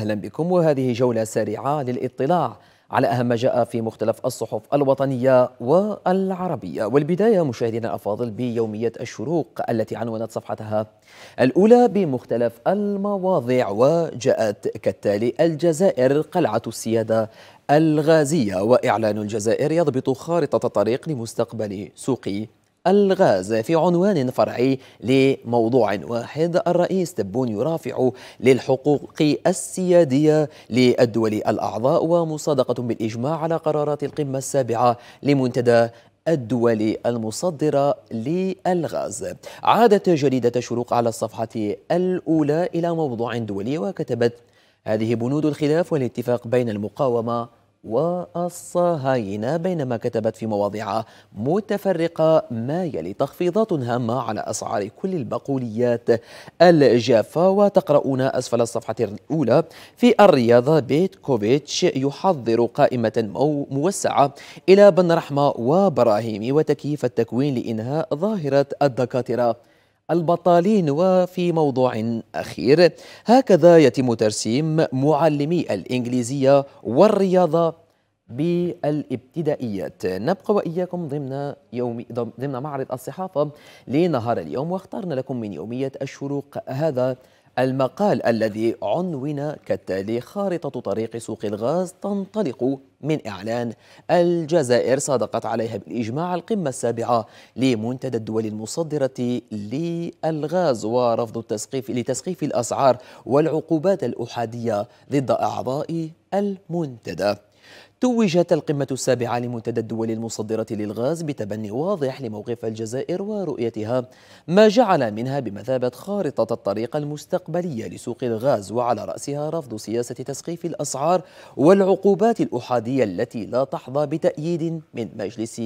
أهلا بكم وهذه جولة سريعة للإطلاع على أهم ما جاء في مختلف الصحف الوطنية والعربية والبداية مشاهدينا الأفاضل بيومية الشروق التي عنونت صفحتها الأولى بمختلف المواضيع وجاءت كالتالي الجزائر قلعة السيادة الغازية وإعلان الجزائر يضبط خارطة طريق لمستقبل سوق الغاز في عنوان فرعي لموضوع واحد الرئيس تبون يرافع للحقوق السيادية للدول الأعضاء ومصادقة بالإجماع على قرارات القمة السابعة لمنتدى الدول المصدرة للغاز عادت جريدة شروق على الصفحة الأولى إلى موضوع دولي وكتبت هذه بنود الخلاف والاتفاق بين المقاومة والصهاينة بينما كتبت في مواضيع متفرقة ما يلي تخفيضات هامة على أسعار كل البقوليات الجافة وتقرؤون أسفل الصفحة الأولى في الرياضة بيت كوفيتش يحضر قائمة موسعة إلى بن رحمة وبراهيمي وتكييف التكوين لإنهاء ظاهرة الدكاترة البطالين وفي موضوع أخير هكذا يتم ترسيم معلمي الإنجليزية والرياضة بالابتدائيات نبقى وإياكم ضمن, يوم ضمن معرض الصحافة لنهار اليوم واخترنا لكم من يومية الشروق هذا المقال الذي عنون كالتالي خارطة طريق سوق الغاز تنطلق من إعلان الجزائر صادقت عليها بالإجماع القمة السابعة لمنتدى الدول المصدرة للغاز ورفض التسقيف لتسقيف الأسعار والعقوبات الأحادية ضد أعضاء المنتدى توجت القمة السابعة لمنتدى الدول المصدرة للغاز بتبني واضح لموقف الجزائر ورؤيتها ما جعل منها بمثابة خارطة الطريق المستقبلية لسوق الغاز وعلى رأسها رفض سياسة تسقيف الأسعار والعقوبات الأحادية التي لا تحظى بتأييد من مجلس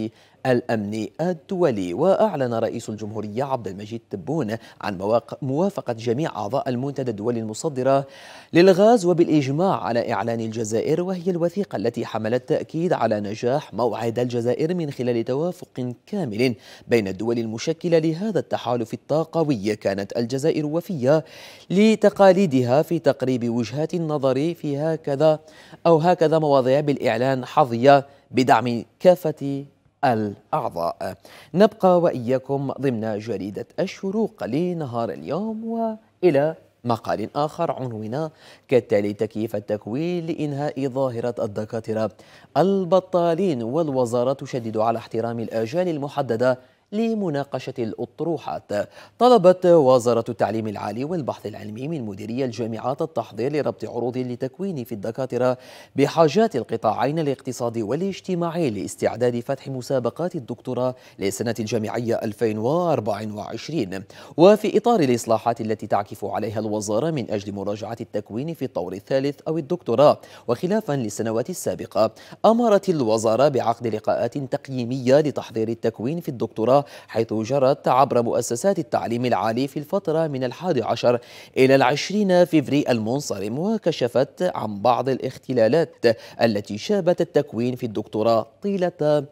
الأمني الدولي وأعلن رئيس الجمهورية عبد المجيد تبون عن موافقة جميع أعضاء المنتدى الدولي المصدرة للغاز وبالإجماع على إعلان الجزائر وهي الوثيقة التي حملت تأكيد على نجاح موعد الجزائر من خلال توافق كامل بين الدول المشكلة لهذا التحالف الطاقوي كانت الجزائر وفية لتقاليدها في تقريب وجهات النظر في هكذا أو هكذا مواضيع بالإعلان حظية بدعم كافة الأعضاء نبقى وإياكم ضمن جريدة الشروق لنهار اليوم وإلى مقال آخر عنونا كالتالي تكييف التكوين لإنهاء ظاهرة الدكاترة البطالين والوزارة تشدد على احترام الآجال المحددة لمناقشة الأطروحات طلبت وزارة التعليم العالي والبحث العلمي من مديرية الجامعات التحضير لربط عروض لتكوين في الدكاترة بحاجات القطاعين الاقتصادي والاجتماعي لاستعداد فتح مسابقات الدكتوراه للسنة الجامعية 2024 وفي إطار الإصلاحات التي تعكف عليها الوزارة من أجل مراجعة التكوين في الطور الثالث أو الدكتوراه وخلافا للسنوات السابقة أمرت الوزارة بعقد لقاءات تقييمية لتحضير التكوين في الدكتوراه حيث جرت عبر مؤسسات التعليم العالي في الفترة من الحادي عشر إلى العشرين فيفري المنصرم وكشفت عن بعض الاختلالات التي شابت التكوين في الدكتوراه طيلة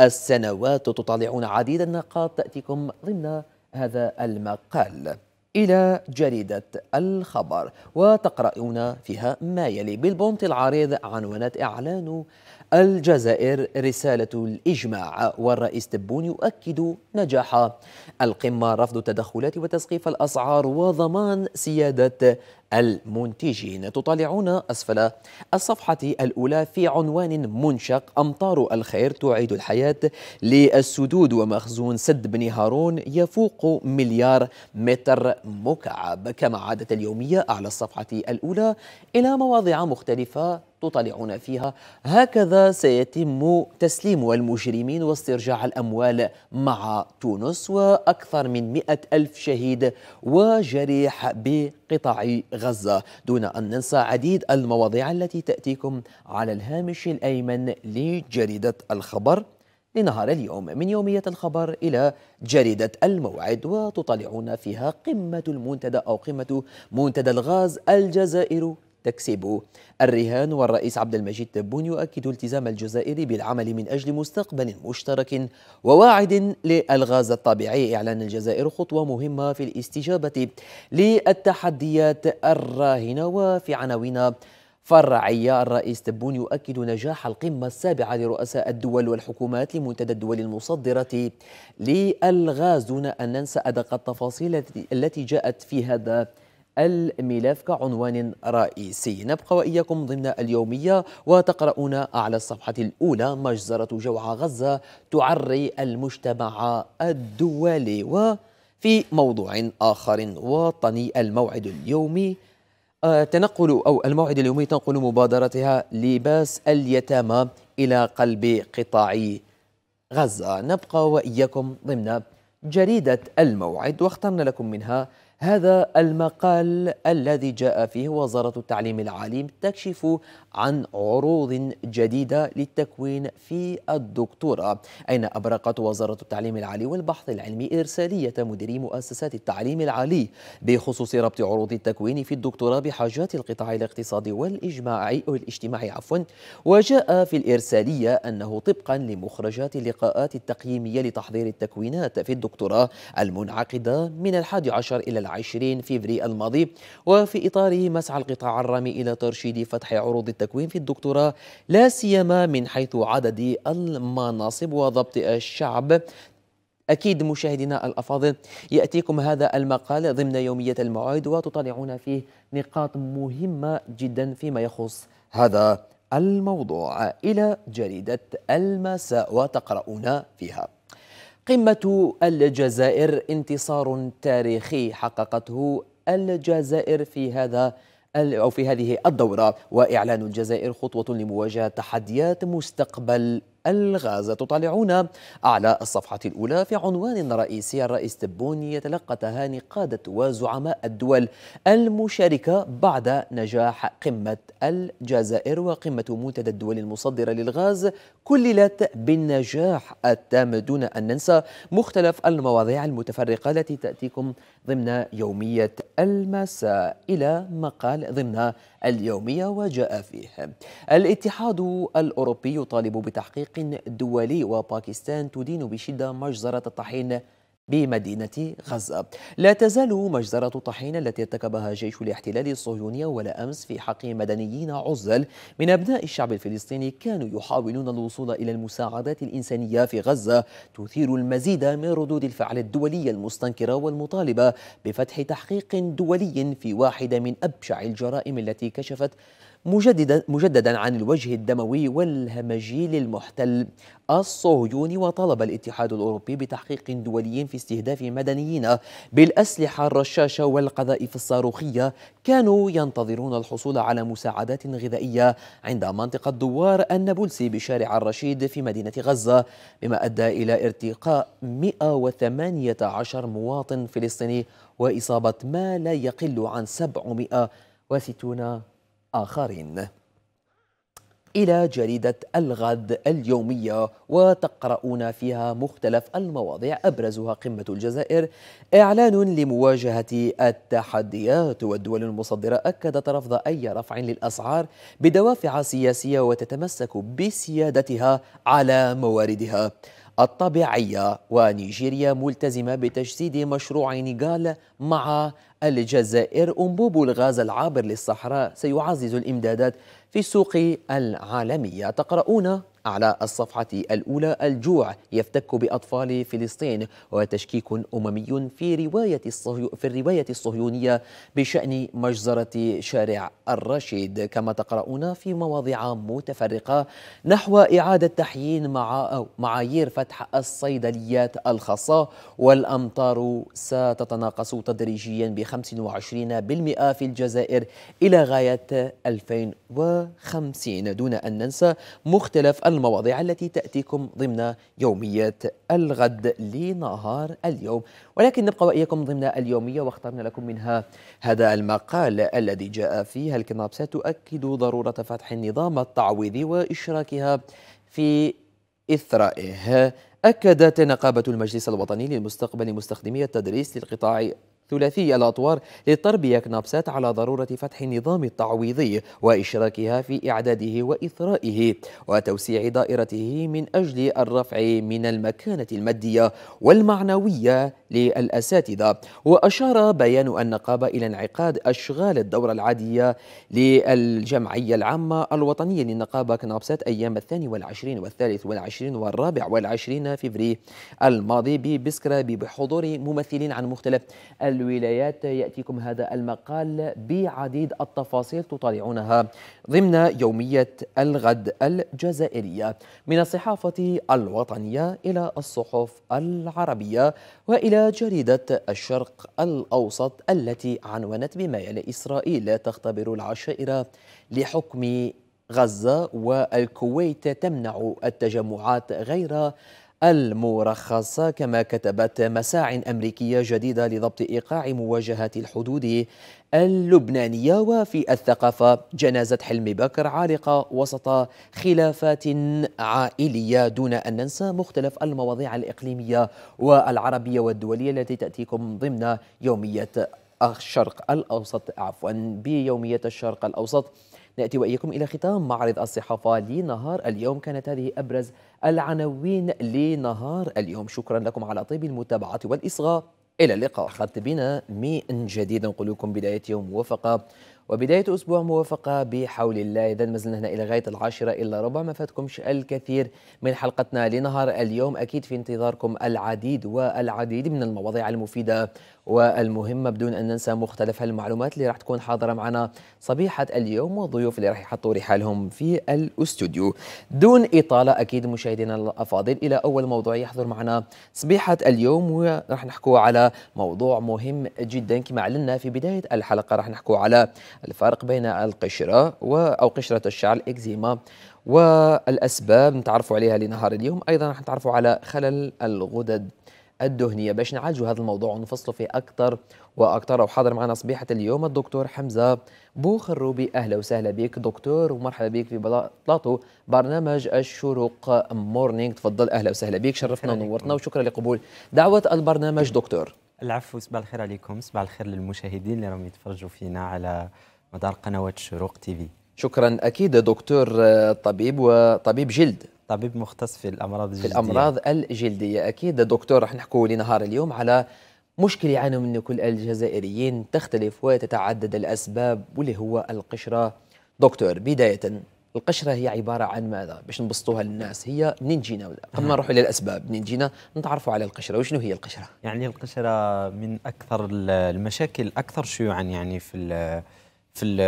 السنوات تطالعون عديد النقاط تأتيكم ضمن هذا المقال إلى جريدة الخبر وتقرؤون فيها ما يلي بالبونت العريض عنوانات إعلان الجزائر رسالة الإجماع والرئيس تبون يؤكد نجاح القمة رفض التدخلات وتسقيف الأسعار وضمان سيادة المنتجين تطالعون أسفل الصفحة الأولى في عنوان منشق أمطار الخير تعيد الحياة للسدود ومخزون سد بن هارون يفوق مليار متر مكعب كما عادة اليومية على الصفحة الأولى إلى مواضيع مختلفة تطلعون فيها هكذا سيتم تسليم المجرمين واسترجاع الأموال مع تونس وأكثر من مئة ألف شهيد وجريح بقطاع غزة دون أن ننسى عديد المواضيع التي تأتيكم على الهامش الأيمن لجريدة الخبر لنهار اليوم من يومية الخبر إلى جريدة الموعد وتطلعون فيها قمة المنتدى أو قمة منتدى الغاز الجزائر تكسب الرهان والرئيس عبد المجيد تبون يؤكد التزام الجزائر بالعمل من أجل مستقبل مشترك وواعد للغاز الطبيعي إعلان الجزائر خطوة مهمة في الاستجابة للتحديات الراهنة وفي عناوين فرعية الرئيس تبون يؤكد نجاح القمة السابعة لرؤساء الدول والحكومات لمنتدى الدول المصدرة للغاز دون أن ننسى أدق التفاصيل التي جاءت في هذا الملف كعنوان رئيسي نبقى وإياكم ضمن اليومية وتقرؤون على الصفحة الأولى مجزرة جوع غزة تعري المجتمع الدولي وفي موضوع آخر وطني الموعد اليومي آه، تنقل أو الموعد اليومي تنقل مبادرتها لباس اليتامى إلى قلب قطاع غزة نبقى وإياكم ضمن جريدة الموعد واخترنا لكم منها هذا المقال الذي جاء فيه وزارة التعليم العالي تكشف عن عروض جديدة للتكوين في الدكتوراه أين أبرقت وزارة التعليم العالي والبحث العلمي إرسالية مديري مؤسسات التعليم العالي بخصوص ربط عروض التكوين في الدكتوراه بحاجات القطاع الاقتصادي والإجماعي والاجتماعي عفوا وجاء في الإرسالية أنه طبقا لمخرجات اللقاءات التقييمية لتحضير التكوينات في الدكتوراه المنعقدة من الحادي عشر إلى 20 فيفري الماضي وفي إطاره مسعى القطاع الرامي إلى ترشيد فتح عروض التكوين في الدكتوراه لا سيما من حيث عدد المناصب وضبط الشعب أكيد مشاهدينا الأفاضل يأتيكم هذا المقال ضمن يومية الموعد وتطالعون فيه نقاط مهمة جدا فيما يخص هذا الموضوع إلى جريدة المساء وتقرؤون فيها قمة الجزائر انتصار تاريخي حققته الجزائر في هذا أو في هذه الدورة وإعلان الجزائر خطوة لمواجهة تحديات مستقبل الغاز تطالعون على الصفحة الأولى في عنوان رئيسي الرئيس تبوني يتلقى تهاني قادة وزعماء الدول المشاركة بعد نجاح قمة الجزائر وقمة منتدى الدول المصدرة للغاز كللت بالنجاح التام دون أن ننسى مختلف المواضيع المتفرقة التي تأتيكم ضمن يومية المساء إلى مقال ضمن اليومية وجاء فيه الاتحاد الأوروبي يطالب بتحقيق دولي وباكستان تدين بشدة مجزرة الطحين بمدينة غزة لا تزال مجزرة طحين التي ارتكبها جيش الاحتلال الصهيوني ولا أمس في حق مدنيين عزل من أبناء الشعب الفلسطيني كانوا يحاولون الوصول إلى المساعدات الإنسانية في غزة تثير المزيد من ردود الفعل الدولية المستنكرة والمطالبة بفتح تحقيق دولي في واحدة من أبشع الجرائم التي كشفت مجددا, مجددا عن الوجه الدموي والهمجي للمحتل الصهيوني وطلب الاتحاد الأوروبي بتحقيق دولي في استهداف مدنيين بالأسلحة الرشاشة والقذائف الصاروخية كانوا ينتظرون الحصول على مساعدات غذائية عند منطقة دوار النابلسي بشارع الرشيد في مدينة غزة بما أدى إلى ارتقاء 118 مواطن فلسطيني وإصابة ما لا يقل عن 760 آخرين إلى جريدة الغد اليومية وتقرؤون فيها مختلف المواضيع أبرزها قمة الجزائر إعلان لمواجهة التحديات والدول المصدرة أكدت رفض أي رفع للأسعار بدوافع سياسية وتتمسك بسيادتها على مواردها الطبيعية ونيجيريا ملتزمة بتجسيد مشروع نيغال مع الجزائر أنبوب الغاز العابر للصحراء سيعزز الإمدادات في السوق العالمية تقرؤون على الصفحة الأولى الجوع يفتك بأطفال فلسطين وتشكيك أممي في رواية الصهي في الرواية الصهيونية بشأن مجزرة شارع الرشيد كما تقرؤون في مواضيع متفرقة نحو إعادة تحيين مع معايير فتح الصيدليات الخاصة والأمطار ستتناقص تدريجيا ب 25% في الجزائر إلى غاية 2050 دون أن ننسى مختلف المواضيع التي تأتيكم ضمن يومية الغد لنهار اليوم ولكن نبقى وإياكم ضمن اليومية واخترنا لكم منها هذا المقال الذي جاء فيه الكناب تؤكد ضرورة فتح النظام التعويضي وإشراكها في إثرائه أكدت نقابة المجلس الوطني للمستقبل مستخدمي التدريس للقطاع ثلاثي الأطوار للتربية كنابسات على ضرورة فتح النظام التعويضي وإشراكها في إعداده وإثرائه وتوسيع دائرته من أجل الرفع من المكانة المادية والمعنوية للأساتذة وأشار بيان النقابة إلى انعقاد أشغال الدورة العادية للجمعية العامة الوطنية للنقابة كنابسات أيام الثاني والعشرين والثالث والعشرين والرابع والعشرين فبري الماضي ببسكرة بحضور ممثلين عن مختلف الولايات يأتيكم هذا المقال بعديد التفاصيل تطالعونها ضمن يومية الغد الجزائرية من الصحافة الوطنية إلى الصحف العربية وإلى جريدة الشرق الأوسط التي عنونت بما يلي إسرائيل تختبر العشائر لحكم غزة والكويت تمنع التجمعات غير المرخصة كما كتبت مساع أمريكية جديدة لضبط إيقاع مواجهة الحدود اللبنانية وفي الثقافة جنازة حلمي بكر عالقة وسط خلافات عائلية دون أن ننسى مختلف المواضيع الإقليمية والعربية والدولية التي تأتيكم ضمن يومية الشرق الأوسط عفوا بيومية الشرق الأوسط نأتي وإياكم إلى ختام معرض الصحافة لنهار اليوم كانت هذه أبرز العناوين لنهار اليوم شكرا لكم على طيب المتابعة والإصغاء إلى اللقاء خط بنا من جديد نقول لكم بداية يوم موفقة وبداية أسبوع موفقه بحول الله إذا ما زلنا هنا إلى غاية العاشرة إلا ربع ما فاتكمش الكثير من حلقتنا لنهار اليوم أكيد في انتظاركم العديد والعديد من المواضيع المفيدة والمهمة بدون أن ننسى مختلف المعلومات اللي راح تكون حاضرة معنا صبيحة اليوم والضيوف اللي راح يحطوا رحالهم في الاستوديو دون إطالة أكيد مشاهدينا الأفاضل إلى أول موضوع يحضر معنا صبيحة اليوم وراح نحكو على موضوع مهم جدا كما علنا في بداية الحلقة راح نحكو على الفرق بين القشرة و أو قشرة الشعر الإكزيما والأسباب نتعرفوا عليها لنهار اليوم أيضا راح نتعرفوا على خلل الغدد الدهنيه باش نعالجوا هذا الموضوع ونفصلوا فيه اكثر واكثر وحاضر معنا صبيحه اليوم الدكتور حمزه بوخروبي اهلا وسهلا بك دكتور ومرحبا بك في بلاطو برنامج الشروق مورنينغ تفضل اهلا وسهلا بك شرفنا ونورتنا وشكرا لقبول دعوه البرنامج دكتور العفو صباح الخير عليكم صباح الخير للمشاهدين اللي راهم يتفرجوا فينا على مدار قنوات شروق تي في شكرا اكيد دكتور طبيب وطبيب جلد طبيب مختص في الامراض الجلديه في الامراض الجلديه اكيد دكتور راح نحكوا لنهار اليوم على مشكلة يعانوا منه كل الجزائريين تختلف وتتعدد الأسباب واللي هو القشرة دكتور بداية القشرة هي عبارة عن ماذا باش نبسطوها للناس هي منين جينا قبل ما نعم. نروحوا إلى الأسباب منين جينا نتعرفوا على القشرة وشنو هي القشرة يعني القشرة من أكثر المشاكل أكثر شيوعا يعني في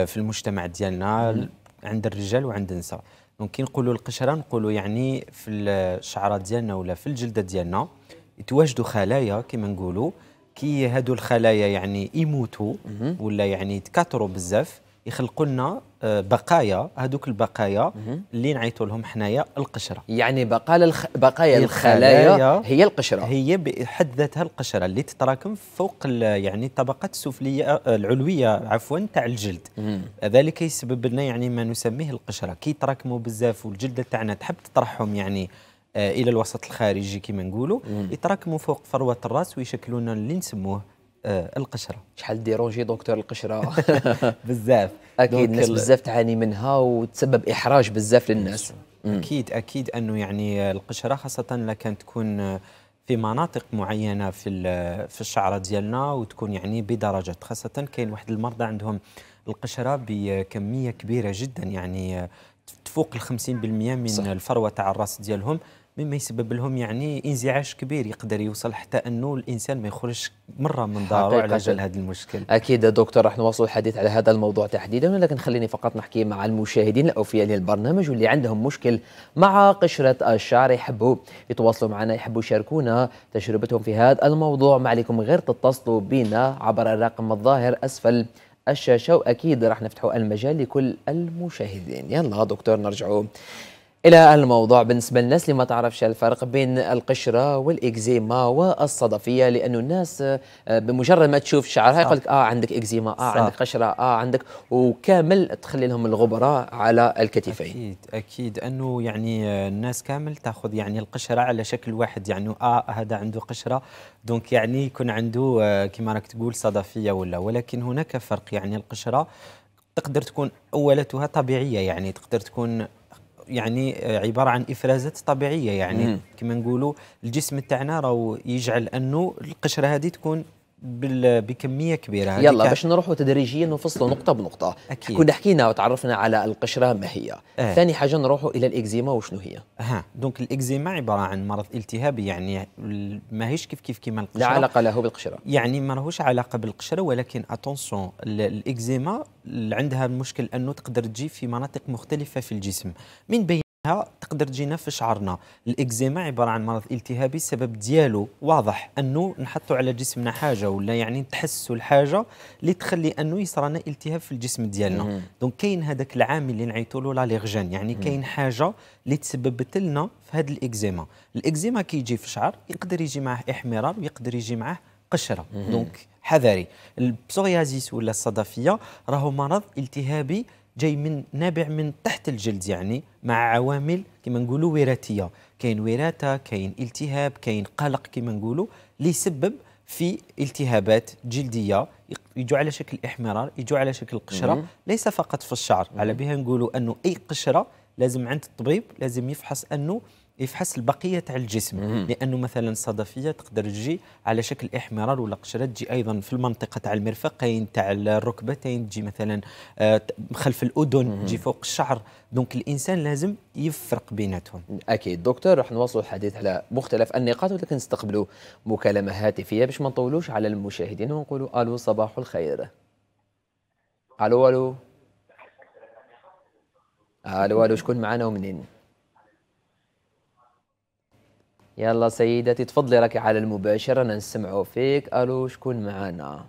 في المجتمع ديالنا عند الرجال وعند النساء دونك كي نقولوا القشره نقولوا يعني في الشعره ديالنا ولا في الجلده ديالنا يتواجدوا خلايا كما نقولوا كي هادو الخلايا يعني يموتوا ولا يعني يتكاثروا بزاف يخلقوا لنا آه، بقايا هذوك البقايا اللي نعيطوا لهم حنايا القشره يعني بقال الخ... بقايا الخلايا, الخلايا هي القشره هي بحد ذاتها القشره اللي تتراكم فوق يعني الطبقات السفليه آه، العلويه عفوا تاع الجلد ذلك يسبب لنا يعني ما نسميه القشره كي يتراكموا بزاف والجلد تاعنا تحب تطرحهم يعني آه، الى الوسط الخارجي كما نقولوا يتراكموا فوق فروه الراس ويشكلوا لنا اللي نسموه آه، القشره شحال ديرونجي دكتور القشره بزاف اكيد الناس بزاف تعاني منها وتسبب احراج بزاف للناس اكيد اكيد انه يعني القشره خاصه لكان تكون في مناطق معينه في في الشعره ديالنا وتكون يعني بدرجات خاصه كاين واحد المرضى عندهم القشره بكميه كبيره جدا يعني تفوق ال 50% من صح. الفروه تاع الراس ديالهم مما يسبب لهم يعني انزعاج كبير يقدر يوصل حتى انه الانسان ما يخرجش مره من داره على جال هذا المشكل اكيد دكتور راح نواصل الحديث على هذا الموضوع تحديدا ولكن خليني فقط نحكي مع المشاهدين الاوفياء للبرنامج واللي عندهم مشكل مع قشره الشعر يحبوا يتواصلوا معنا يحبوا يشاركونا تجربتهم في هذا الموضوع ما عليكم غير تتصلوا بنا عبر الرقم الظاهر اسفل الشاشه واكيد راح نفتحوا المجال لكل المشاهدين يلا دكتور نرجعوا الى الموضوع بالنسبه للناس اللي ما تعرفش الفرق بين القشره والاكزيما والصدفيه لانه الناس آه، بمجرد ما تشوف شعرها يقول لك اه عندك اكزيما اه صح. عندك قشره اه عندك وكامل تخلي لهم الغبره على الكتفين اكيد اكيد انه يعني آه، الناس كامل تاخذ يعني القشره على شكل واحد يعني اه هذا عنده قشره دونك يعني يكون عنده آه، كما راك تقول صدفيه ولا ولكن هناك فرق يعني القشره تقدر تكون اولتها طبيعيه يعني تقدر تكون يعني عباره عن افرازات طبيعيه يعني كما نقولوا الجسم تاعنا راهو يجعل انه القشره هذه تكون بكميه كبيره يلا باش نروحوا تدريجيا ونفصلوا نقطه بنقطه اكيد كنا حكينا وتعرفنا على القشره ما هي أه. ثاني حاجه نروحوا الى الاكزيما وشنو هي اها دونك الاكزيما عباره عن مرض التهابي يعني ماهيش كيف كيف كيما القشره لا علاقه له بالقشره يعني ما راهوش علاقه بالقشره ولكن اتونسيون الاكزيما عندها المشكل انه تقدر تجي في مناطق مختلفه في الجسم من بين تقدر تجينا في شعرنا الاكزيما عباره عن مرض التهابي السبب ديالو واضح انه نحطوا على جسمنا حاجه ولا يعني نتحسوا الحاجه اللي تخلي انه يصرنا التهاب في الجسم ديالنا دونك كاين هذاك العامل اللي نعيطوا له لاليرجين يعني كاين حاجه اللي تسببت لنا في هذا الاكزيما الاكزيما كيجي في الشعر يقدر يجي معاه احمرار ويقدر يجي معاه قشره دونك حذري البسوريازيس ولا الصدفيه راهو مرض التهابي جاي من نابع من تحت الجلد يعني مع عوامل كما نقولوا وراثيه كاين وراثه كاين التهاب كاين قلق كما نقولوا اللي يسبب في التهابات جلديه يجوا على شكل احمرار يجوا على شكل قشره ليس فقط في الشعر على بها نقولوا انه اي قشره لازم عند الطبيب لازم يفحص انه يفحص البقيه تاع الجسم لانه مثلا الصدفيه تقدر تجي على شكل احمرار ولا قشره تجي ايضا في المنطقه تاع المرفقين تاع الركبتين تجي مثلا آه، خلف الاذن تجي فوق الشعر دونك الانسان لازم يفرق بيناتهم اكيد دكتور راح نواصلوا الحديث على مختلف النقاط ولكن نستقبلوا مكالمه هاتفيه باش ما نطولوش على المشاهدين ونقولوا الو صباح الخير الو الو الو الو شكون معنا ومنين؟ يلا سيدتي تفضلي راكي على المباشر رانا نسمعوا فيك الو شكون معانا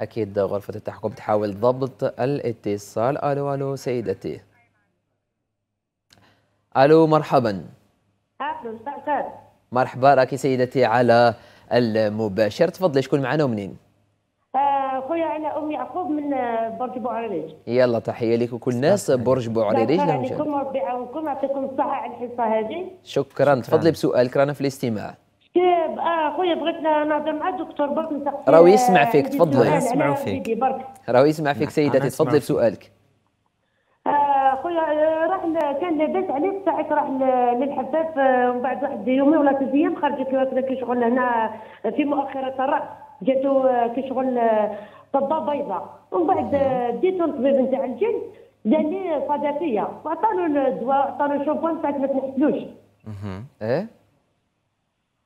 اكيد غرفه التحكم تحاول ضبط الاتصال الو الو سيدتي الو مرحبا مرحبا راكي سيدتي على المباشر تفضلي شكون معنا ومنين يعقوب من برج بوعريريج يلا تحيه لك وكل ناس برج بوعريريج لهم شكرا لكم ربي يعاونكم يعطيكم الصحه على الحصه هذه شكرا تفضلي بسؤالك رانا في الاستماع آه، اخويا بغيت نهضر مع الدكتور برك نسقسي راهو يسمع فيك آه، تفضلي يسمعوا فيك راهو يسمع فيك نعم، سيداتي تفضلي بسؤالك آه، خويا راح كان لاباس عليه ساعة راح للحفاف ومن بعد واحد يومين ولا ثلاث ايام خرجت له كي شغل هنا في مؤخره الراس جاتو كي شغل صبا بيضاء ومن بعد نعم. ديتو الطبيب نتاع الجلد قال لي صابها فيا وعطالو الدواء عطالو الشامبوان تاعك ما تنحسلوش. ايه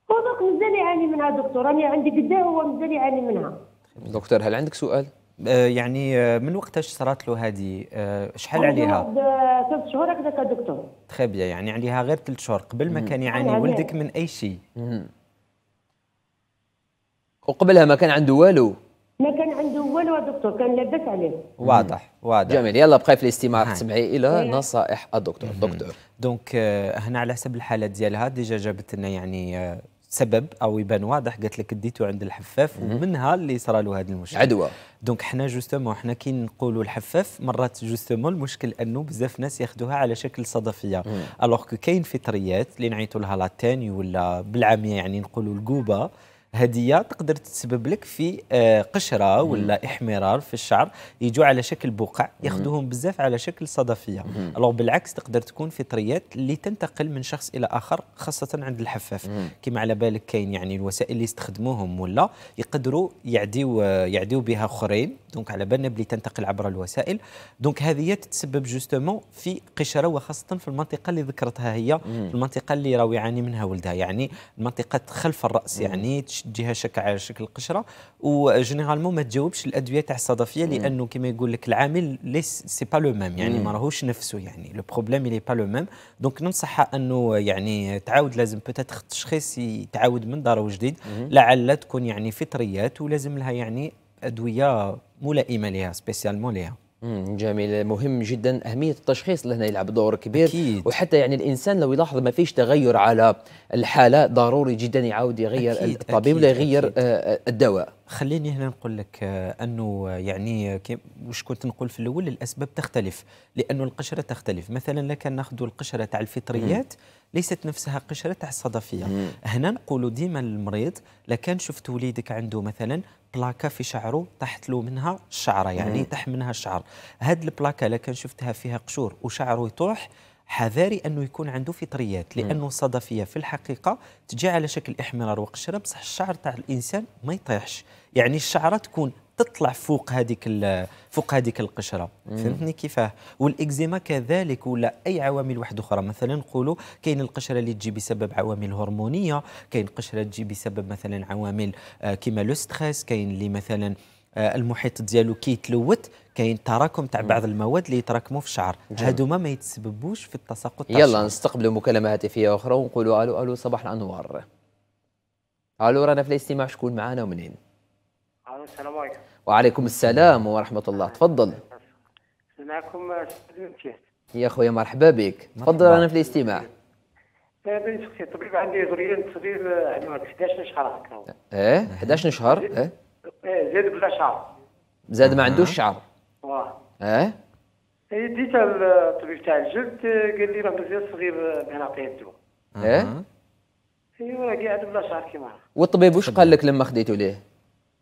ودوك مازال يعاني منها دكتور راني عندي قداه هو مازال يعاني منها. دكتور هل عندك سؤال؟ آه، يعني آه، من وقتاش صرات له هذه آه، شحال عليها؟ ثلاث شهور هكذاك دكتور تخي يعني عليها غير ثلاث شهور قبل ما كان يعاني ولدك من اي شيء وقبلها ما كان عنده والو ما كان والو دكتور كان لاباس عليه واضح واضح جميل يلا بقاي في الاستماع تسمعي الى نصائح الدكتور دكتور دونك آه، هنا على حسب الحاله ديالها ديجا جابت لنا يعني آه، سبب او يبان واضح قالت لك ديتو عند الحفاف ومنها اللي صرا له هذا المشكل عدوى دونك حنا جوستومون حنا كي نقولوا الحفاف مرات جوستومون المشكل انه بزاف ناس ياخذوها على شكل صدفيه الوغ كاين فطريات اللي نعيطوا لها لاتاني ولا بالعاميه يعني نقولوا القوبه هديه تقدر تسبب لك في آه، قشره ولا احمرار في الشعر يجوا على شكل بقع ياخذوهم بزاف على شكل صدفيه الوغ بالعكس تقدر تكون فطريات اللي تنتقل من شخص الى اخر خاصه عند الحفاف كما على بالك كاين يعني الوسائل اللي يستخدموهم ولا يقدروا يعديو آه، يعديو بها اخرين دونك على بالنا بلي تنتقل عبر الوسائل دونك هذه تتسبب جوستومون في قشره وخاصه في المنطقه اللي ذكرتها هي المنطقه اللي راهو يعاني منها ولدها يعني المنطقه خلف الراس يعني تشديها شك شكل القشره وجينيرالمون ما تجاوبش الادويه تاع الصدفيه لانه كما يقول لك العامل ليس سي با لو ميم يعني ما راهوش نفسه يعني لو بروبليم لي با لو ميم دونك ننصحها انه يعني تعاود لازم بوتيتر التشخيص يتعاود من دار وجديد لعل تكون يعني فطريات ولازم لها يعني ادويه ملائمه لها سبيسيالمون لها جميل مهم جدا اهميه التشخيص لهنا يلعب دور كبير أكيد. وحتى يعني الانسان لو يلاحظ ما فيش تغير على الحاله ضروري جدا يعاود يغير أكيد. الطبيب ولا يغير أكيد. آه، الدواء خليني هنا نقول لك آه، انه آه، يعني واش كنت نقول في الاول الاسباب تختلف لانه القشره تختلف مثلا لك ناخذ القشره تاع الفطريات ليست نفسها قشره تاع الصدفيه هنا نقولوا ديما للمريض لكان شفت وليدك عنده مثلا بلاكه في شعره تحت له منها الشعره يعني تحت منها الشعر هاد البلاكه الا كان شفتها فيها قشور وشعره يطوح حذاري انه يكون عنده فطريات لانه الصدفيه في الحقيقه تجي على شكل احمرار وقشره بصح الشعر تاع الانسان ما يطيحش يعني الشعره تكون تطلع فوق هذيك فوق هذيك القشره فهمتني كيفاه والاكزيما كذلك ولا اي عوامل واحده اخرى مثلا نقولوا كاين القشره اللي تجي بسبب عوامل هرمونيه كاين قشره تجي بسبب مثلا عوامل آه، كيما لو ستريس كاين اللي مثلا آه، المحيط ديالو كيتلوث كاين تراكم تاع بعض المواد اللي يتراكموا في الشعر هادوما ما يتسببوش في التساقط يلا نستقبلوا مكالمه هاتفيه اخرى ونقولوا الو الو صباح الانوار الو رانا في الاستماع شكون معانا ومنين الو السلام عليكم وعليكم السلام ورحمة الله تفضل معكم يا خويا مرحبا بك تفضل انا في الاستماع أه، طبيب عندي زريان صغير عندي 11 شهر هكا ايه 11 شهر ايه أه؟ أه، زاد بلا شعر زاد ما عندوش شعر واه اه ديت الطبيب تاع الجلد قال لي راه مزيان صغير بين عطيه الدواء اه ايوا راه قاعد بلا شعر كيما والطبيب واش قال لك لما خديتو ليه؟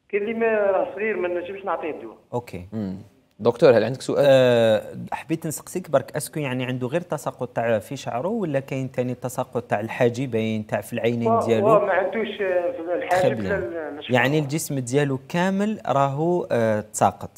كاين اللي ما صغير ما نجمش نعطيه الدواء اوكي مم. دكتور هل عندك سؤال؟ أه حبيت نسقسيك برك اسكو يعني عنده غير تساقط تاع في شعره ولا كاين ثاني تساقط تاع الحاجبين تاع في العينين ديالو؟ هو ما عندوش آه، الحاجب يعني الجسم ديالو كامل راهو أه تساقط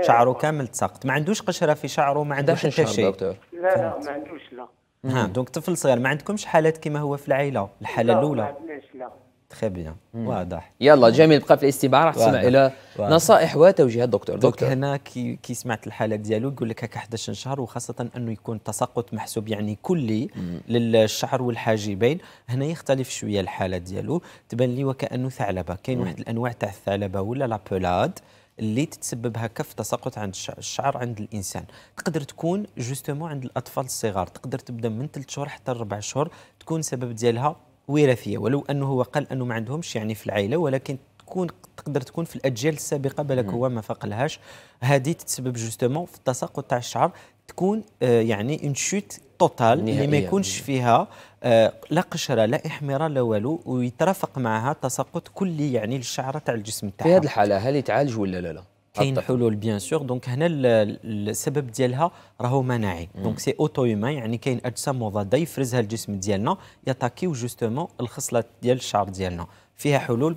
شعره كامل تساقط ما عندوش قشره في شعره ما عندوش حتى شيء دكتور لا لا ما عندوش لا ها دونك طفل صغير ما عندكمش حالات كما هو في العائله الحاله الاولى ما عندناش لا تخي بيان واضح يلا جميل بقى في الاستماع راح تسمع الى نصائح وتوجيهات دكتور دكتور هنا كي كي سمعت الحاله ديالو يقول لك هكا 11 شهر وخاصه انه يكون تساقط محسوب يعني كلي للشعر والحاجبين هنا يختلف شويه الحاله ديالو تبان لي وكانه ثعلبه كاين واحد الانواع تاع الثعلبه ولا لابولاد اللي تتسبب هكا في تساقط عند الشعر عند الانسان تقدر تكون جوستومون عند الاطفال الصغار تقدر تبدا من 3 شهور حتى 4 شهور تكون سبب ديالها وراثيه ولو انه هو قال انه ما عندهمش يعني في العائله ولكن تكون تقدر تكون في الاجيال السابقه بالك هو ما فقلهاش هذه تتسبب جوستومون في التساقط تاع الشعر تكون آه، يعني اون شوت توتال اللي ما يكونش فيها آه، لا قشره لا احمرار لا والو ويترافق معها تساقط كلي يعني للشعره تاع الجسم تاعها في هذه الحاله هل يتعالج ولا لا لا كاين حلول بيان سور دونك هنا السبب ديالها راهو مناعي دونك سي اوتو يومان يعني كاين اجسام مضاده يفرزها الجسم ديالنا ياتاكيو جوستومون الخصله ديال الشعر ديالنا فيها حلول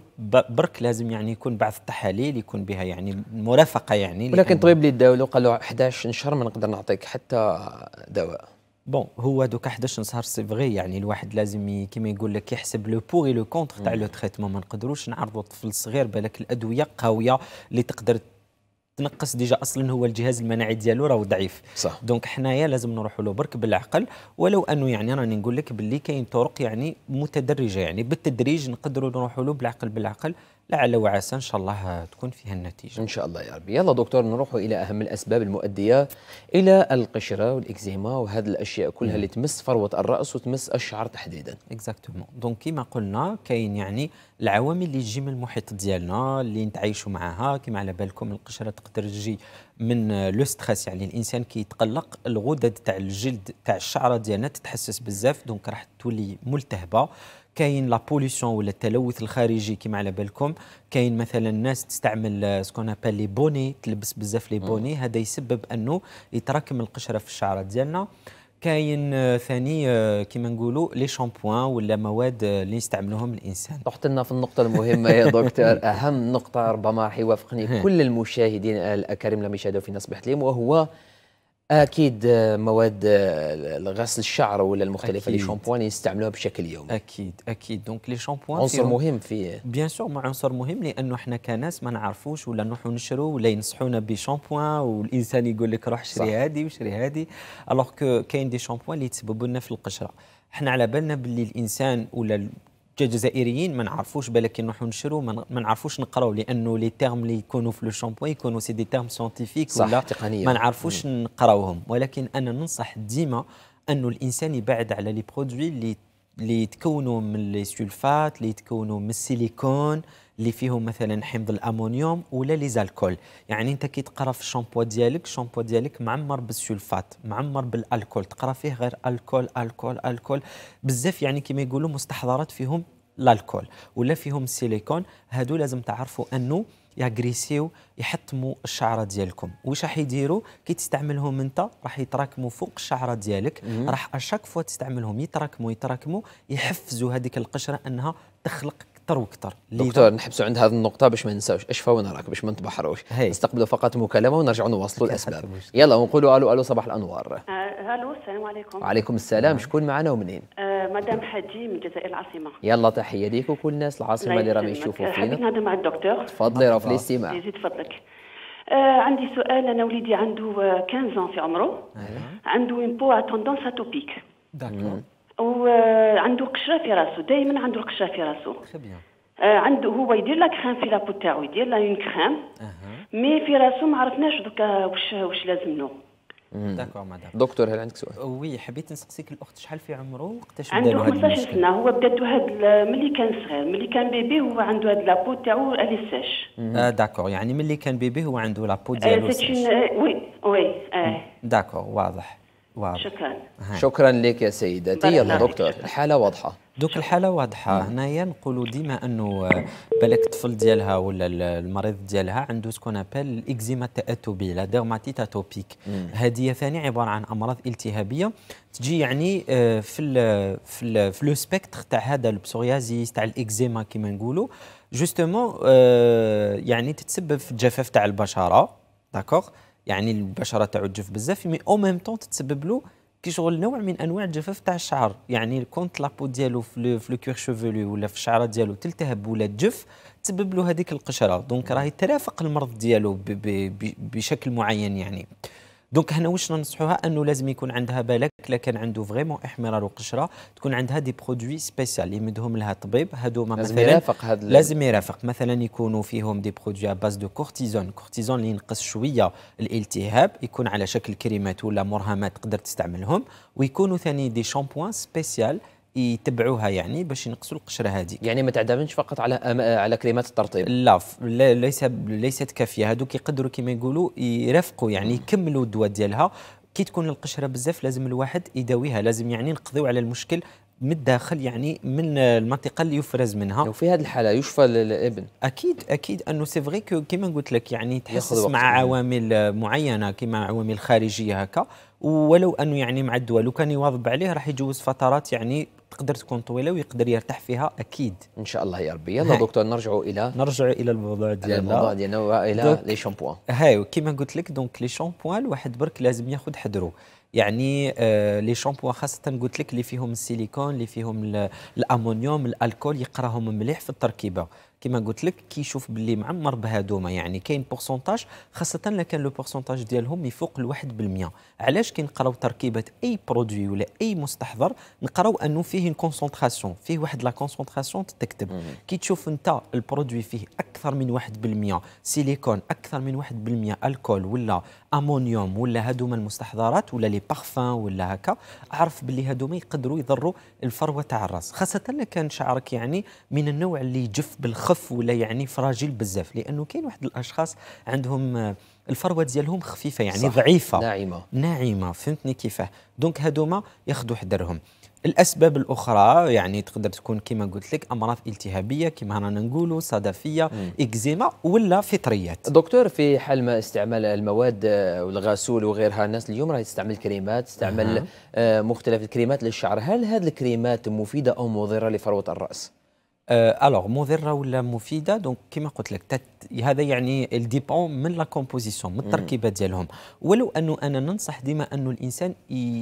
برك لازم يعني يكون بعض التحاليل يكون بها يعني مرافقه يعني ولكن طبيب اللي داولو قال له 11 شهر ما نقدر نعطيك حتى دواء بون هو دوك 11 شهر سي فغي يعني الواحد لازم كيما يقول لك يحسب لو بوغ لو كونتر تاع لو تريتمون ما نقدروش نعرضوا الطفل الصغير بالك الادويه قويه اللي تقدر تنقص ديجا اصلا هو الجهاز المناعي ديالو راه ضعيف صح دونك حنايا لازم نروحوا له برك بالعقل ولو انه يعني راني نقول لك باللي كاين طرق يعني متدرجه يعني بالتدريج نقدروا نروحوا له بالعقل بالعقل لعل وعسى ان شاء الله تكون فيها النتيجه. ان شاء الله يا ربي يلا دكتور نروحوا الى اهم الاسباب المؤديه الى القشره والاكزيما وهذه الاشياء كلها اللي تمس فروه الراس وتمس الشعر تحديدا. اكزاكتومون، دونك كما قلنا كاين يعني العوامل اللي تجي من المحيط ديالنا اللي نتعايشوا معاها كما على بالكم القشره تقدر تجي من لو ستريس يعني الانسان كيتقلق الغدد تاع الجلد تاع الشعره ديالنا تتحسس بزاف دونك راح تولي ملتهبه كاين لا ولا التلوث الخارجي كما على بالكم كاين مثلا الناس تستعمل سكون ابل لي بوني تلبس بزاف لي بوني هذا يسبب انه يتراكم القشره في الشعر ديالنا كاين آه، ثاني آه، كيما نقولوا لي شامبوان ولا مواد آه، اللي يستعملوهم الانسان طحت لنا في النقطه المهمه يا دكتور اهم نقطه ربما راح يوافقني كل المشاهدين الاكارم لم يشاهدوا فينا صبحت اليوم وهو اكيد آه، مواد آه، غسل الشعر ولا المختلفه لي شامبوان يستعملوها بشكل يومي اكيد اكيد دونك لي شامبوان عنصر مهم في بيان سور ما عنصر مهم لانه احنا كناس ما نعرفوش ولا نروحوا نشرو ولا ينصحونا بشامبوان والانسان يقول لك روح شري هذه وشري هذه الوغ كو كاين دي شامبوان اللي يتسببوا لنا في القشره احنا على بالنا باللي الانسان ولا جزائريين ما نعرفوش بالك نروحوا نشرو ما نعرفوش نقراو لانه لي تيرم اللي يكونوا في لو شامبو يكونوا سي دي تيرم سونتيفيك ولا تقنية. ما نعرفوش نقراوهم ولكن انا ننصح ديما انه الانسان يبعد على لي برودوي اللي اللي يتكونوا من لي سولفات اللي يتكونوا من السيليكون اللي فيهم مثلا حمض الامونيوم ولا لي زالكول يعني انت كي تقرا في الشامبو ديالك الشامبو ديالك معمر بالسلفات معمر بالالكول تقرا فيه غير الكول الكول الكول بزاف يعني كما يقولوا مستحضرات فيهم الالكول ولا فيهم السيليكون هادو لازم تعرفوا انه ياغريسيو يحطموا الشعره ديالكم واش راح يديروا كي تستعملهم انت راح يتراكموا فوق الشعره ديالك راح اشاك فوا تستعملهم يتراكموا يتراكموا يحفزوا هذيك القشره انها تخلق اكثر واكثر دكتور نحبسوا عند هذه النقطه باش ما ننساوش اشفى ونراك باش ما نتبحروش نستقبلوا فقط مكالمه ونرجعوا نواصلوا الاسباب يلا ونقولوا الو الو صباح الانوار آه، الو السلام عليكم وعليكم السلام شكون معنا ومنين آه مدام حجي من جزائر العاصمه يلا تحيه ليك وكل الناس العاصمه اللي راهم يشوفوا فينا حبيت نهضر مع الدكتور تفضلي راه في الاستماع يزيد فضلك آه عندي سؤال انا وليدي عنده 15 آه، عام في عمره أيوة. عنده امبو بو ا توندونس اتوبيك داكور وعنده قشره في راسه دائما عنده القشره في راسه آه عنده هو يدير لا كريم في لابو تاعو يدير لا اون كريم uh-huh. مي في راسه ما عرفناش دوكا واش واش لازم له داكور مدام دكتور هل عندك سؤال وي حبيت نسقسيك الاخت شحال في عمره وقتاش بدا عنده 15 سنه هو بدا هاد ملي كان صغير ملي كان بيبي هو عنده هاد لابو تاعو اللي آه داكور يعني ملي كان بيبي هو عنده لابو آه، ديالو ساش وي وي اه داكور آه. mm. واضح واضح. شكرا هاي. شكرا لك يا سيدتي يلا دكتور الحاله واضحه دوك الحاله واضحه نعم. هنايا نقولوا ديما انه آه، بالك الطفل ديالها ولا المريض ديالها عنده سكون ابل الاكزيما التاتوبي لا ديرماتيت اتوبيك هذه ثاني عباره عن امراض التهابيه تجي يعني آه، في الـ في الـ في لو سبيكتر تاع هذا البسوريازيس تاع الاكزيما كيما نقولوا جوستومون آه، يعني تتسبب في الجفاف تاع البشره داكوغ يعني البشره تاعو تجف بزاف مي او ميم طون تتسبب له كي شغل نوع من انواع الجفاف تاع الشعر يعني كونت لابو ديالو في لو كير شوفولي ولا في الشعره ديالو تلتهب ولا تجف تسبب له هذيك القشره دونك راهي ترافق المرض ديالو بشكل معين يعني دونك هنا واش ننصحوها انه لازم يكون عندها بالك لا كان عنده فريمون احمرار وقشره تكون عندها دي برودوي سبيسيال يمدهم لها الطبيب هذوما مثلا يرافق هاد لازم يرافق مثلا يكونوا فيهم دي برودوي باز دو كورتيزون كورتيزون اللي ينقص شويه الالتهاب يكون على شكل كريمات ولا مرهمات تقدر تستعملهم ويكونوا ثاني دي شامبوان سبيسيال يتبعوها يعني باش ينقصوا القشره هذه يعني ما تعتمدش فقط على أم... على كريمات الترطيب لا, ليس ليست كافيه هذوك يقدروا كما يقولوا يرافقوا يعني يكملوا الدواء ديالها كي تكون القشره بزاف لازم الواحد يداويها لازم يعني نقضيو على المشكل من الداخل يعني من المنطقه اللي يفرز منها وفي هذه الحاله يشفى الابن اكيد اكيد انه سي فري كيما قلت لك يعني تحس مع عوامل معينه كيما عوامل خارجيه هكا ولو انه يعني مع الدواء لو كان يواظب عليه راح يجوز فترات يعني تقدر تكون طويله ويقدر يرتاح فيها اكيد ان شاء الله يا ربي يلا دكتور نرجع الى نرجع الى الموضوع ديالنا الموضوع ديالنا والى لي شامبوان هاي كيما قلت لك دونك لي شامبوان الواحد برك لازم ياخذ حذره يعني آه، لي شامبوان خاصه قلت لك اللي فيهم السيليكون اللي فيهم الامونيوم الالكول يقراهم مليح في التركيبه كما قلت لك كيشوف باللي معمر بهذوما يعني كاين بورسونتاج خاصه لكان كان لو بورسونتاج ديالهم يفوق ال 1% علاش كي نقراو تركيبه اي برودوي ولا اي مستحضر نقراو انه فيه كونسونطراسيون فيه واحد لا كونسونطراسيون تتكتب كي تشوف انت البرودوي فيه اكثر من 1% سيليكون اكثر من 1% الكول ولا امونيوم ولا هذوما المستحضرات ولا لي بارفان ولا هكا عرف باللي هذوما يقدروا يضروا الفروه تاع الراس خاصه كان شعرك يعني من النوع اللي يجف بالخف ولا يعني فراجيل بزاف لانه كاين واحد الاشخاص عندهم آه، الفروه ديالهم خفيفه يعني صح. ضعيفه ناعمه ناعمه فهمتني كيفاه دونك هادوما ياخذوا حذرهم الاسباب الاخرى يعني تقدر تكون كما قلت لك امراض التهابيه كما رانا نقولوا صدفيه اكزيما ولا فطريات دكتور في حال ما استعمال المواد آه، والغسول وغيرها الناس اليوم راهي تستعمل كريمات تستعمل آه. مختلف الكريمات للشعر هل هذه الكريمات مفيده او مضره لفروه الراس الوغ آه، مضره ولا مفيده دونك كما قلت لك تت... هذا يعني الديبون من لا كومبوزيسيون من التركيبه ديالهم ولو انه انا ننصح ديما انه الانسان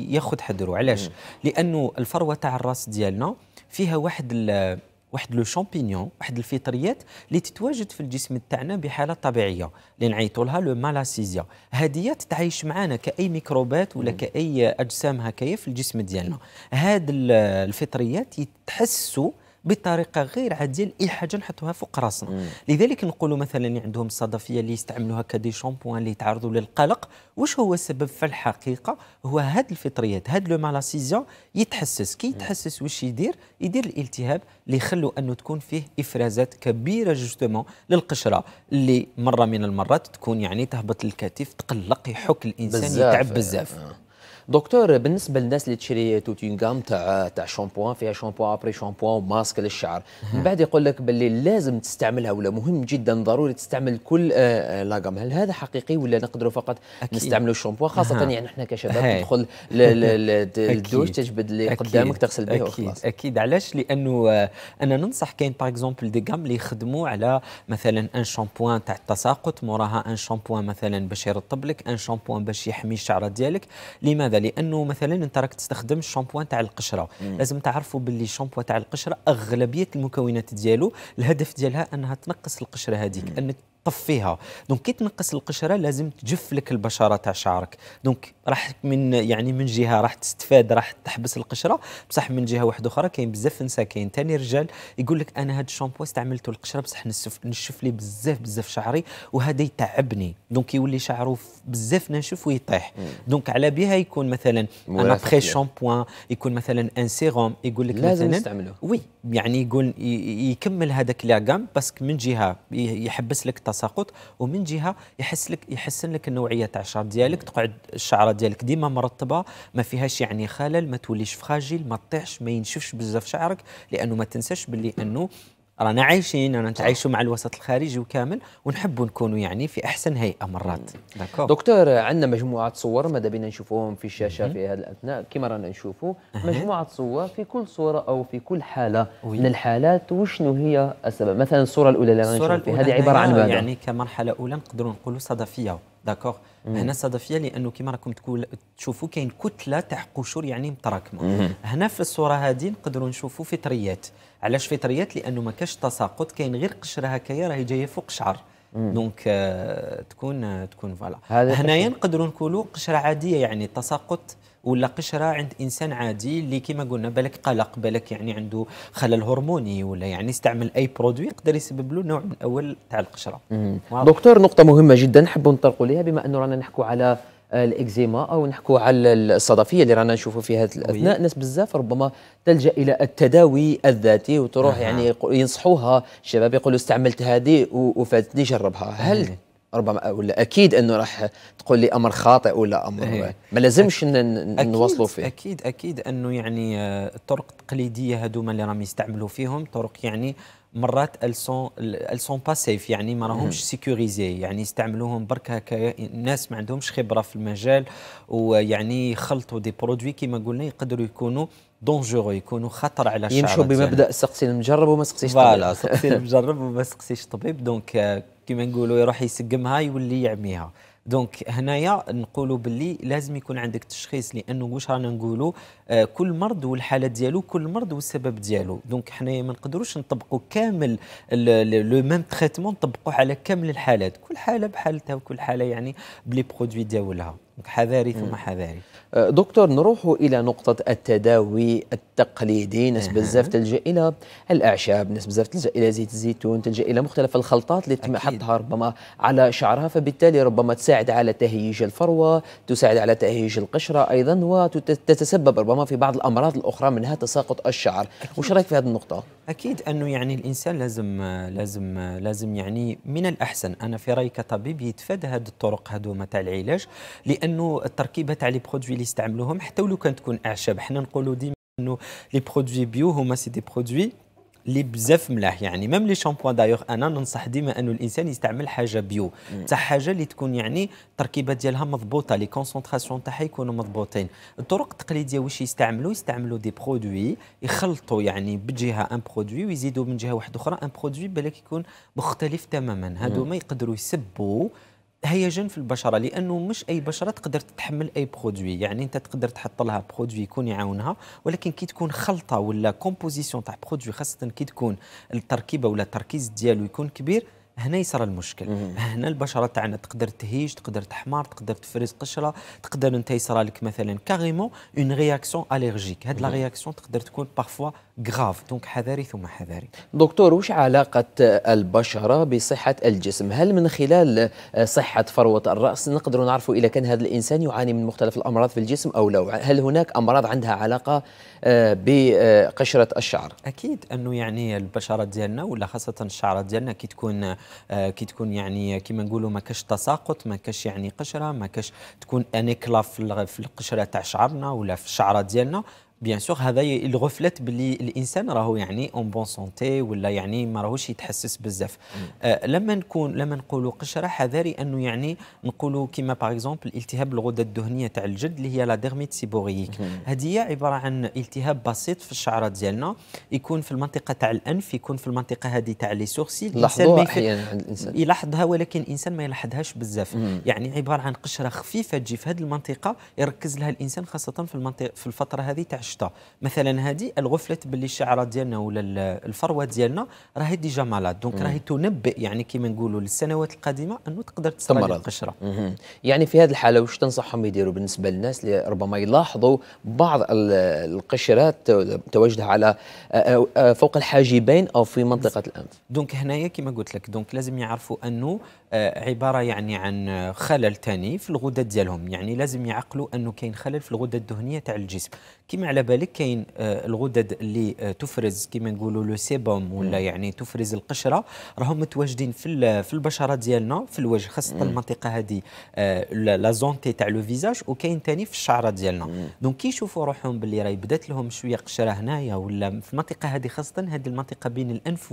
ياخذ حذره علاش لانه الفروه تاع الراس ديالنا فيها واحد ال... واحد لو شامبينيون واحد الفطريات اللي تتواجد في الجسم تاعنا بحاله طبيعيه اللي نعيطوا لها لو مالاسيزيا هذه تتعايش معنا كاي ميكروبات ولا كاي اجسام هكايا في الجسم ديالنا هاد الفطريات يتحسوا بطريقه غير عاديه لاي حاجه نحطوها فوق راسنا مم. لذلك نقولوا مثلا عندهم الصدفيه اللي يستعملوها كدي شامبوان اللي يتعرضوا للقلق واش هو السبب في الحقيقه هو هاد الفطريات هاد لو مالاسيزيون يتحسس كي يتحسس واش يدير يدير الالتهاب اللي يخلو انه تكون فيه افرازات كبيره جوستومون للقشره اللي مره من المرات تكون يعني تهبط للكتف تقلق يحك الانسان بزاف يتعب بزاف آه. دكتور بالنسبه للناس اللي تشري توتينغام تاع تاع شامبوان فيها شامبوان ابري شامبوان وماسك للشعر من بعد يقول لك باللي لازم تستعملها ولا مهم جدا ضروري تستعمل كل آه، آه، لاغام هل هذا حقيقي ولا نقدروا فقط نستعملوا الشامبوان خاصه يعني احنا كشباب تدخل للدوش تجبد اللي قدامك تغسل به وخلاص اكيد علاش لانه آه، انا ننصح كاين باغ اكزومبل دي كام اللي يخدموا على مثلا ان شامبوان تاع التساقط موراها ان شامبوان مثلا باش يرطب لك ان شامبوان باش يحمي الشعره ديالك لماذا لماذا لانه مثلا انت راك تستخدم الشامبوان تاع القشره مم. لازم تعرفوا باللي الشامبوان تاع القشره اغلبيه المكونات ديالو الهدف ديالها انها تنقص القشره هذيك انك طفيها دونك كي تنقص القشره لازم تجف لك البشره تاع شعرك دونك راح من يعني من جهه راح تستفاد راح تحبس القشره بصح من جهه واحده اخرى كاين بزاف نساء كاين ثاني رجال يقول لك انا هذا الشامبو استعملته القشره بصح نشف نشف لي بزاف بزاف شعري وهذا يتعبني دونك يولي شعره بزاف ناشف ويطيح دونك على بها يكون مثلا انا ابخي شامبوان يكون مثلا ان سيروم يقول لك لازم مثلا نستعمله وي يعني يقول يكمل هذاك لاغام باسكو من جهه يحبس لك التساقط ومن جهه يحس لك يحسن لك النوعيه تاع الشعر ديالك تقعد الشعره ديالك ديما مرطبه ما فيهاش يعني خلل ما توليش فخاجيل ما تطيحش ما ينشفش بزاف شعرك لانه ما تنساش باللي انه رانا عايشين رانا نتعايشوا مع الوسط الخارجي وكامل ونحبوا نكونوا يعني في احسن هيئه مرات داكور دكتور عندنا مجموعه صور ماذا بينا نشوفوهم في الشاشه في هذا الاثناء كما رانا نشوفوا مجموعه صور في كل صوره او في كل حاله وي. من الحالات وشنو هي السبب مثلا الصوره الاولى اللي رانا نشوفها هذه عباره عن ماذا يعني كمرحله اولى نقدروا نقولوا صدفيه داكور هنا صدفيه لانه كما راكم تقول تشوفوا كاين كتله تاع قشور يعني متراكمه هنا في الصوره هذه نقدروا نشوفوا فطريات علاش فطريات لانه ما كاش تساقط كاين غير قشره هكايا راهي جايه فوق شعر دونك آه تكون آه تكون فوالا هنايا نقدروا نقولوا قشره عاديه يعني تساقط ولا قشره عند انسان عادي اللي كما قلنا بالك قلق بالك يعني عنده خلل هرموني ولا يعني استعمل اي برودوي يقدر يسبب له نوع من اول تاع القشره دكتور نقطه مهمه جدا نحب نطرقوا لها بما انه رانا نحكوا على الاكزيما او نحكوا على الصدفيه اللي رانا نشوفوا في هذه الاثناء ناس بزاف ربما تلجا الى التداوي الذاتي وتروح آه. يعني ينصحوها الشباب يقولوا استعملت هذه وفاتني جربها هل ربما ولا اكيد انه راح تقول لي امر خاطئ ولا امر أه. ما لازمش نواصلوا فيه اكيد اكيد انه يعني آه، الطرق التقليديه هذوما اللي راهم يستعملوا فيهم طرق يعني مرات السون با سيف يعني ما راهمش سيكوريزي يعني يستعملوهم برك هكا ناس ما عندهمش خبره في المجال ويعني يخلطوا دي برودوي كيما قلنا يقدروا يكونوا دونجورو يكونوا خطر على الشعب يمشوا بمبدا سقسي المجرب وما سقسيش طبيب فوالا سقسي المجرب وما سقسيش طبيب دونك آه، كيما نقولوا يروح يسقمها يولي يعميها دونك هنايا نقولوا باللي لازم يكون عندك تشخيص لانه واش رانا نقولوا آه، كل مرض والحاله ديالو كل مرض والسبب ديالو دونك حنايا ما نقدروش نطبقوا كامل لو ميم تريتمون نطبقوا على كامل الحالات كل حاله بحالتها وكل حاله يعني بلي برودوي ديالها حذاري ثم حذاري دكتور نروح الى نقطه التداوي التقليدي ناس بزاف تلجا الى الاعشاب ناس بزاف تلجا الى زيت الزيتون تلجا الى مختلف الخلطات اللي تم حطها ربما على شعرها فبالتالي ربما تساعد على تهيج الفروه تساعد على تهيج القشره ايضا وتتسبب ربما في بعض الامراض الاخرى منها تساقط الشعر وش رايك في هذه النقطه اكيد انه يعني الانسان لازم لازم لازم يعني من الاحسن انا في رايي كطبيب يتفادى هذه الطرق هذو تاع العلاج لانه التركيبه تاع لي برودوي اللي يستعملوهم حتى ولو كانت تكون اعشاب حنا نقولوا ديما انه لي برودوي بيو هما سي دي برودوي اللي بزاف ملاح يعني ميم لي شامبوان دايوغ انا ننصح ديما انه الانسان يستعمل حاجه بيو تاع حاجه اللي تكون يعني التركيبه ديالها مضبوطه لي كونسونطراسيون تاعها يكونوا مضبوطين الطرق التقليديه واش يستعملوا يستعملوا دي برودوي يخلطوا يعني بجهه ان برودوي ويزيدوا من جهه واحده اخرى ان برودوي بالك يكون مختلف تماما هادو ما يقدروا يسبوا هيجان في البشره لانه مش اي بشره تقدر تتحمل اي برودوي يعني انت تقدر تحط لها برودوي يكون يعاونها ولكن كي تكون خلطه ولا كومبوزيسيون تاع برودوي خاصه كي تكون التركيبه ولا التركيز ديالو يكون كبير هنا يصير المشكل هنا البشره تاعنا تقدر تهيج تقدر تحمر تقدر تفرز قشره تقدر انت يصير لك مثلا كاريمون اون رياكسيون اليرجيك هاد لا رياكسيون تقدر تكون بارفوا غراف دونك حذاري ثم حذاري دكتور وش علاقه البشره بصحه الجسم هل من خلال صحه فروه الراس نقدر نعرفوا اذا كان هذا الانسان يعاني من مختلف الامراض في الجسم او لا هل هناك امراض عندها علاقه بقشره الشعر اكيد انه يعني البشره ديالنا ولا خاصه الشعر ديالنا كي تكون آه، كي تكون يعني كيما نقولوا ما كاش تساقط ما كاش يعني قشره ما كاش تكون انيكلا في القشره تاع شعرنا ولا في الشعره ديالنا بيان سور هذا الغفلت باللي الانسان راهو يعني اون بون سونتي ولا يعني ما راهوش يتحسس بزاف آه لما نكون لما نقولوا قشره حذاري انه يعني نقولوا كيما باغ اكزومبل التهاب الغده الدهنيه تاع الجلد اللي هي لا ديرميت سيبوريك هذه عباره عن التهاب بسيط في الشعره ديالنا يكون في المنطقه تاع الانف يكون في المنطقه هذه تاع لي سورسي الانسان ما عند الانسان يلاحظها ولكن الانسان ما يلاحظهاش بزاف يعني عباره عن قشره خفيفه تجي في هذه المنطقه يركز لها الانسان خاصه في المنطقه في الفتره هذه تاع الشتاء مثلا هذه الغفلت باللي الشعره ديالنا ولا الفروه ديالنا راهي ديجا مالاد دونك راهي تنبئ يعني كيما نقولوا للسنوات القادمه انه تقدر تصرى القشره يعني في هذه الحاله واش تنصحهم يديروا بالنسبه للناس اللي ربما يلاحظوا بعض القشرات تواجدها على آه، آه، آه، فوق الحاجبين او في منطقه الانف دونك هنايا كما قلت لك دونك لازم يعرفوا انه آه، عباره يعني عن خلل ثاني في الغدد ديالهم يعني لازم يعقلوا انه كاين خلل في الغده الدهنيه تاع الجسم كما على بالك كاين آه، الغدد اللي آه، تفرز كما نقولوا لو سيبوم ولا يعني تفرز القشره راهم متواجدين في في البشره ديالنا في الوجه خاصه المنطقه هذه لا زونتي تاع لو فيزاج وكاين ثاني في الشعره ديالنا دونك كي يشوفوا روحهم باللي راهي بدات لهم شويه قشره هنايا ولا في المنطقه هذه خاصه هذه المنطقه بين الانف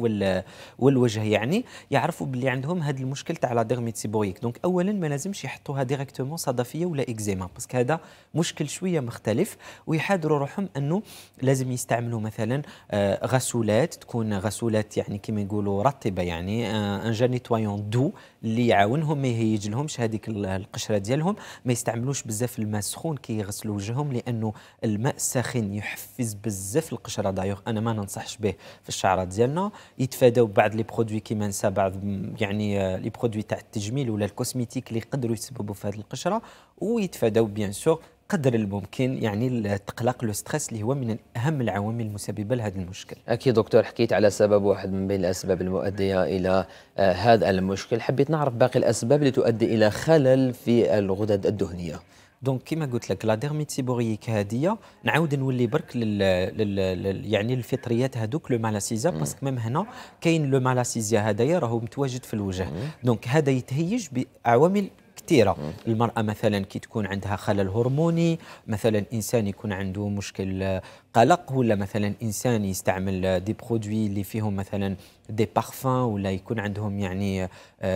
والوجه يعني يعرفوا باللي عندهم هذا المشكل تاع على ديرميت ديرميتسيبويك دونك اولا ما لازمش يحطوها ديريكتومون صدفيه ولا اكزيما باسكو هذا مشكل شويه مختلف ويحاضروا روحهم انه لازم يستعملوا مثلا آه، غسولات تكون غسولات يعني كما يقولوا رطبه يعني ان جانيتويون دو اللي يعاونهم ما يهيج لهمش هذيك القشره ديالهم ما يستعملوش بزاف الماء السخون كي وجههم لانه الماء الساخن يحفز بزاف القشره دايوغ انا ما ننصحش به في الشعره ديالنا يتفاداو بعض لي برودوي كيما نسى بعض يعني آه، لي برودوي تاع التجميل ولا الكوسميتيك اللي يقدروا يسببوا في هذه القشره ويتفاداو بيان سور قدر الممكن يعني التقلق لو ستريس اللي هو من اهم العوامل المسببه لهذا المشكل. اكيد دكتور حكيت على سبب واحد من بين الاسباب المؤديه الى آه هذا المشكل، حبيت نعرف باقي الاسباب اللي تؤدي الى خلل في الغدد الدهنيه. دونك كيما قلت لك لا ديرميتيبوريك هاديه نعاود نولي برك لل... لل... لل... يعني الفطريات هذوك لو مالاسيزا باسكو ميم هنا كاين لو مالاسيزيا هذايا راهو متواجد في الوجه دونك هذا يتهيج بعوامل كثيره المراه مثلا كي تكون عندها خلل هرموني مثلا انسان يكون عنده مشكل قلق ولا مثلا انسان يستعمل دي برودوي اللي فيهم مثلا دي بارفان ولا يكون عندهم يعني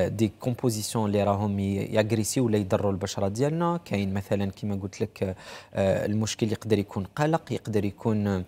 دي آه، كومبوزيسيون اللي راهم ياغريسي ولا يضروا البشره ديالنا كاين مثلا كما قلت لك آه، المشكل يقدر يكون قلق يقدر يكون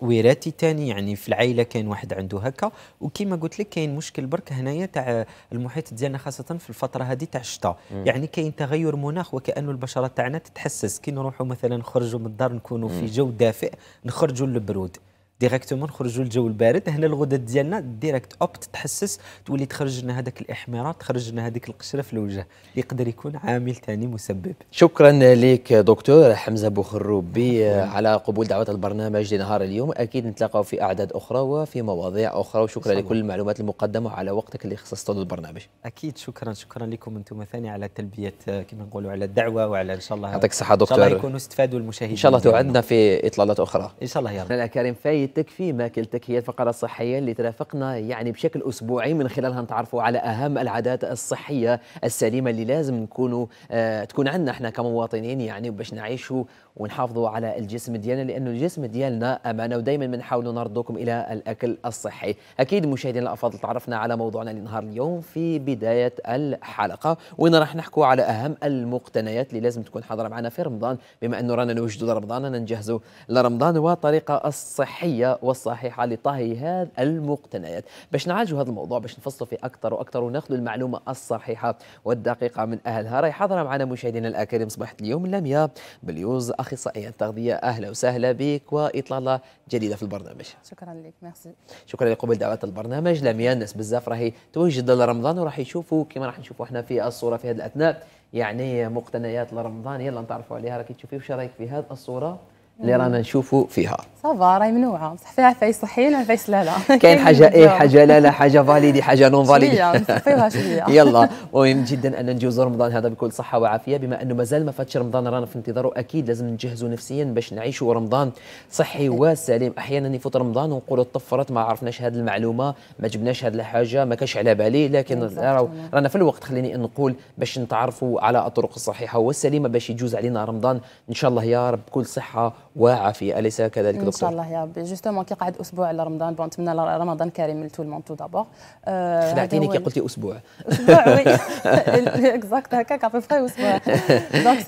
وراثي تاني يعني في العائله كاين واحد عنده هكا وكما قلت لك كاين مشكل برك هنايا تاع المحيط ديالنا خاصه في الفتره هذه تاع الشتاء يعني كاين تغير مناخ وكانه البشره تاعنا تتحسس كي نروحوا مثلا نخرجوا من الدار نكونوا في جو دافئ نخرجوا للبرود ديريكتومون نخرجوا الجو البارد هنا الغدد ديالنا ديريكت اوب تتحسس تولي تخرج لنا هذاك الاحمرار تخرج لنا هذيك القشره في الوجه اللي يقدر يكون عامل ثاني مسبب شكرا لك دكتور حمزه بوخروبي على قبول دعوه البرنامج لنهار اليوم اكيد نتلاقاو في اعداد اخرى وفي مواضيع اخرى وشكرا لكل المعلومات المقدمه على وقتك اللي خصصته للبرنامج اكيد شكرا شكرا لكم انتم ثاني على تلبيه كما نقولوا على الدعوه وعلى ان شاء الله يعطيك الصحه دكتور ان شاء الله يكونوا استفادوا المشاهدين ان شاء الله توعدنا في اطلالات اخرى ان شاء الله يا رب تكفي ماكلتك هي الفقرة الصحية اللي ترافقنا يعني بشكل أسبوعي من خلالها نتعرفوا على أهم العادات الصحية السليمة اللي لازم نكونوا آه تكون عندنا احنا كمواطنين يعني باش نعيشوا ونحافظوا على الجسم ديالنا لانه الجسم ديالنا امانه ودائما بنحاولوا نرضوكم الى الاكل الصحي اكيد مشاهدينا الافاضل تعرفنا على موضوعنا لنهار اليوم في بدايه الحلقه وين راح نحكوا على اهم المقتنيات اللي لازم تكون حاضره معنا في رمضان بما انه رانا نوجدوا لرمضان رانا نجهزوا لرمضان والطريقه الصحيه والصحيحه لطهي هذه المقتنيات باش نعالجوا هذا الموضوع باش نفصلوا فيه اكثر واكثر وناخذوا المعلومه الصحيحه والدقيقه من اهلها راهي حاضره معنا مشاهدينا الاكارم صباح اليوم لميا بليوز اخصائيه التغذيه اهلا وسهلا بك واطلاله جديده في البرنامج شكرا لك ميرسي شكرا لقبول دعوه البرنامج لميان الناس بزاف راهي توجد لرمضان وراح يشوفوا كما راح نشوفوا احنا في الصوره في هذه الاثناء يعني مقتنيات لرمضان يلا نتعرفوا عليها راكي تشوفي واش رايك في هذه الصوره اللي رانا نشوفوا فيها صافا راهي منوعه بصح فيها فايس صحيين ولا لا لا كاين حاجه اي حاجه لا لا حاجه فاليدي حاجه نون فاليدي فيها شويه يلا مهم جدا ان نجوز رمضان هذا بكل صحه وعافيه بما انه مازال ما فاتش رمضان رانا في انتظاره اكيد لازم نجهزوا نفسيا باش نعيشوا رمضان صحي وسليم احيانا يفوت رمضان ونقولوا طفرت ما عرفناش هذه المعلومه ما جبناش هذه الحاجه ما كانش على بالي لكن رانا في الوقت خليني نقول باش نتعرفوا على الطرق الصحيحه والسليمه باش يجوز علينا رمضان ان شاء الله يا رب بكل صحه وعافيه اليس كذلك دكتور؟ ان شاء الله يا ربي جوستومون كي قاعد اسبوع على رمضان بون نتمنى رمضان كريم لتو المون تو دابور خدعتيني كي قلتي اسبوع اسبوع وي اكزاكت هكاك ابو اسبوع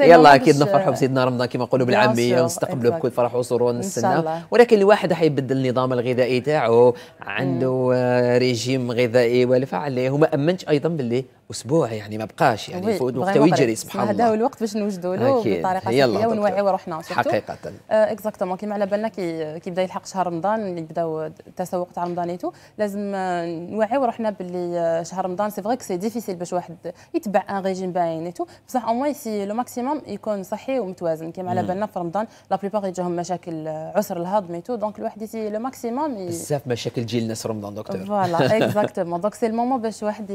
يلا اكيد نفرحوا بسيدنا رمضان كما نقولوا بالعاميه ونستقبلوا بكل فرح وسرور ونستنى ولكن الواحد حيبدل النظام الغذائي تاعو عنده آه، ريجيم غذائي والف عليه وما امنش ايضا باللي اسبوع يعني ما بقاش يعني يفوت وقت ويجري سبحان الله هذا هو الوقت باش نوجدوا له بطريقه صحيه ونوعيو روحنا حقيقه اكزاكتومون آه، كيما على بالنا كي كيبدا يلحق شهر رمضان اللي بداو التسوق تاع رمضانيتو لازم آه، نوعيو روحنا باللي آه، شهر رمضان سي فريك سي ديفيسيل باش واحد يتبع ان ريجيم باين ايتو بصح او موان سي لو ماكسيموم يكون صحي ومتوازن كيما على بالنا في رمضان لا بليبار يجيهم مشاكل عسر الهضم ايتو دونك الواحد يسي لو ماكسيموم بزاف مشاكل تجي الناس رمضان دكتور فوالا اكزاكتومون دونك سي المومون باش واحد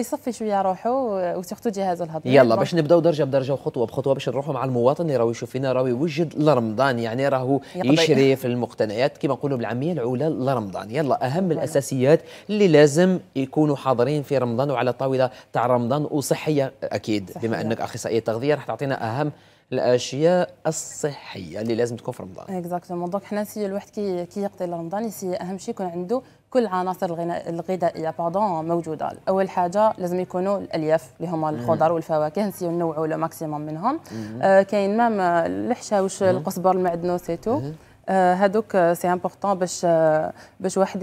يصفي شويه روحه وسيرتو جهاز الهضم يلا باش نبداو درجه بدرجه وخطوه بخطوه باش نروحوا مع المواطن اللي راهو يشوف فينا راهو يوجد لرمضان يعني راهو يشري في المقتنيات كما نقولوا بالعاميه العولى لرمضان يلا اهم الاساسيات اللي لازم يكونوا حاضرين في رمضان وعلى طاوله تاع رمضان وصحيه اكيد صحيح. بما انك اخصائيه تغذيه راح تعطينا اهم الاشياء الصحيه اللي لازم تكون في رمضان اكزاكتومون دونك حنا سي الواحد كي كي يقضي رمضان سي اهم شيء يكون عنده كل عناصر الغذائيه باردون موجوده اول حاجه لازم يكونوا الالياف اللي هما الخضر والفواكه نسيو نوعوا لو ماكسيموم منهم آه كاين مام الحشاوش القزبر المعدنوس سيتو آه، هذوك سي آه، امبورطون باش آه، باش واحد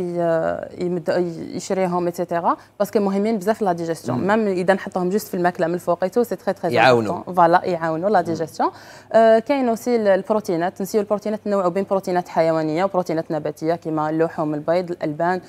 يمد يشريهم ايتترا باسكو مهمين بزاف لا ديجيستيون ميم اذا نحطهم جوست في الماكله من فوق ايتو سي تري تري يعاونوا فوالا يعاونوا لا ديجيستيون كاين اوسي البروتينات نسيو البروتينات نوعوا بين بروتينات حيوانيه وبروتينات نباتيه كيما اللحوم البيض الالبان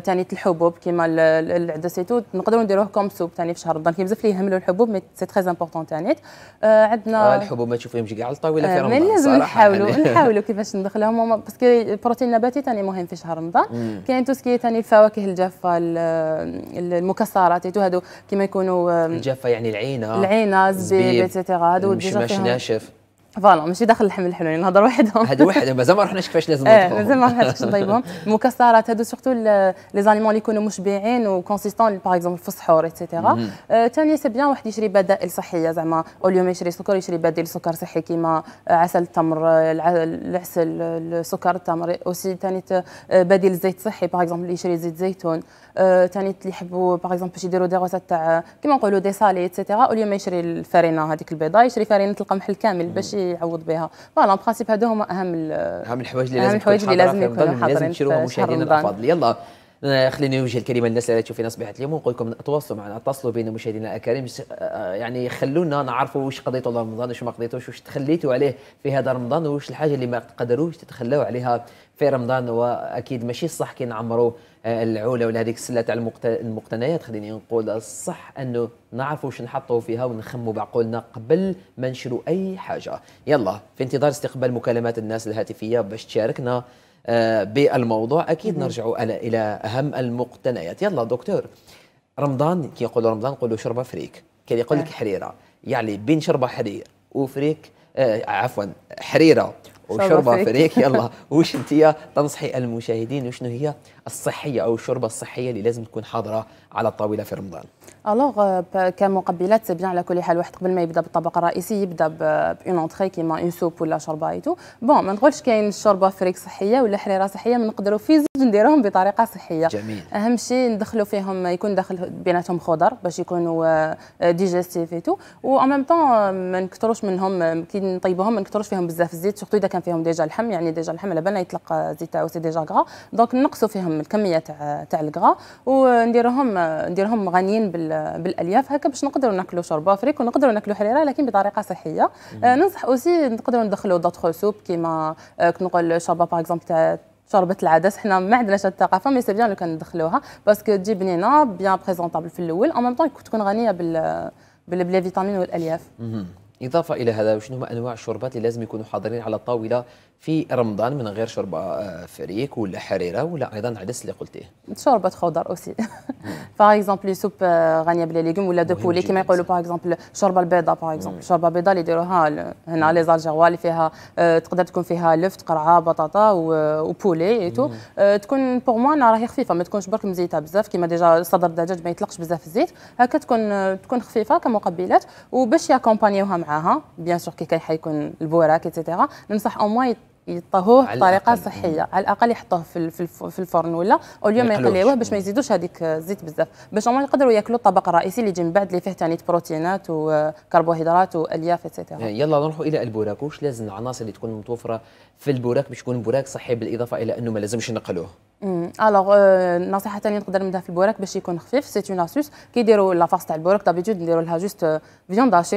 ثاني الحبوب كيما العدس ايتو نقدروا نديروه كوم سوب ثاني في شهر رمضان كي بزاف اللي يهملوا الحبوب مي سي تري امبورطون ثاني عندنا الحبوب ما تشوفيهمش كاع على الطاوله في رمضان لازم نحاولوا يعني. نحاولوا كيفاش ندخل داخلهم هما باسكو البروتين النباتي ثاني مهم في شهر رمضان كاين تو سكي ثاني الفواكه الجافه المكسرات هادو كيما يكونوا الجافه يعني العينه العينه الزبيب اتسيتيرا هادو الشماش ناشف فوالا ماشي داخل الحمل الحلوين نهضر وحدهم هذا واحد مازال ما رحناش كيفاش لازم إيه، نطيبهم مازال ما رحناش نطيبهم المكسرات هادو سورتو لي زاليمون اللي يكونوا مشبعين وكونسيستون باغ اكزومبل في السحور اكسيتيرا ثاني سي بيان واحد يشري بدائل صحيه زعما اوليو ما يشري سكر يشري بديل سكر صحي كيما عسل التمر العسل السكر التمر اوسي ثاني إيه، بديل زيت صحي باغ اكزومبل يشري زيت زيتون ثاني اللي يحبوا باغ اكزومبل يديروا دي روسات تاع كيما نقولوا دي سالي اتسيتيرا او ما يشري الفرينه هذيك البيضاء يشري فرينه القمح الكامل باش يعوض بها فوالا برانسيب هادو هما اهم اهم الحوايج اللي لازم الحوايج اللي لازم يكونوا حاضرين تشيروهم مشاهدينا الافاضل يلا خليني نوجه الكلمه للناس اللي تشوفينا صباح اليوم ونقول لكم تواصلوا معنا اتصلوا بنا مشاهدينا الكريم يعني خلونا نعرفوا واش قضيتوا على رمضان واش ما قضيتوش واش تخليتوا عليه في هذا رمضان واش الحاجه اللي ما قدروش تتخلوا عليها في رمضان واكيد ماشي صح كي نعمروا آه، العولة ولا هذيك السلة تاع المقتنيات خليني نقول الصح أنه نعرفوا واش نحطوا فيها ونخموا بعقولنا قبل ما نشروا أي حاجة يلا في انتظار استقبال مكالمات الناس الهاتفية باش تشاركنا آه، بالموضوع أكيد نرجع إلى أهم المقتنيات يلا دكتور رمضان كي يقول رمضان نقولوا شربة فريك كي يقول لك آه. حريرة يعني بين شربة حرير وفريك آه عفوا حريرة وشربة فريك يلا وش انت تنصحي المشاهدين وشنو هي الصحيه او الشوربه الصحيه اللي لازم تكون حاضره على الطاوله في رمضان الوغ euh, كمقبلات بيان على كل حال واحد قبل ما يبدا بالطبق الرئيسي يبدا بون اونتري كيما اون سوب ولا شوربه ايتو بون ما نقولش كاين الشوربه فريك صحيه ولا حريره صحيه نقدروا في زوج نديروهم بطريقه صحيه جميل اهم شيء ندخلوا فيهم يكون داخل بيناتهم خضر باش يكونوا ديجستيف آه، ايتو و ان ميم طون ما نكثروش منهم آه، كي نطيبوهم ما نكثروش فيهم بزاف الزيت سورتو اذا كان فيهم ديجا الحم يعني ديجا الحم على بالنا يطلق آه، زيت او سي ديجا غرا دونك نقصوا فيهم الكميه تاع تاع الكغا ونديرهم نديرهم غنيين بالالياف هكا باش نقدروا ناكلوا شوربه فريك ونقدروا ناكلوا حريره لكن بطريقه صحيه آه، ننصح اوسي نقدروا ندخلوا دوطخ سوب كيما آه نقول شوربه باغ اكزومبل تاع شوربه العدس حنا ما عندناش هاد الثقافه مي سي بيان لو كان ندخلوها باسكو تجي بنينه بيان بريزونطابل في الاول او ميم طون تكون غنيه بال بلا فيتامين والالياف اضافه الى هذا شنو هما انواع الشوربات اللي لازم يكونوا حاضرين على الطاوله في رمضان من غير شوربه آه، فريك ولا حريره ولا ايضا عدس اللي قلتيه شوربه خضر اوسي باغ اكزومبل سوب غنيه ليغوم ولا دو بولي كما يقولوا باغ اكزومبل شوربه البيضاء باغ اكزومبل شوربه بيضه اللي يديروها هنا لي زالجيروا اللي فيها آه، تقدر تكون فيها لفت قرعه بطاطا وبولي اي تو تكون بوغ موا راهي خفيفه ما تكونش برك مزيته بزاف كيما ديجا صدر الدجاج ما يطلقش بزاف الزيت هكا تكون آه، تكون خفيفه كمقبلات وباش ياكومبانيوها معاها بيان سور كي كيحيكون البوراك ايتترا ننصح او يطهوه بطريقه صحيه على الاقل يحطوه في في الفرن ولا او اليوم يقليوه باش ما يزيدوش هذيك الزيت بزاف باش هما يقدروا ياكلوا الطبق الرئيسي اللي يجي من بعد اللي فيه ثاني بروتينات وكربوهيدرات والياف اتسيتيرا يلا نروحوا الى البوراكوش واش لازم العناصر اللي تكون متوفره في البوراك باش يكون بوراك صحي بالاضافه الى انه ما لازمش نقلوه الوغ euh, نصيحه ثانيه نقدر نبدا في البوراك باش يكون خفيف سي اون اسوس كي يديروا لا فاس تاع البوراك دابيتود نديروا لها جوست فيون داشي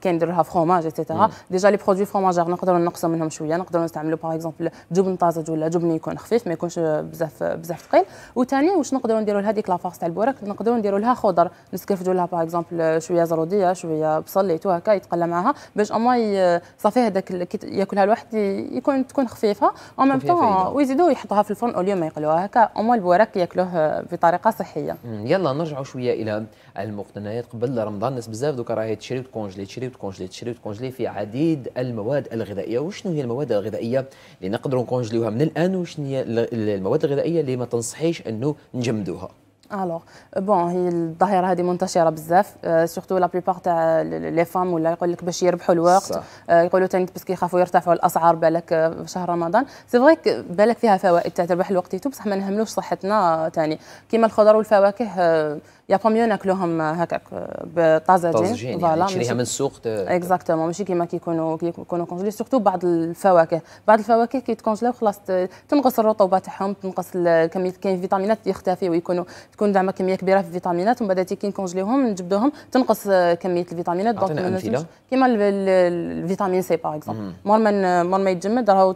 كي نديروا لها فروماج ايتترا ديجا لي برودوي فروماجير نقدروا نقصوا منهم شويه نقدروا نستعملوا باغ اكزومبل جبن طازج ولا جبن يكون خفيف ما يكونش بزاف بزاف ثقيل وثاني واش نقدروا نديروا لهذيك لا فاس تاع البوراك نقدروا نديروا لها خضر نسكرفجوا لها باغ اكزومبل شويه زروديه شويه بصل تو هكا يتقلى معاها باش اما صافي هذاك ياكلها الواحد يكون تكون خفيفه او ميم طون ويزيدوا يحطوها في الفرن او اليوم يقلوها هكا اوموا البورك ياكلوه بطريقه صحيه يلا نرجعوا شويه الى المقتنيات قبل رمضان الناس بزاف دوكا راهي تشري وتكونجلي تشري وتكونجلي تشري وتكونجلي في عديد المواد الغذائيه وشنو هي المواد الغذائيه اللي نقدروا نكونجليوها من الان وشنو هي المواد الغذائيه اللي ما تنصحيش انه نجمدوها الوغ بون هي الظاهره هذه منتشره بزاف سورتو لا بيبار تاع لي فام ولا يقول لك باش يربحوا الوقت euh, يقولوا تاني باسكو يخافوا يرتفعوا الاسعار بالك آه، شهر رمضان سي فري بالك فيها فوائد تاع تربح الوقتيتو بصح ما نهملوش صحتنا تاني كيما الخضر والفواكه يا آه، بوميو ناكلوهم هكاك طازجين فوالا نشريها من السوق اكزاكتومون ماشي كيما كيكونوا كيكونوا كونجلي سورتو بعض الفواكه بعض الفواكه كي تكونجلاو خلاص تنقص الرطوبه تاعهم تنقص كميه كاين فيتامينات يختفي ويكونوا تكون زعما كميه كبيره في الفيتامينات ومن بعد كي نكونجليهم نجبدوهم تنقص آه، كميه الفيتامينات دونك كيما الفيتامين سي باغ اكزومبل مور ما مور ما يتجمد راه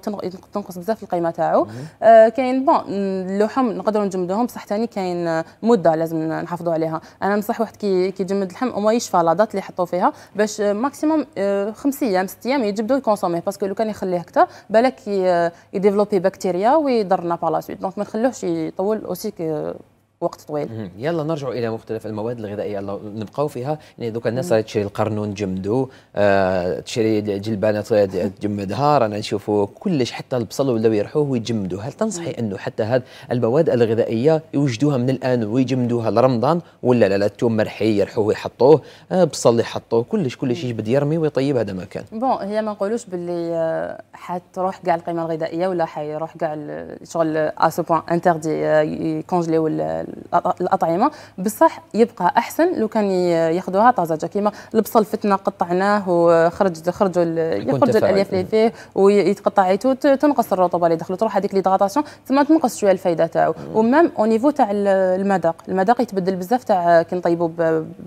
تنقص بزاف القيمه تاعو آه، كاين بون اللحم نقدروا نجمدوهم بصح ثاني كاين آه، مده لازم نحافظوا عليها انا نصح واحد كي كيجمد اللحم وما يشفى لا دات اللي حطوا فيها باش ماكسيموم خمس ايام ست ايام يجبدوا يكونسوميه باسكو لو كان يخليه اكثر بالك يديفلوبي بكتيريا ويضرنا لا سويت دونك ما نخلوهش يطول اوسي وقت طويل يلا نرجع الى مختلف المواد الغذائيه نبقاو فيها يعني دوك الناس راهي تشري القرنون تجمدو آه تشري جلبانه تجمدها رانا نشوفوا كلش حتى البصل ولاو يرحوه ويجمدوا هل تنصحي انه حتى هذه المواد الغذائيه يوجدوها من الان ويجمدوها لرمضان ولا لا لا الثوم مرحي يرحوه ويحطوه آه بصل يحطوه كلش كلش يجبد يرمي ويطيب هذا مكان بون هي ما نقولوش باللي آه، حتروح كاع القيمه الغذائيه ولا حيروح كاع شغل ا سو بوان انتردي يكونجليو الاطعمه بصح يبقى احسن لو كان ياخذوها طازجه كيما البصل فتنا قطعناه وخرج خرجوا يخرجوا الالياف اللي فيه ويتقطع عيتو تنقص الرطوبه اللي دخلت تروح هذيك ليدغاتاسيون ثم تنقص شويه الفائده تاعو ومام او نيفو تاع المذاق المذاق يتبدل بزاف تاع كي نطيبوا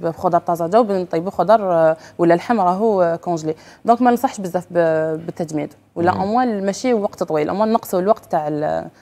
بخضر طازجه وبنطيبوا خضر آه، ولا لحم راهو كونجلي دونك ما ننصحش بزاف بالتجميد ولا اموال ماشي وقت طويل اموال نقصوا الوقت تاع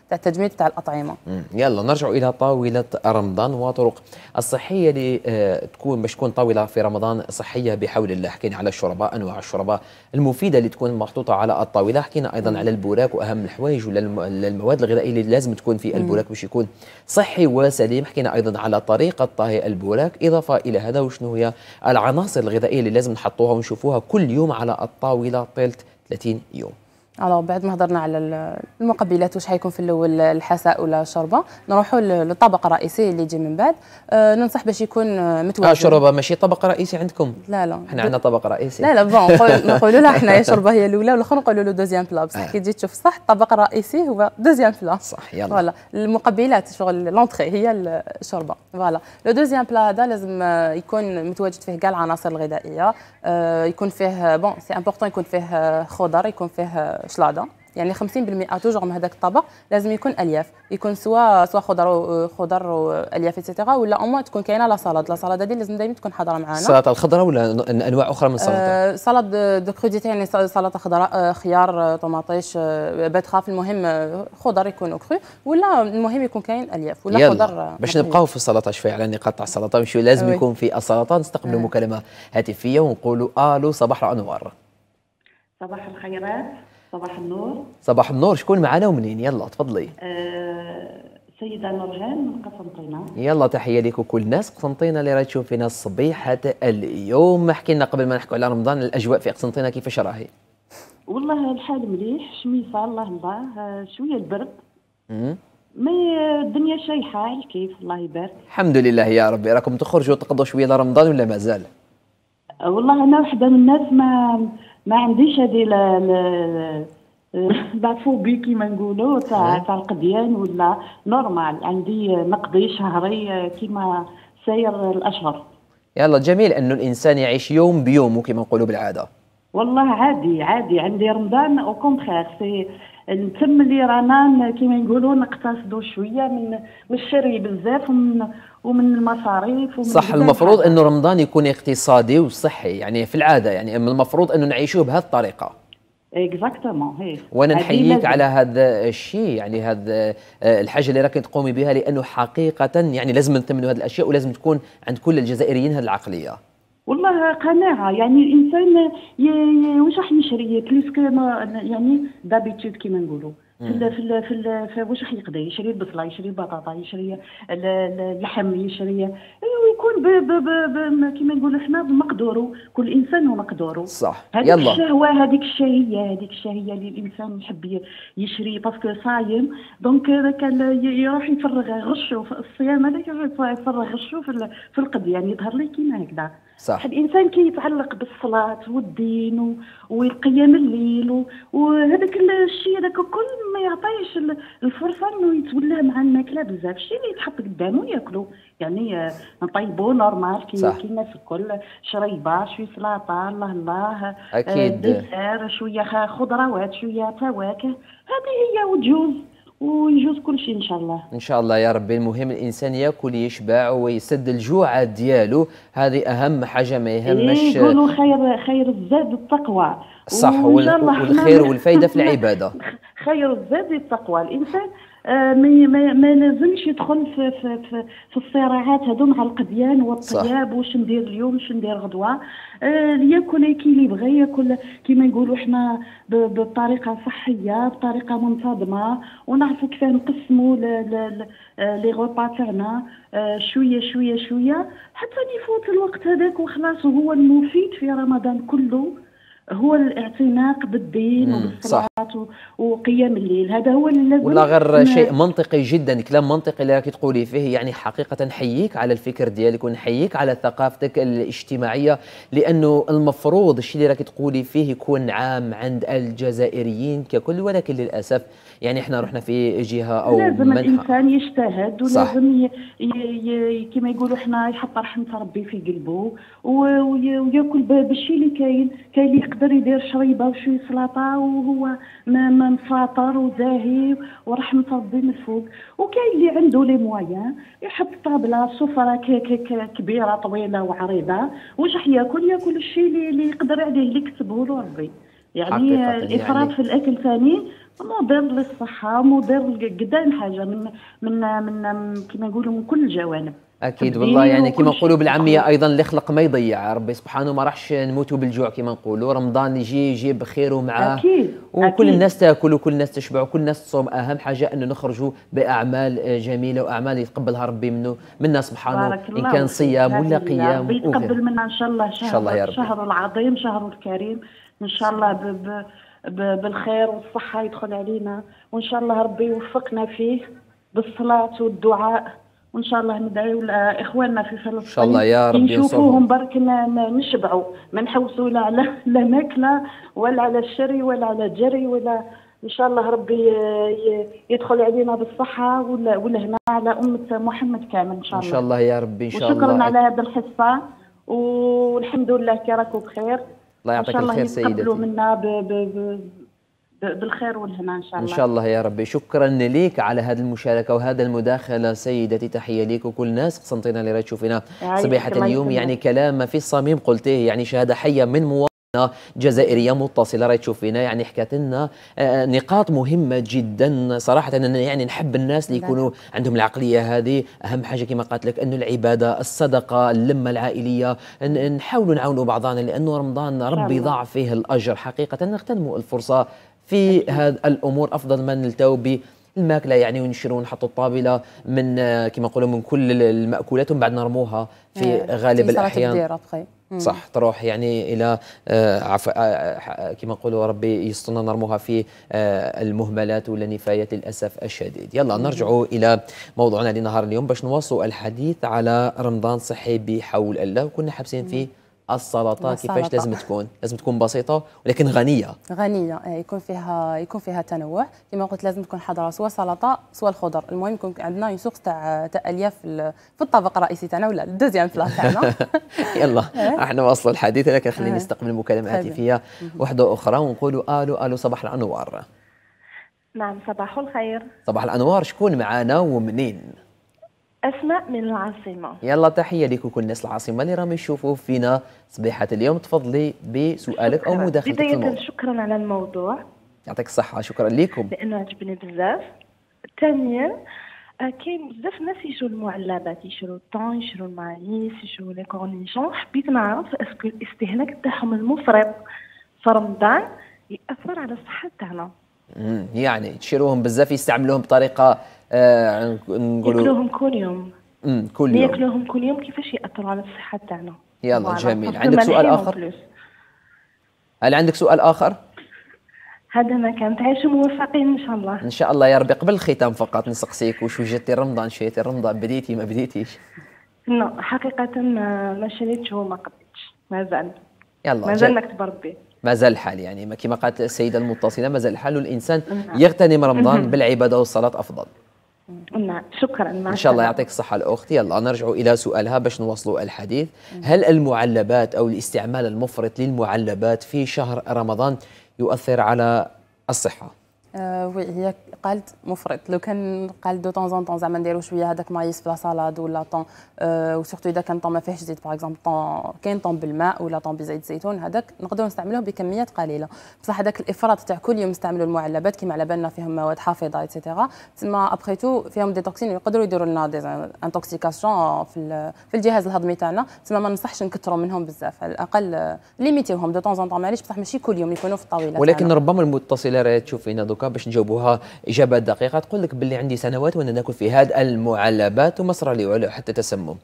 تاع التجميد تاع الاطعمه يلا نرجع الى طاوله رمضان وطرق الصحيه اللي آه، تكون باش تكون طاوله في رمضان صحيه بحول الله حكينا على الشرباء انواع الشرباء المفيده اللي تكون محطوطه على الطاوله حكينا ايضا مم. على البوراك واهم الحوايج ولا المواد الغذائيه اللي لازم تكون في البوراك باش يكون صحي وسليم حكينا ايضا على طريقه طهي البوراك اضافه الى هذا وشنو هي العناصر الغذائيه اللي لازم نحطوها ونشوفوها كل يوم على الطاوله طيله 30 يوم الو بعد ما هضرنا على المقبلات واش حيكون في الاول الحساء ولا الشوربه نروحوا للطبق الرئيسي اللي يجي من بعد أه ننصح باش يكون متوازن اه شوربه ماشي طبق رئيسي عندكم لا لا حنا عندنا طبق رئيسي لا لا بون نقولوا لها حنايا شوربه هي الاولى والاخر نقولوا له دوزيام بلا بصح آه. كي تجي تشوف صح الطبق الرئيسي هو دوزيام بلا صح يلا فوالا المقبلات شغل لونتري هي الشوربه فوالا لو دوزيام بلا هذا لازم آه، يكون متواجد فيه كاع العناصر الغذائيه أه يكون فيه بون سي امبورطون يكون فيه آه، خضر يكون فيه شلاضه يعني 50% توجور من هذاك الطبق لازم يكون الياف يكون سوا سوا خضر خضر والياف اتسيتيرا ولا اوما تكون كاينه لا سلطه لا سلطه هذه لازم دائما تكون حاضره معنا سلطه الخضراء ولا انواع اخرى من السلطه سلطه دو كروديتي يعني سلطه خضراء آه، خيار آه، طماطيش آه، بتخاف المهم خضر يكونوا كرو ولا المهم يكون كاين الياف ولا خضر باش نبقاو في السلطه شويه على نقاط تاع السلطه مش لازم يكون في السلطه نستقبلوا مكالمه هاتفيه ونقولوا الو صباح الانوار صباح الخيرات صباح النور صباح النور شكون معنا ومنين يلا تفضلي أه سيدة نورهان من قسنطينة يلا تحية ليك وكل الناس قسنطينة اللي راهي تشوف فينا الصبيحة اليوم احكي لنا قبل ما نحكوا على رمضان الاجواء في قسنطينة كيفاش راهي والله الحال مليح شميسة الله الله شوية البرد ما الدنيا شايحة الكيف الله يبارك الحمد لله يا ربي راكم تخرجوا تقضوا شوية لرمضان ولا مازال والله انا وحده من الناس ما ما عنديش هذه لا لا فوبي كيما نقولوا تاع أه. تاع القديان ولا نورمال عندي نقضي شهري كيما ساير الاشهر يلا جميل انه الانسان يعيش يوم بيوم كيما نقولوا بالعاده والله عادي عادي عندي رمضان او كونتخير سي نتم اللي رانا كيما نقولوا نقتصدوا شويه من من الشري بزاف ومن ومن المصاريف ومن صح المفروض انه رمضان يكون اقتصادي وصحي يعني في العاده يعني المفروض انه نعيشوه بهذه الطريقه اكزاكتومون وانا نحييك على هذا الشيء يعني هذا آه، الحاجه اللي راكي تقومي بها لانه حقيقه يعني لازم نتمنوا هذه الاشياء ولازم تكون عند كل الجزائريين هذه العقليه والله قناعة يعني الإنسان واش راح يشري بلوس ما يعني دابيتود كيما نقولوا في الـ في الـ في, في واش راح يقضي يشري البصله يشري البطاطا يشري اللحم يشري ويكون كما نقولوا حنا بمقدوره كل انسان ومقدوره صح هذيك يلا. الشهوه هذيك الشهيه هذيك الشهيه اللي الانسان يحب يشري باسكو صايم دونك هذاك يروح يفرغ غشه في الصيام هذاك يفرغ غشه في, في القد يعني يظهر لي كيما هكذا صح الانسان كيتعلق كي بالصلاه والدين ويقيم الليل وهذاك الشيء هذاك الكل ما يعطيش الفرصه انه يتولى مع الماكله بزاف الشيء اللي يتحط قدامه ياكلو يعني آه، نطيبو نورمال كي الناس الكل شريبه شويه سلطه الله الله آه، اكيد شويه خضروات شويه فواكه هذه هي وتجوز ويجوز كل شيء ان شاء الله ان شاء الله يا ربي المهم الانسان ياكل يشبع ويسد الجوع ديالو هذه اهم حاجه ما يهمش إيه يقولوا خير خير الزاد التقوى صح والخير والفايده في العباده خير الزاد التقوى الانسان آه، ما ما لازمش يدخل في في في, في الصراعات هذو مع القديان والطياب واش ندير اليوم واش ندير غدوه آه، ياكل كي اللي بغى ياكل كيما نقولوا حنا بطريقه صحيه بطريقه منتظمه ونعرفوا كيفاه نقسموا آه، لي غوبا تاعنا شويه شويه شويه حتى يفوت الوقت هذاك وخلاص وهو المفيد في رمضان كله هو الاعتناق بالدين وبالصلاه وقيام الليل هذا هو اللي لازم والله غير شيء منطقي جدا كلام منطقي اللي راكي تقولي فيه يعني حقيقه نحييك على الفكر ديالك ونحييك على ثقافتك الاجتماعيه لانه المفروض الشيء اللي راكي تقولي فيه يكون عام عند الجزائريين ككل ولكن للاسف يعني احنا رحنا في جهه او لازم منحة. الانسان يجتهد ولازم كما يقولوا احنا يحط رحمه ربي في قلبه وياكل بالشيء اللي كاين كاين اللي يقدر يدير شريبه وشويه سلطه وهو مفاطر وزاهي ورحمة ربي من الفوق وكاين اللي عنده لي موايان يحط طابلة سفرة كبيرة طويلة وعريضة واش ياكل ياكل الشيء اللي, اللي يقدر عليه اللي كتبه له ربي يعني الافراط يعني... في الاكل ثاني مضر للصحه مضر قدام حاجه من من من كما نقولوا من كل الجوانب اكيد والله يعني كما نقولوا بالعاميه ايضا اللي خلق ما يضيع ربي سبحانه ما راحش نموتوا بالجوع كما نقولوا رمضان يجي يجي بخير ومعاه أكيد. وكل أكيد. الناس تاكل وكل الناس تشبع وكل الناس تصوم اهم حاجه انه نخرجوا باعمال جميله واعمال يتقبلها ربي منه منا سبحانه ان كان صيام ولا قيام ربي يتقبل منا ان شاء الله شهر إن شاء الله يا رب. شهر العظيم شهر الكريم ان شاء الله ب ب ب بالخير والصحه يدخل علينا وان شاء الله ربي يوفقنا فيه بالصلاه والدعاء وان شاء الله ندعيو لاخواننا في فلسطين ان شاء الله يا رب نشوفوهم برك نشبعوا ما نحوسوا لا على لا ماكله ولا على الشري ولا على الجري ولا ان شاء الله ربي يدخل علينا بالصحه والهنا على امه محمد كامل ان شاء الله ان شاء الله يا ربي ان شاء الله وشكرا على هذه الحصه والحمد لله كي راكم بخير الله يعطيك الخير سيدتي ان شاء الله يتقبلوا منا بالخير والهنا ان شاء الله ان شاء الله يا ربي شكرا لك على هذه المشاركه وهذا المداخله سيدتي تحيه ليك وكل الناس قسنطينه اللي تشوفينا صبيحه اليوم يعني كلام ما في الصميم قلتيه يعني شهاده حيه من مو جزائريه متصله راهي تشوف فينا يعني حكات لنا آه، نقاط مهمه جدا صراحه أنا يعني نحب الناس اللي نعم. يكونوا عندهم العقليه هذه اهم حاجه كما قالت لك انه العباده الصدقه اللمه العائليه نحاولوا نعاونوا بعضنا لانه رمضان ربي ضاع فيه الاجر حقيقه نغتنموا الفرصه في هذه الامور افضل ما نلتو بالماكله الماكله يعني ونشروا ونحطوا الطابله من آه، كما نقولوا من كل الماكولات ومن بعد نرموها في إيه، غالب الاحيان صح تروح يعني الى آه، عف... آه، كما نقولوا ربي يسترنا نرموها في المهملات ولا نفايات للاسف الشديد يلا نرجعوا الى موضوعنا لنهار اليوم باش نواصلوا الحديث على رمضان صحي بحول الله وكنا حابسين فيه السلطه كيفاش لازم تكون لازم تكون بسيطه ولكن غنيه غنيه آه، يكون فيها يكون فيها تنوع كما قلت لازم تكون حاضره سواء سلطه سواء الخضر المهم يكون عندنا يسوق تاع تاع الياف في الطبق الرئيسي تاعنا ولا الدوزيام بلا تاعنا يلا آه. احنا واصلوا الحديث لكن خليني آه. نستقبل مكالمه هاتفيه واحده اخرى ونقولوا الو الو صباح الانوار نعم صباح الخير صباح الانوار شكون معانا ومنين أسماء من العاصمة يلا تحية لكم كل الناس العاصمة اللي راهم يشوفوا فينا صبيحة اليوم تفضلي بسؤالك شكرا. أو مداخلتك بداية شكرا على الموضوع يعطيك الصحة شكرا لكم لأنه عجبني بزاف ثانيا آه، كاين بزاف ناس يشرو المعلبات يشرو الطون يشرو المعيس يشرو لي كورنيشون حبيت نعرف اسكو الاستهلاك تاعهم المفرط في رمضان ياثر على الصحه تاعنا يعني تشيروهم بزاف يستعملوهم بطريقه آه نقولوا ياكلوهم كل يوم امم كل يوم ياكلوهم كل يوم كيفاش ياثروا على الصحه تاعنا يلا جميل عندك سؤال اخر هل عندك سؤال اخر هذا ما كان تعيشوا موفقين ان شاء الله ان شاء الله يا ربي قبل الختام فقط نسقسيك وش وجدتي رمضان شريتي رمضان بديتي ما بديتيش لا حقيقه آه، ما شريتش وما قضيتش مازال يلا مازال نكتب ربي مازال الحال يعني كما قالت السيده المتصله مازال الحال والانسان نعم. يغتنم رمضان بالعباده والصلاه افضل نعم. شكرا ما ان شاء الله يعطيك الصحه الاخت يلا نرجع الى سؤالها باش نواصلوا الحديث هل المعلبات او الاستعمال المفرط للمعلبات في شهر رمضان يؤثر على الصحه آه، وي هي قالت مفرط لو كان قالت دو طون طون زعما نديرو شويه هذاك مايس في لا سالاد ولا طون وسورتو آه، اذا كان طون ما فيهش زيت باغ اكزومبل طون كاين طون بالماء ولا طون بزيت زيتون هذاك نقدروا نستعملوه بكميات قليله بصح هذاك الافراط تاع كل يوم نستعملوا المعلبات كيما على بالنا فيهم مواد حافظه ايتترا تسمى ابخي تو فيهم دي توكسين يقدروا يديروا لنا دي انتوكسيكاسيون في في الجهاز الهضمي تاعنا تسمى ما ننصحش نكثروا منهم بزاف على الاقل ليميتيوهم دو طون طون معليش بصح ماشي كل يوم يكونوا في الطاوله ولكن ربما المتصله راهي تشوف فينا دوكا باش نجاوبوها اجابه دقيقه تقول لك باللي عندي سنوات وانا ناكل في هذا المعلبات وما صرى لي والو حتى تسمم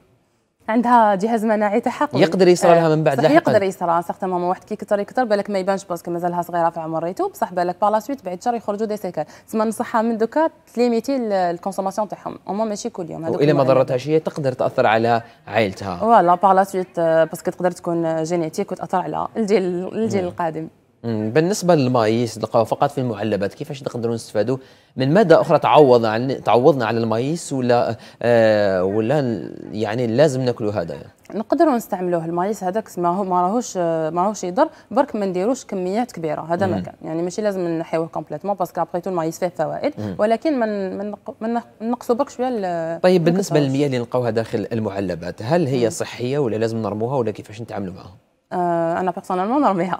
عندها جهاز مناعي تحقق يقدر يصرى لها من بعد لحقا يقدر يصرى صح ماما واحد كي كثر يكثر بالك ما يبانش باسكو مازالها صغيره في عمر ريتو بصح بالك بالا سويت بعد شهر يخرجوا دي سيكال تسمى نصحها من دوكا تليميتي الكونسوماسيون تاعهم هما ماشي كل يوم هذوك والا ما ضرتهاش هي تقدر تاثر على عائلتها فوالا لا سويت باسكو تقدر تكون جينيتيك وتاثر على الجيل الجيل نعم. القادم بالنسبه للمايس تلقاوه فقط في المعلبات كيفاش نقدروا نستفادوا من ماده اخرى تعوض عن تعوضنا على المايس ولا آه ولا يعني لازم ناكلوا هذا نقدروا نستعملوه المايس هذاك ما هو ما راهوش ما راهوش يضر برك ما نديروش كميات كبيره هذا ما كان يعني ماشي لازم نحيوه كومبليتوم باسكو ابريتو المايس فيه فوائد مم. ولكن من من نقصوا برك شويه طيب بالنسبه للمياه اللي نلقاوها داخل المعلبات هل هي مم. صحيه ولا لازم نرموها ولا كيفاش نتعاملوا معها آه، انا بيرسونالمون نرميها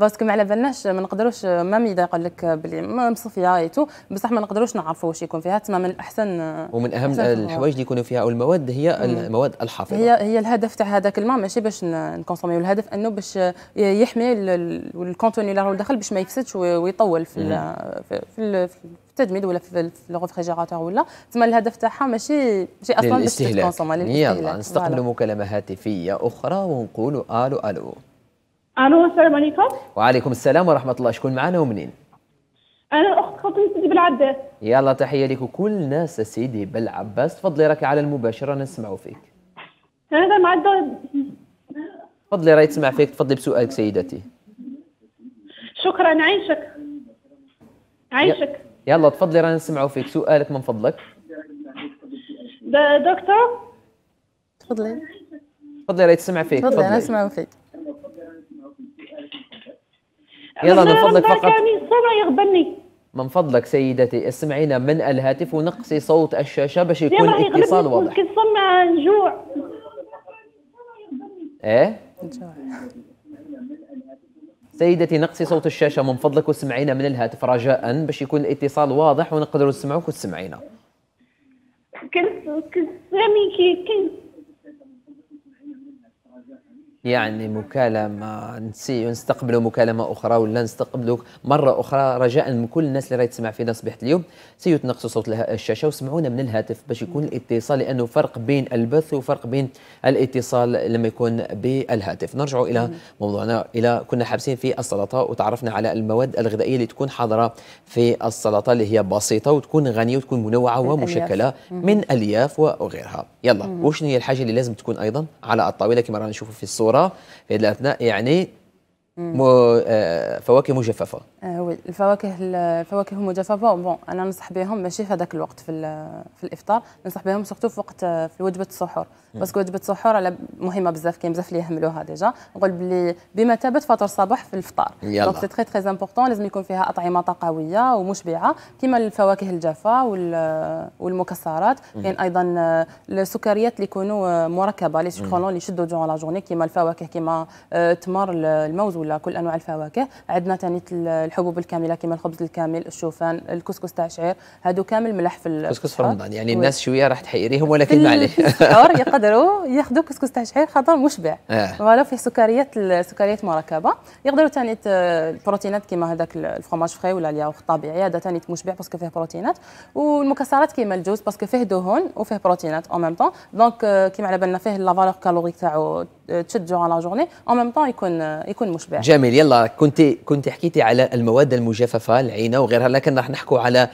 باسكو ما على بالناش ما نقدروش مام اذا يقول لك بلي مصفيه اي تو بصح ما نقدروش نعرفوا واش يكون فيها تما من الاحسن ومن اهم الحوايج اللي يكونوا فيها او المواد هي المواد الحافظه هي هي الهدف تاع هذاك الماء ماشي باش نكونسوميو الهدف انه باش يحمي الكونتوني اللي راهو داخل باش ما يفسدش ويطول في, في التجميد ولا في الريفريجيراتور ولا تما الهدف تاعها ماشي ماشي اصلا باش يلا نستقبلوا مكالمه هاتفيه اخرى ونقولوا الو الو الو السلام عليكم وعليكم السلام ورحمه الله شكون معنا ومنين انا اخت خاطر سيدي بالعباس يلا تحيه لك وكل ناس سيدي بالعباس تفضلي راكي على المباشر رانا نسمعوا فيك هذا مع تفضلي راهي تسمع فيك تفضلي بسؤالك سيدتي شكرا عيشك عيشك يلا تفضلي رانا نسمعوا فيك سؤالك من فضلك دكتور تفضلي تفضلي راهي تسمع فيك تفضلي انا نسمعوا فيك يلا من فضلك فقط يعني من فضلك سيدتي اسمعينا من الهاتف ونقصي صوت الشاشه باش يكون الاتصال واضح كنسمع نجوع ايه سيدتي نقصي صوت الشاشة من فضلك وسمعينا من الهاتف رجاء باش يكون الاتصال واضح ونقدر نسمعوك وتسمعينا كنت كنت سامي كي كنت يعني مكالمه نسي نستقبلوا مكالمه اخرى ولا نستقبلوا مره اخرى رجاء من كل الناس اللي راهي تسمع فينا صبيحه اليوم سيو تنقصوا صوت الشاشه وسمعونا من الهاتف باش يكون الاتصال لانه فرق بين البث وفرق بين الاتصال لما يكون بالهاتف نرجع الى موضوعنا الى كنا حابسين في السلطه وتعرفنا على المواد الغذائيه اللي تكون حاضره في السلطه اللي هي بسيطه وتكون غنيه وتكون منوعه ومشكله من الياف وغيرها يلا وشنو هي الحاجه اللي لازم تكون ايضا على الطاوله كما رانا نشوفوا في الصوره الذره في هذه الاثناء يعني مو آه، فواكه مجففه آه، وي الفواكه الفواكه المجففه بون انا ننصح بهم ماشي في هذاك الوقت في في الافطار ننصح بهم سورتو في وقت آه، في وجبه السحور باسكو وجبه السحور على مهمه بزاف كاين بزاف اللي يهملوها ديجا نقول بلي بمثابه فطور الصباح في الفطار دونك سي تري تري امبورطون لازم يكون فيها اطعمه طاقويه ومشبعه كيما الفواكه الجافه والمكسرات كاين ايضا آه، السكريات اللي يكونوا مركبه لي سكرون اللي يشدوا دورون لا جورني كيما الفواكه كيما التمر الموز ولا كل انواع الفواكه عندنا ثاني الحبوب الكامله كما الخبز الكامل الشوفان الكسكس تاع شعير هادو كامل ملح في الكسكس في رمضان يعني الناس شويه راح تحيريهم ولكن معليش السحور يقدروا ياخذوا كسكس تاع شعير خاطر مشبع آه. فوالا فيه سكريات سكريات مركبه يقدروا ثاني البروتينات كما هذاك الفرماج فخي ولا الياغورت طبيعي هذا ثاني مشبع باسكو فيه بروتينات والمكسرات كما الجوز باسكو فيه دهون وفيه بروتينات او ميم طون دونك كما على بالنا فيه لا فالور كالوريك تاعو تشجعوا على جورني او ميم طون يكون يكون مشبع جميل يلا كنت كنت حكيتي على المواد المجففه العينه وغيرها لكن راح نحكوا على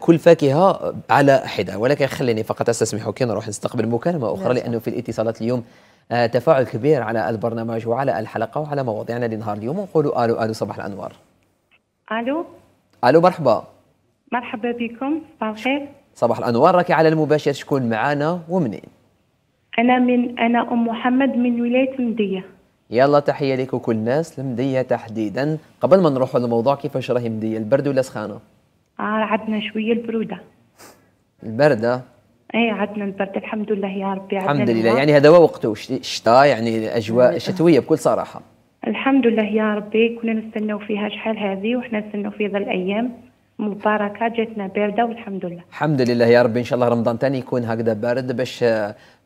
كل فاكهه على حده ولكن خليني فقط استسمحك نروح نستقبل مكالمه اخرى لانه في الاتصالات اليوم آه، تفاعل كبير على البرنامج وعلى الحلقه وعلى مواضيعنا لنهار اليوم ونقولوا الو الو صباح الانوار الو الو مرحبا مرحبا بكم صباح الخير صباح الانوار راكي على المباشر شكون معانا ومنين أنا من أنا أم محمد من ولاية مدية يلا تحية لك وكل الناس المدية تحديدا قبل ما نروحوا للموضوع كيفاش راهي مدية البرد ولا سخانة؟ آه عندنا شوية البرودة البردة؟ اي عندنا البرد الحمد لله يا ربي عدنا الحمد لله يعني هذا هو وقته الشتاء يعني الاجواء الشتويه بكل صراحه الحمد لله يا ربي كنا نستناو فيها شحال هذه وحنا نستناو في ذا الايام مباركه جاتنا بارده والحمد لله الحمد لله يا ربي ان شاء الله رمضان ثاني يكون هكذا بارد باش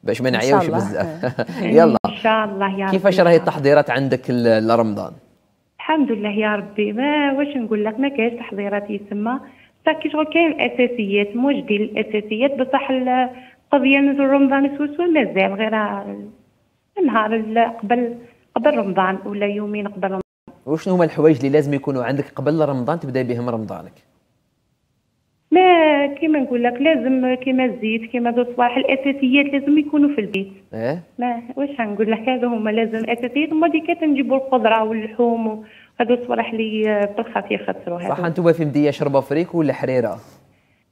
باش ما نعيوش بزاف يلا ان شاء الله يا رب كيفاش راهي التحضيرات عندك لرمضان الحمد لله يا ربي ما واش نقول لك ما كاينش تحضيرات يسمى كي شغل كاين الاساسيات موجدي الاساسيات بصح القضيه نزول رمضان سوسو مازال غير النهار قبل قبل رمضان ولا يومين قبل رمضان وشنو هما الحوايج اللي لازم يكونوا عندك قبل رمضان تبدا بهم رمضانك ما كيما نقول لك لازم كيما الزيت كيما ذو الصباح الاساسيات لازم يكونوا في البيت اه ما واش نقول لك هذا هما لازم الاساسيات هما ديك كنجيبوا الخضره واللحوم وهذو الصباح اللي بالخف خسروا هذا صح انتم في مديه شربه فريك ولا حريره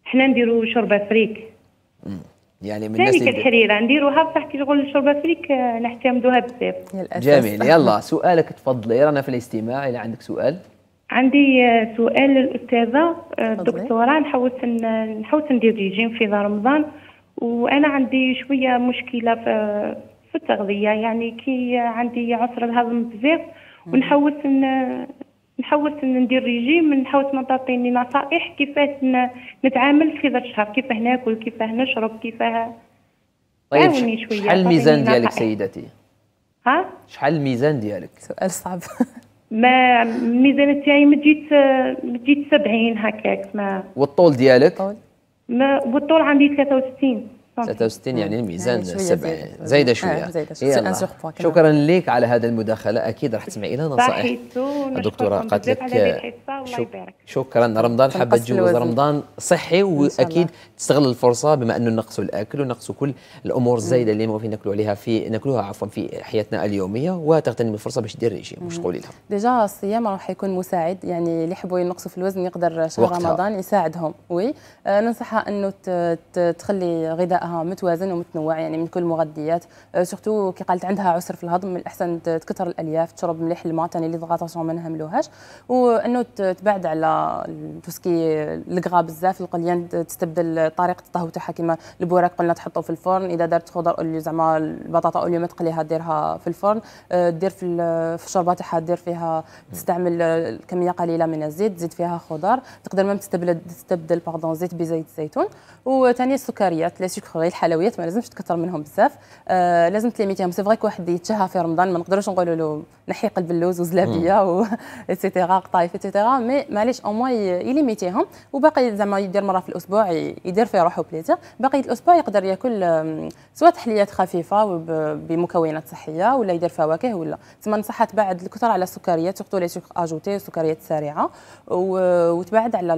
احنا نديروا شربه فريك امم يعني من الناس الحريره نديروها بصح كي شغل شربة فريك آه، نعتمدوها بزاف جميل يلا سؤالك تفضلي رانا في الاستماع اذا عندك سؤال عندي آه، سؤال للاستاذه الدكتوره آه، نحوس نحوس ندير ريجيم في دار رمضان وانا عندي شويه مشكله في في التغذيه يعني كي عندي عسر الهضم بزاف ونحوس نحوس ندير ريجيم نحوس ما تعطيني نصائح كيفاه نتعامل في ذا الشهر كيفاه ناكل كيفاه نشرب كيفاه طيب شحال الميزان ديالك سيدتي؟ ها؟ شحال الميزان ديالك؟ سؤال صعب ما الميزانيه تاعي ما جيت ما جيت 70 هكاك ما والطول ديالك؟ ما والطول عندي 63 63 يعني الميزان 70 زايده شويه شويه شكرا لك على هذا المداخله اكيد راح تسمعي لنا نصائح الدكتوره قالت لك شكرا رمضان حابه تجوز رمضان صحي واكيد تستغل الفرصه بما انه نقصوا الاكل ونقصوا كل الامور الزايده اللي ممكن ناكلوا عليها في ناكلوها عفوا في حياتنا اليوميه وتغتنم الفرصه باش دير ريجيم واش تقولي لها ديجا الصيام راح يكون مساعد يعني اللي يحبوا ينقصوا في الوزن يقدر شهر رمضان يساعدهم وي آه، ننصحها انه تخلي غذاء غذائها متوازن ومتنوع يعني من كل مغذيات سورتو آه، كي قالت عندها عسر في الهضم من الاحسن تكثر الالياف تشرب مليح الماء ثاني اللي ضغطاتهم ما نهملوهاش وانه تبعد على توسكي الكغا بزاف القليان يعني تستبدل طريقه الطهو تاعها كما البوراك قلنا تحطو في الفرن اذا درت خضر اوليو زعما البطاطا اوليو ما تقليها ديرها في الفرن آه، دير في الشوربه تاعها دير فيها تستعمل آه، كميه قليله من الزيت تزيد فيها خضر تقدر ما تستبدل تستبدل باردون زيت بزيت الزيتون وثاني السكريات لا سكر خليط الحلويات ما لازمش تكثر منهم بزاف آه لازم تليميتيهم سي فغيك واحد يتشهى في رمضان ما نقدروش نقولوا له نحي قلب اللوز وزلابيه اتسيتيرا قطايف اتسيتيرا مي معليش او موان يليميتيهم وباقي زعما يدير مره في الاسبوع يدير فيه روحو بليزير باقي الاسبوع يقدر ياكل سواء تحليات خفيفه بمكونات صحيه ولا يدير فواكه ولا تما نصحها تبعد الكثر على السكريات سورتو لي سوكر اجوتي السكريات السريعه وتبعد على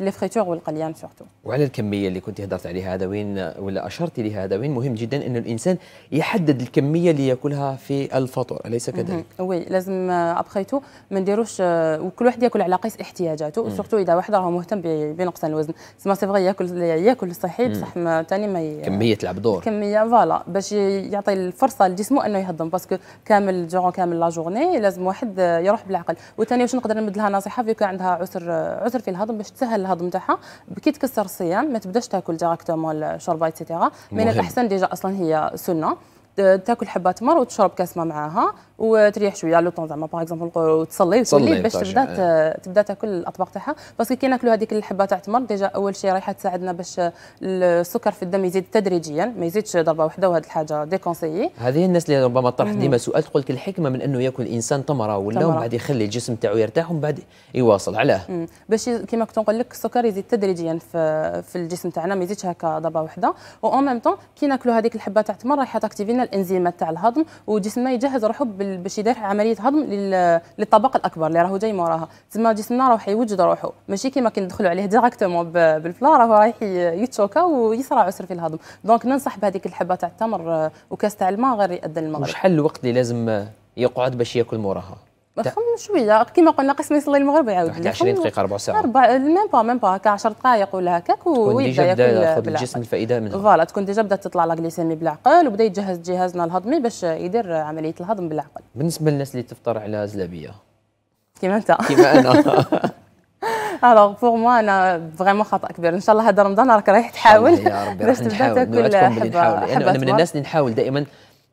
لي فريتور والقليان سورتو وعلى الكميه اللي كنت هضرت عليها هذا وين ولا اشرتي لها هذا وين مهم جدا انه الانسان يحدد الكميه اللي ياكلها في الفطور اليس كذلك إيه. وي لازم آه، ابخي تو ما نديروش آه، وكل واحد ياكل على قيس احتياجاته سورتو اذا واحد راه مهتم بنقصان الوزن سما سي فغي ياكل ياكل صحي بصح ما ثاني ما ي... كميه تلعب دور كميه فوالا باش يعطي الفرصه لجسمه انه يهضم باسكو كامل جورون كامل لا جورني لازم واحد آه، يروح بالعقل وثاني واش نقدر نمد لها نصيحه فيك عندها عسر عسر في الهضم باش تسهل الهضم تاعها كي تكسر الصيام ما تبداش تاكل ديراكتومون الشوربه ايتترا من الاحسن ديجا اصلا هي سنه تاكل حبه تمر وتشرب كاسمه معاها وتريح شويه على لو زعما باغ اكزومبل وتصلي وتولي باش تبدا إيه. تبدا تاكل الاطباق تاعها باسكو كي ناكلوا هذيك الحبه تاع التمر ديجا اول شيء رايحه تساعدنا باش السكر في الدم يزيد تدريجيا ما يزيدش ضربه واحده وهذه الحاجه ديكونسيي هذه الناس اللي ربما طرح ديما سؤال تقول لك الحكمه من انه ياكل الانسان تمره ولا ومن بعد يخلي الجسم تاعو يرتاح ومن بعد يواصل علاه باش كيما كنت نقول لك السكر يزيد تدريجيا في, في الجسم تاعنا ما يزيدش هكا ضربه واحده وان ميم طون كي ناكلوا هذيك الحبه تاع التمر رايحه تاكتيفينا الانزيمات تاع الهضم وجسمنا يجهز روحه بال باش يدير عمليه هضم للطبقه الاكبر اللي راهو جاي موراها تما جسمنا راح يوجد روحه ماشي كيما كندخلوا عليه ديريكتومون بالفلا راهو رايح يتشوكا ويسرع عسر في الهضم دونك ننصح بهذيك الحبه تاع التمر آه، وكاس تاع الماء غير يأذن المغرب شحال الوقت اللي لازم يقعد باش ياكل موراها خم شويه كما قلنا قسم يصلي المغرب يعاود لي 20 دقيقه ربع ساعه ربع ميم با ميم با 10 دقائق ولا هكاك ويبدا ياكل ياخذ الجسم الفائده منه فوالا تكون ديجا بدات تطلع لاكليسيمي بالعقل وبدا يتجهز جهازنا الهضمي باش يدير عمليه الهضم بالعقل بالنسبه للناس اللي تفطر على زلابيه كيما انت كيما انا الوغ بور مو انا فريمون خطا كبير ان شاء الله هذا رمضان راك رايح تحاول باش تبدا تاكل حبه انا من الناس اللي نحاول دائما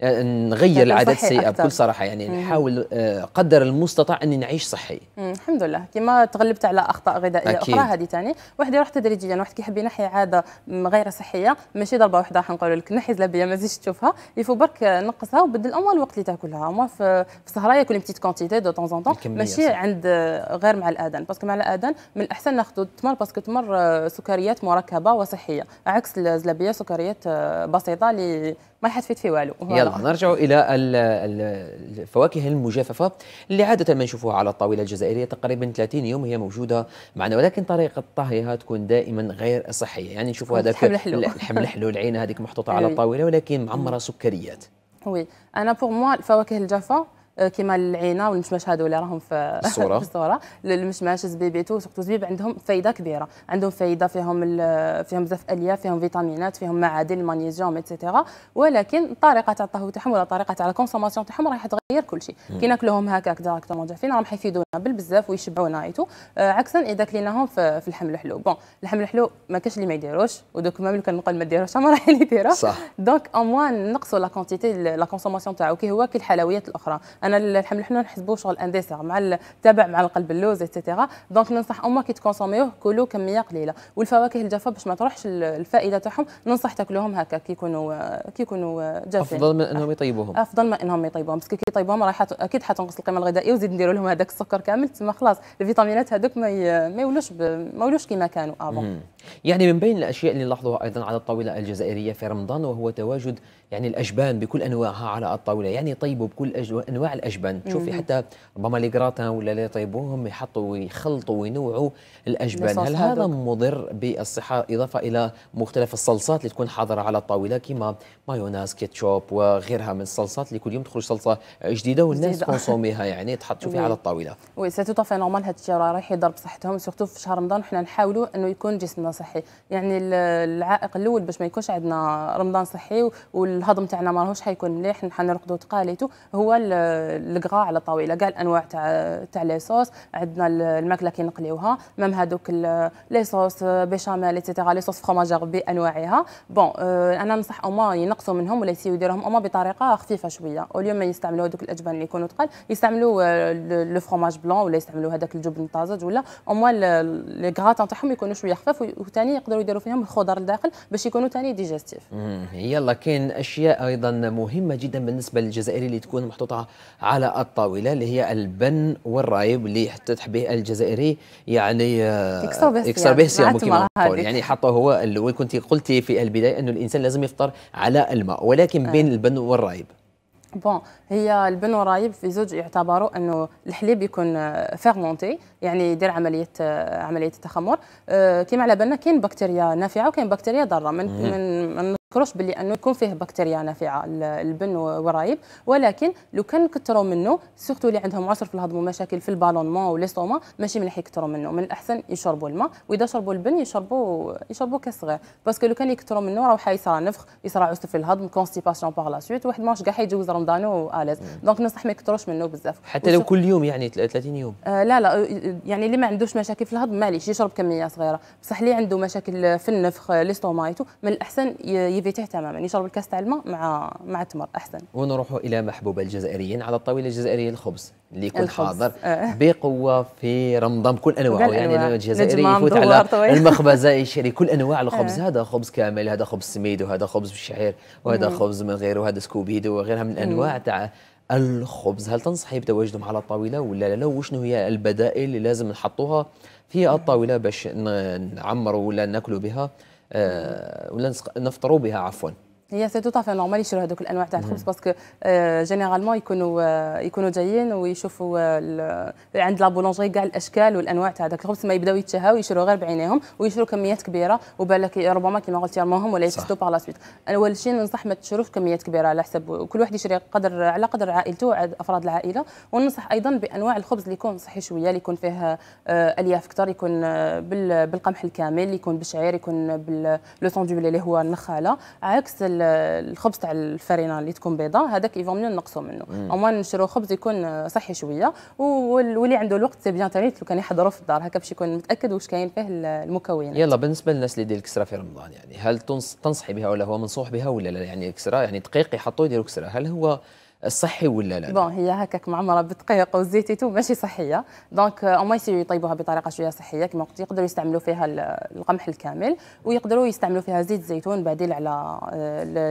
آه، نغير العادات السيئه بكل صراحه يعني مم. نحاول آه، قدر المستطاع اني نعيش صحي مم. الحمد لله كما تغلبت على اخطاء غذائيه أكيد. اخرى هذه ثاني واحد يروح تدريجيا واحد كيحب ينحي عاده غير صحيه ماشي ضربه واحده حنقول لك نحي زلابيه ما تزيدش تشوفها يفو برك نقصها وبدل اموال الوقت اللي تاكلها اما في السهره ياكل بتيت كونتيتي دو طون طون ماشي صح. عند آه، غير مع الاذان باسكو مع الاذان من الاحسن ناخذ التمر باسكو التمر سكريات مركبه وصحيه عكس الزلابيه سكريات بسيطه اللي ما حتفيد في والو يلا نرجع الى الفواكه المجففه اللي عاده ما نشوفوها على الطاوله الجزائريه تقريبا 30 يوم هي موجوده معنا ولكن طريقه طهيها تكون دائما غير صحيه يعني نشوفوا هذاك الحمل الحلو العين هذيك محطوطه على الطاوله ولكن معمره سكريات وي انا بور موا الفواكه الجافه آه، كيما العينه والمشماش هذو اللي راهم في الصوره في الصوره المشماش زبيبيتو سورتو زبيب عندهم فائده كبيره عندهم فائده فيهم فيهم بزاف الياف فيهم فيتامينات فيهم معادن المغنيسيوم ايتترا ولكن الطريقه تاع الطهو تاعهم ولا الطريقه تاع الكونسوماسيون تاعهم راح تغير كل شيء كي ناكلوهم هكاك ديريكتومون جافين راهم حيفيدونا بالبزاف ويشبعونا ايتو آه، عكسا اذا كليناهم في, في الحمل الحلو بون الحمل الحلو ما كاش اللي ما يديروش ودوك ميم لو كان نقول ما ديروش ما راح يديروا دونك او موان نقصوا لا كونتيتي لا كونسوماسيون تاعو كي هو كي الحلويات الاخرى انا الحمل حنا نحسبوه شغل انديسيغ مع تابع مع القلب اللوز اتسيتيرا دونك ننصح اما كي تكونسوميوه كلوا كميه قليله والفواكه الجافه باش ما تروحش الفائده تاعهم ننصح تاكلوهم هكا كي يكونوا كي يكونوا جافين افضل من انهم يطيبوهم افضل من انهم يطيبوهم باسكو كي يطيبوهم راح اكيد حتنقص القيمه الغذائيه وزيد نديروا لهم هذاك السكر كامل تما خلاص الفيتامينات هذوك ما ما يولوش ب... ما يولوش كما كانوا افون يعني من بين الاشياء اللي نلاحظوها ايضا على الطاوله الجزائريه في رمضان وهو تواجد يعني الأجبان بكل أنواعها على الطاولة يعني يطيبوا بكل أجو... أنواع الأجبان شوفي حتى ربما الجراتان ولا اللي يطيبوهم يحطوا ويخلطوا وينوعوا الأجبان هل هذا مضر بالصحة إضافة إلى مختلف الصلصات اللي تكون حاضرة على الطاولة كما مايونيز كيتشوب وغيرها من الصلصات اللي كل يوم تخرج صلصة جديدة والناس كونسوميها يعني تحط شوفي على الطاولة وي تو طافي نورمال هاد الشيء راه رايح يضرب صحتهم سورتو في شهر رمضان وحنا نحاولوا انه يكون جسمنا صحي يعني العائق الاول باش ما يكونش عندنا رمضان صحي وال الهضم تاعنا ماهوش حيكون مليح حنرقدوا تقاليتو هو القرا على الطاوله كاع الانواع تاع تاع لي صوص عندنا الماكله كي نقليوها مام هذوك لي صوص آه، بيشاميل ايتترا لي صوص فروماجير بانواعها بون آه، انا ننصح اوما ينقصوا منهم ولا يسيو يديروهم اوما بطريقه خفيفه شويه واليوم ما يستعملوا هذوك الاجبان اللي يكونوا تقال يستعملوا آه، لو فرماج بلون ولا يستعملوا هذاك الجبن الطازج ولا اوما لي غراتان تاعهم يكونوا شويه خفاف وثاني يقدروا يديروا فيهم الخضر الداخل باش يكونوا ثاني ديجيستيف يلا كاين أشياء أيضا مهمة جدا بالنسبة للجزائري اللي تكون محطوطة على الطاولة اللي هي البن والرايب اللي حطت به الجزائري يعني يكسر به سيامه كما نقول يعني حطه هو الأول كنت قلتي في البداية أنه الإنسان لازم يفطر على الماء ولكن آه. بين آه. البن والرايب بون هي البن والرايب في زوج يعتبروا انه الحليب يكون فيرمونتي آه، يعني يدير عمليه آه، عمليه التخمر كيما على بالنا كاين بكتيريا نافعه وكاين بكتيريا ضاره من من كروش باللي انه يكون فيه بكتيريا نافعه البن ورايب ولكن لو كان كثروا منه سورتو اللي عندهم عسر في الهضم ومشاكل في البالونمون وليستوما ماشي مليح يكثروا منه من الاحسن يشربوا الماء واذا شربوا البن يشربوا يشربوا كاس صغير باسكو لو كان يكثروا منه راه حيصرى نفخ يصرى عسر في الهضم كونستيباسيون باغ لا سويت واحد ماش كاع حيجوز رمضان اليز دونك نصح ما يكثروش منه بزاف حتى لو كل يوم يعني 30 يوم آه لا لا آه، يعني اللي ما عندوش مشاكل في الهضم ماليش يشرب كميه صغيره بصح اللي عنده مشاكل في النفخ ليستوما من الاحسن يبي تماما يعني يشرب الكاس تاع الماء مع مع التمر احسن ونروح الى محبوب الجزائريين على الطاوله الجزائريه الخبز اللي يكون حاضر آه. بقوه في رمضان بكل انواعه يعني أيوة. الجزائري يفوت على المخبزه يشري كل انواع الخبز آه. هذا خبز كامل هذا خبز سميد وهذا خبز بالشعير وهذا خبز من غيره وهذا سكوبيدو وغيرها من الانواع تاع الخبز هل تنصحي بتواجدهم على الطاوله ولا لا وشنو هي البدائل اللي لازم نحطوها في الطاوله باش نعمروا ولا ناكلوا بها آه، ولا نفطروا بها عفوا هي سي تو افي نورمال يشرو هذوك الانواع تاع الخبز باسكو نعم. آه، جينيرالمون يكونوا آه، يكونوا جايين ويشوفوا آه، عند لا بولونجري كاع الاشكال والانواع تاع ذاك الخبز ما يبداو يتشهاو يشرو غير بعينيهم ويشرو كميات كبيره وبالك ربما كيما قلت يرموهم ولا يتشدوا باغ لا سويت اول شيء ننصح ما تشروش كميات كبيره على حسب كل واحد يشري قدر على قدر عائلته افراد العائله وننصح ايضا بانواع الخبز اللي يكون صحي شويه اللي يكون فيه الياف اكثر يكون بالقمح الكامل يكون بالشعير يكون باللو سون اللي هو النخاله عكس الخبز تاع الفرينه اللي تكون بيضاء هذاك يفون ميو نقصوا منه اما نشرو خبز يكون صحي شويه واللي عنده الوقت سي بيان تاعي لو كان يحضروا في الدار هكا باش يكون متاكد واش كاين فيه المكونات يلا بالنسبه للناس اللي يدير الكسره في رمضان يعني هل تنصحي بها ولا هو منصوح بها ولا لا يعني الكسره يعني دقيق يحطوا يديروا كسره هل هو صحي ولا لا؟ بون هي هكاك معمره بالدقيق والزيت تو ماشي صحيه دونك هما يسيو يطيبوها بطريقه شويه صحيه كما قلت يقدروا يستعملوا فيها القمح الكامل ويقدروا يستعملوا فيها زيت زيتون بديل على آه،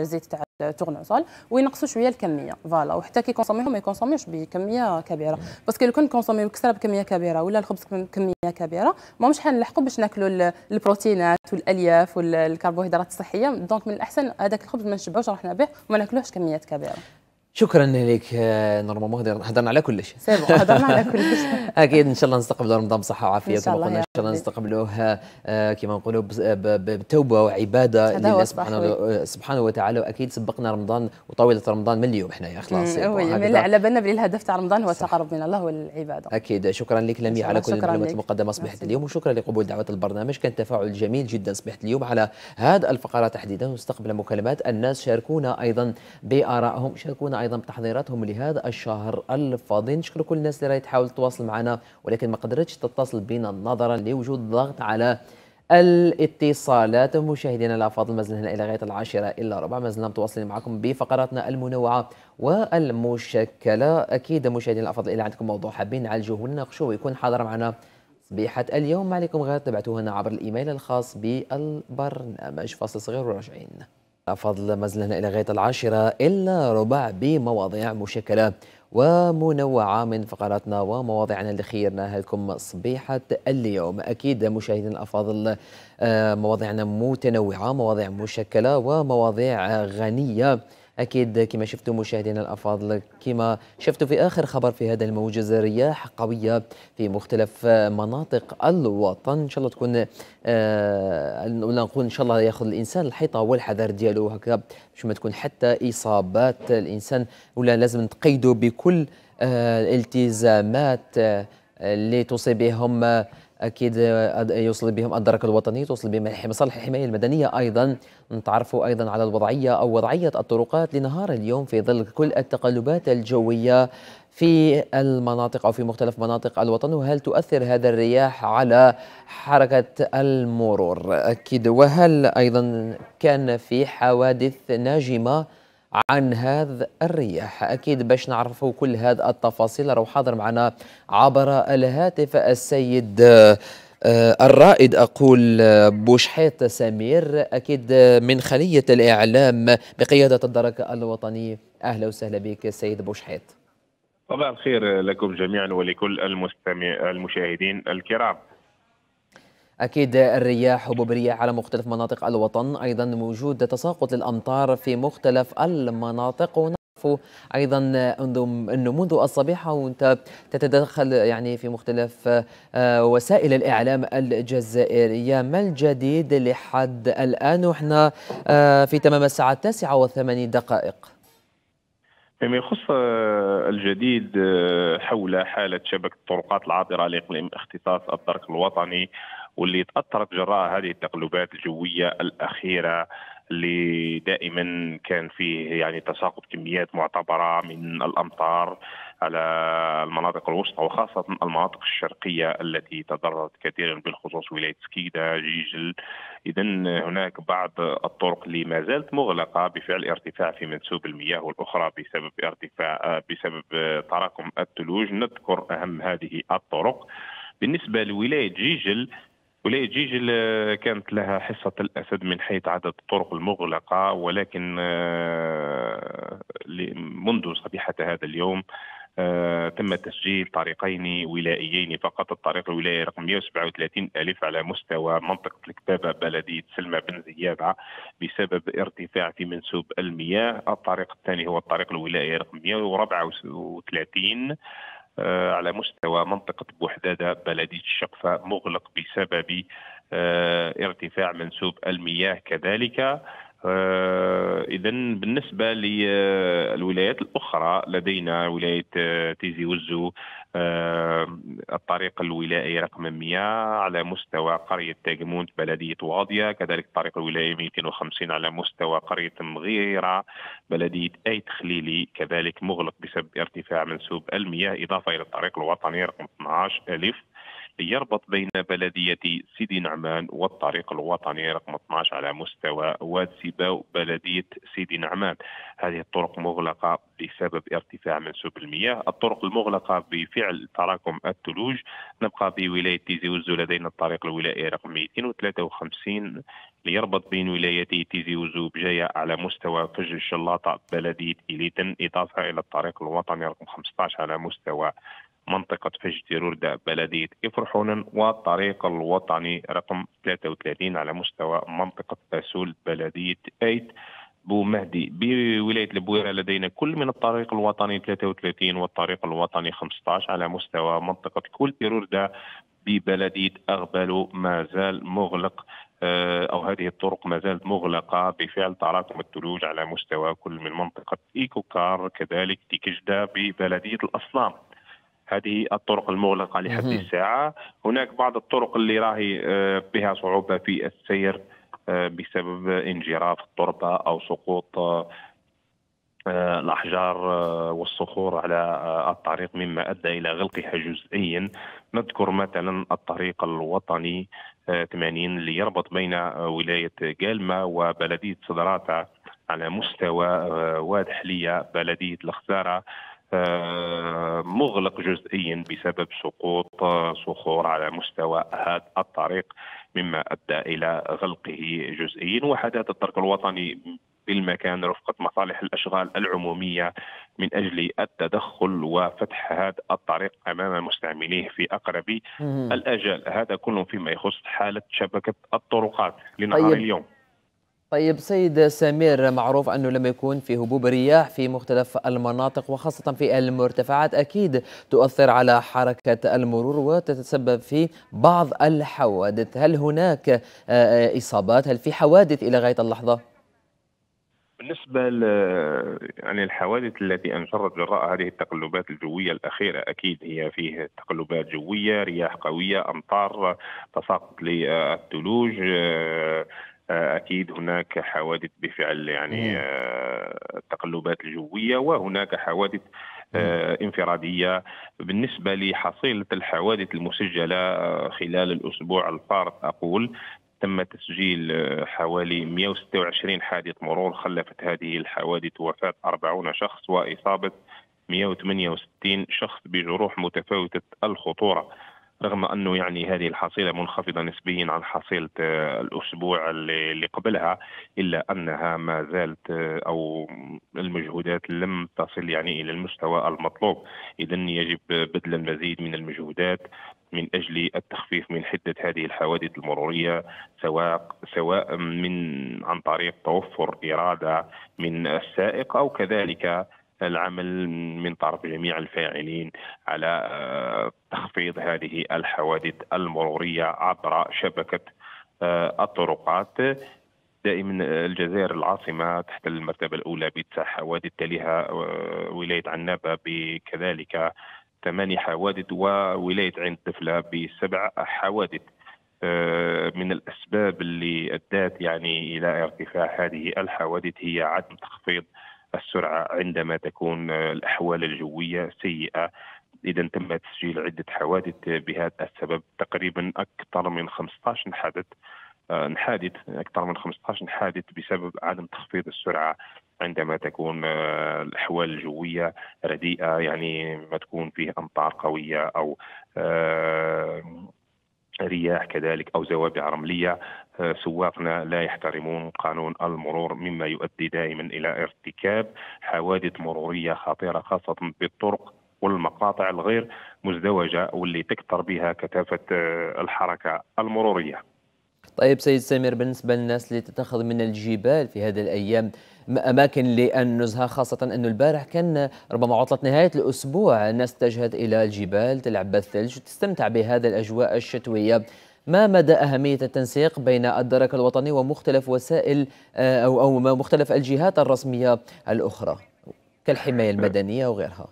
الزيت تاع التورنوسول وينقصوا شويه الكميه فوالا وحتى كي كونسوميهم ما يكونسوميوش بكميه كبيره باسكو لو كان كونسوميو كسره بكميه كبيره ولا الخبز بكميه كبيره مش حنلحقوا باش ناكلوا البروتينات والالياف والكربوهيدرات الصحيه دونك من الاحسن هذاك الخبز ما نشبعوش رحنا به وما ناكلوهش كميات كبيره شكرا لك آه، نورما مهدي هدرنا على كل شيء هدرنا على كل شيء اكيد ان شاء الله نستقبلوا رمضان بصحه وعافيه كما قلنا ان شاء الله نستقبلوه آه، كما نقولوا آه، بتوبه وعباده لله سبحانه سبحانه وتعالى واكيد سبقنا رمضان وطاوله رمضان من اليوم حنايا خلاص على بالنا بلي الهدف تاع رمضان هو التقرب من الله والعباده اكيد شكرا لك لمي على كل المعلومات المقدمه صبحت اليوم وشكرا لقبول دعوه البرنامج كان تفاعل جميل جدا صبحت اليوم على هذا الفقره تحديدا ونستقبل مكالمات الناس شاركونا ايضا بارائهم شاركونا أيضا ايضا بتحضيراتهم لهذا الشهر الفاضي نشكر كل الناس اللي راهي تحاول تتواصل معنا ولكن ما قدرتش تتصل بنا نظرا لوجود ضغط على الاتصالات مشاهدينا الافاضل مازلنا هنا الى غايه العاشره الا ربع مازلنا متواصلين معكم بفقراتنا المنوعه والمشكله اكيد مشاهدينا الافاضل الى عندكم موضوع حابين نعالجوه ونناقشوه ويكون حاضر معنا صبيحة اليوم ما عليكم غير تبعتوه هنا عبر الإيميل الخاص بالبرنامج فاصل صغير وراجعين فضل مزلنا إلى غاية العاشرة إلا ربع بمواضيع مشكلة ومنوعة من فقراتنا ومواضيعنا اللي خيرناها لكم صبيحة اليوم أكيد مشاهدينا الأفاضل آه، مواضيعنا متنوعة مواضيع مشكلة ومواضيع غنية أكيد كما شفتوا مشاهدينا الأفاضل كما شفتوا في آخر خبر في هذا الموجز رياح قوية في مختلف مناطق الوطن إن شاء الله تكون آه نقول إن شاء الله ياخذ الإنسان الحيطة والحذر ديالو هكا باش ما تكون حتى إصابات الإنسان ولا لازم نتقيدوا بكل آه الالتزامات آه اللي توصي بهم آه، اكيد آه، يوصل بهم الدرك الوطني توصل بهم مصالح الحمايه المدنيه ايضا نتعرفوا ايضا على الوضعيه او وضعيه الطرقات لنهار اليوم في ظل كل التقلبات الجويه في المناطق او في مختلف مناطق الوطن وهل تؤثر هذا الرياح على حركه المرور اكيد وهل ايضا كان في حوادث ناجمه عن هذا الرياح أكيد باش نعرفوا كل هذا التفاصيل راهو حاضر معنا عبر الهاتف السيد آه، الرائد أقول آه، بوشحيط سمير أكيد آه، من خلية الإعلام بقيادة الدرك الوطني أهلا وسهلا بك سيد بوشحيط صباح الخير لكم جميعا ولكل المستمع المشاهدين الكرام أكيد الرياح الرياح على مختلف مناطق الوطن أيضا وجود تساقط للأمطار في مختلف المناطق ونعرف أيضا أنه منذ الصبيحة وأنت تتدخل يعني في مختلف آه، وسائل الإعلام الجزائرية ما الجديد لحد الآن وإحنا آه، في تمام الساعة التاسعة وثمانين دقائق فيما يخص آه، الجديد حول حالة شبكة الطرقات العابرة لإقليم اختصاص الدرك الوطني واللي تاثرت جراء هذه التقلبات الجويه الاخيره اللي دائما كان فيه يعني تساقط كميات معتبره من الامطار على المناطق الوسطى وخاصه المناطق الشرقيه التي تضررت كثيرا بالخصوص ولايه سكيدا جيجل اذا هناك بعض الطرق اللي ما زالت مغلقه بفعل ارتفاع في منسوب المياه والاخرى بسبب ارتفاع بسبب تراكم الثلوج نذكر اهم هذه الطرق بالنسبه لولايه جيجل ولاية جيجل كانت لها حصة الأسد من حيث عدد الطرق المغلقة ولكن آه، منذ صبيحة هذا اليوم آه، تم تسجيل طريقين ولائيين فقط الطريق الولاية رقم 137 ألف على مستوى منطقة الكتابة بلدية سلمى بن زيادة بسبب ارتفاع في منسوب المياه الطريق الثاني هو الطريق الولاية رقم 134 آه، على مستوى منطقة بوحدادة بلدية الشقفة مغلق بسبب آه، ارتفاع منسوب المياه كذلك آه، اذا بالنسبه للولايات الاخرى لدينا ولايه آه، تيزي وزو آه، الطريق الولائي رقم 100 على مستوى قرية تاجمونت بلدية واضية كذلك الطريق الولائي 250 على مستوى قرية مغيرة بلدية أيت خليلي كذلك مغلق بسبب ارتفاع منسوب المياه إضافة إلى الطريق الوطني رقم 12 ألف يربط بين بلدية سيدي نعمان والطريق الوطني رقم 12 على مستوى واد سيباو بلدية سيدي نعمان هذه الطرق مغلقة بسبب ارتفاع منسوب المياه الطرق المغلقة بفعل تراكم الثلوج نبقى في ولاية تيزي وزو لدينا الطريق الولائي رقم 253 ليربط بين ولايتي تيزي وزو بجاية على مستوى فجر الشلاطة بلدية إليتن إضافة إلى الطريق الوطني رقم 15 على مستوى منطقة فجدي روردة بلدية إفرحون والطريق الوطني رقم 33 على مستوى منطقة باسول بلدية أيت بو مهدي بولاية البويرة لدينا كل من الطريق الوطني 33 والطريق الوطني 15 على مستوى منطقة كل روردة ببلدية أغبلو ما زال مغلق آه، أو هذه الطرق ما زالت مغلقة بفعل تراكم الثلوج على مستوى كل من منطقة إيكوكار كذلك تيكجدا ببلدية الأصلام هذه الطرق المغلقه لحد الساعه هناك بعض الطرق اللي راهي آه، بها صعوبه في السير آه، بسبب انجراف التربه او سقوط آه، الاحجار والصخور على الطريق مما ادى الى غلقها جزئيا نذكر مثلا الطريق الوطني 80 اللي يربط بين ولايه قالمه وبلديه صدراته على مستوى واد حليه بلديه الخزاره مغلق جزئيا بسبب سقوط صخور على مستوى هذا الطريق مما ادى الى غلقه جزئيا وحدث الترك الوطني بالمكان رفقة مصالح الأشغال العمومية من أجل التدخل وفتح هذا الطريق أمام مستعمليه في أقرب الأجال هذا كله فيما يخص حالة شبكة الطرقات لنهار طيب. اليوم طيب سيد سمير معروف أنه لما يكون في هبوب رياح في مختلف المناطق وخاصة في المرتفعات أكيد تؤثر على حركة المرور وتتسبب في بعض الحوادث هل هناك آه، آه، إصابات هل في حوادث إلى غاية اللحظة؟ بالنسبة يعني الحوادث التي انشرت جراء هذه التقلبات الجوية الأخيرة أكيد هي فيه تقلبات جوية رياح قوية أمطار تساقط للثلوج آه، اكيد هناك حوادث بفعل يعني آه، التقلبات الجويه وهناك حوادث آه، انفراديه بالنسبه لحصيله الحوادث المسجله آه، خلال الاسبوع الفارط اقول تم تسجيل حوالي 126 حادث مرور خلفت هذه الحوادث وفاة 40 شخص وإصابة 168 شخص بجروح متفاوتة الخطورة رغم انه يعني هذه الحصيله منخفضه نسبيا عن حصيله آه، الاسبوع اللي قبلها الا انها ما زالت آه، او المجهودات لم تصل يعني الى المستوى المطلوب اذا يجب آه، بذل المزيد من المجهودات من اجل التخفيف من حده هذه الحوادث المروريه سواء سواء من عن طريق توفر اراده من السائق او كذلك العمل من طرف جميع الفاعلين على آه، تخفيض هذه الحوادث المروريه عبر شبكه آه، الطرقات دائما آه، الجزائر العاصمه تحت المرتبه الاولى بتسع حوادث تليها ولايه عنابه بكذلك ثماني حوادث وولايه عين الدفله بسبع حوادث من الاسباب اللي ادت يعني الى ارتفاع هذه الحوادث هي عدم تخفيض السرعه عندما تكون آه، الاحوال الجويه سيئه اذا تم تسجيل عده حوادث بهذا السبب تقريبا اكثر من 15 حدث حادث اكثر من 15 حادث بسبب عدم تخفيض السرعه عندما تكون آه، الاحوال الجويه رديئه يعني ما تكون فيه امطار قويه او آه، رياح كذلك او زوابع رمليه آه، سواقنا لا يحترمون قانون المرور مما يؤدي دائما الى ارتكاب حوادث مروريه خطيره خاصه بالطرق والمقاطع الغير مزدوجه واللي تكثر بها كثافه آه، الحركه المروريه طيب سيد سمير بالنسبة للناس اللي تتخذ من الجبال في هذه الأيام أماكن للنزهة خاصة أن البارح كان ربما عطلة نهاية الأسبوع الناس اتجهت إلى الجبال تلعب بالثلج وتستمتع بهذا الأجواء الشتوية ما مدى أهمية التنسيق بين الدرك الوطني ومختلف وسائل آه، أو أو مختلف الجهات الرسمية الأخرى كالحماية المدنية وغيرها؟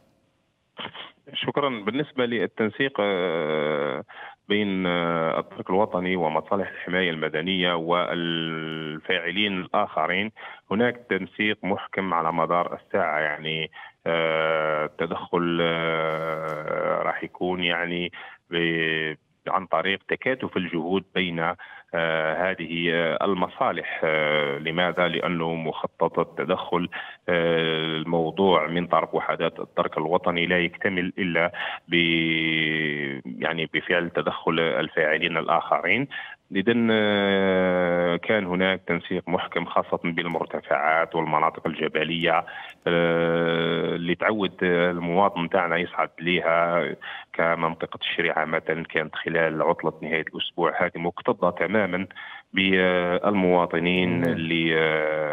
شكرا بالنسبه للتنسيق آه، بين آه، الطرق الوطني ومصالح الحمايه المدنيه والفاعلين الاخرين هناك تنسيق محكم على مدار الساعه يعني آه، التدخل آه، راح يكون يعني عن طريق تكاتف الجهود بين آه، هذه آه، المصالح آه، لماذا؟ لأنه مخطط التدخل الموضوع من طرف وحدات الترك الوطني لا يكتمل إلا ب يعني بفعل تدخل الفاعلين الآخرين لذن آه، كان هناك تنسيق محكم خاصة بالمرتفعات والمناطق الجبلية آه، اللي تعود آه، المواطن تاعنا يصعد ليها كمنطقة الشريعة مثلا كانت خلال عطلة نهاية الأسبوع هذه مكتظة تماما بالمواطنين نعم. اللي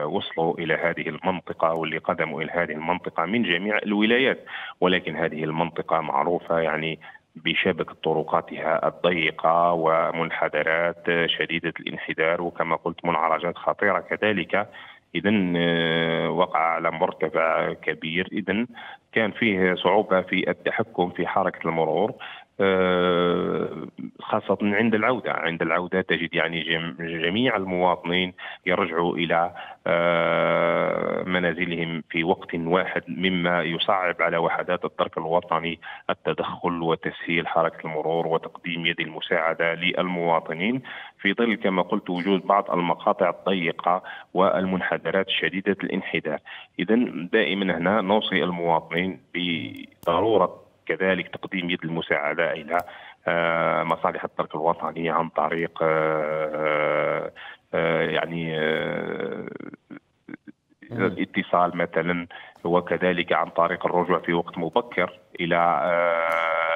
وصلوا إلى هذه المنطقة واللي قدموا إلى هذه المنطقة من جميع الولايات ولكن هذه المنطقة معروفة يعني بشبكة طرقاتها الضيقة ومنحدرات شديدة الانحدار وكما قلت منعرجات خطيرة كذلك إذا آه، وقع على مرتفع كبير إذا كان فيه صعوبة في التحكم في حركة المرور آه، خاصة عند العودة عند العودة تجد يعني جميع المواطنين يرجعوا إلى آه، منازلهم في وقت واحد مما يصعب على وحدات الترك الوطني التدخل وتسهيل حركة المرور وتقديم يد المساعدة للمواطنين في ظل كما قلت وجود بعض المقاطع الضيقة والمنحدرات شديدة الانحدار إذا دائما هنا نوصي المواطنين بضرورة كذلك تقديم يد المساعده الى آه، مصالح الترك الوطني عن طريق آه، آه، يعني الاتصال مثلا وكذلك عن طريق الرجوع في وقت مبكر الى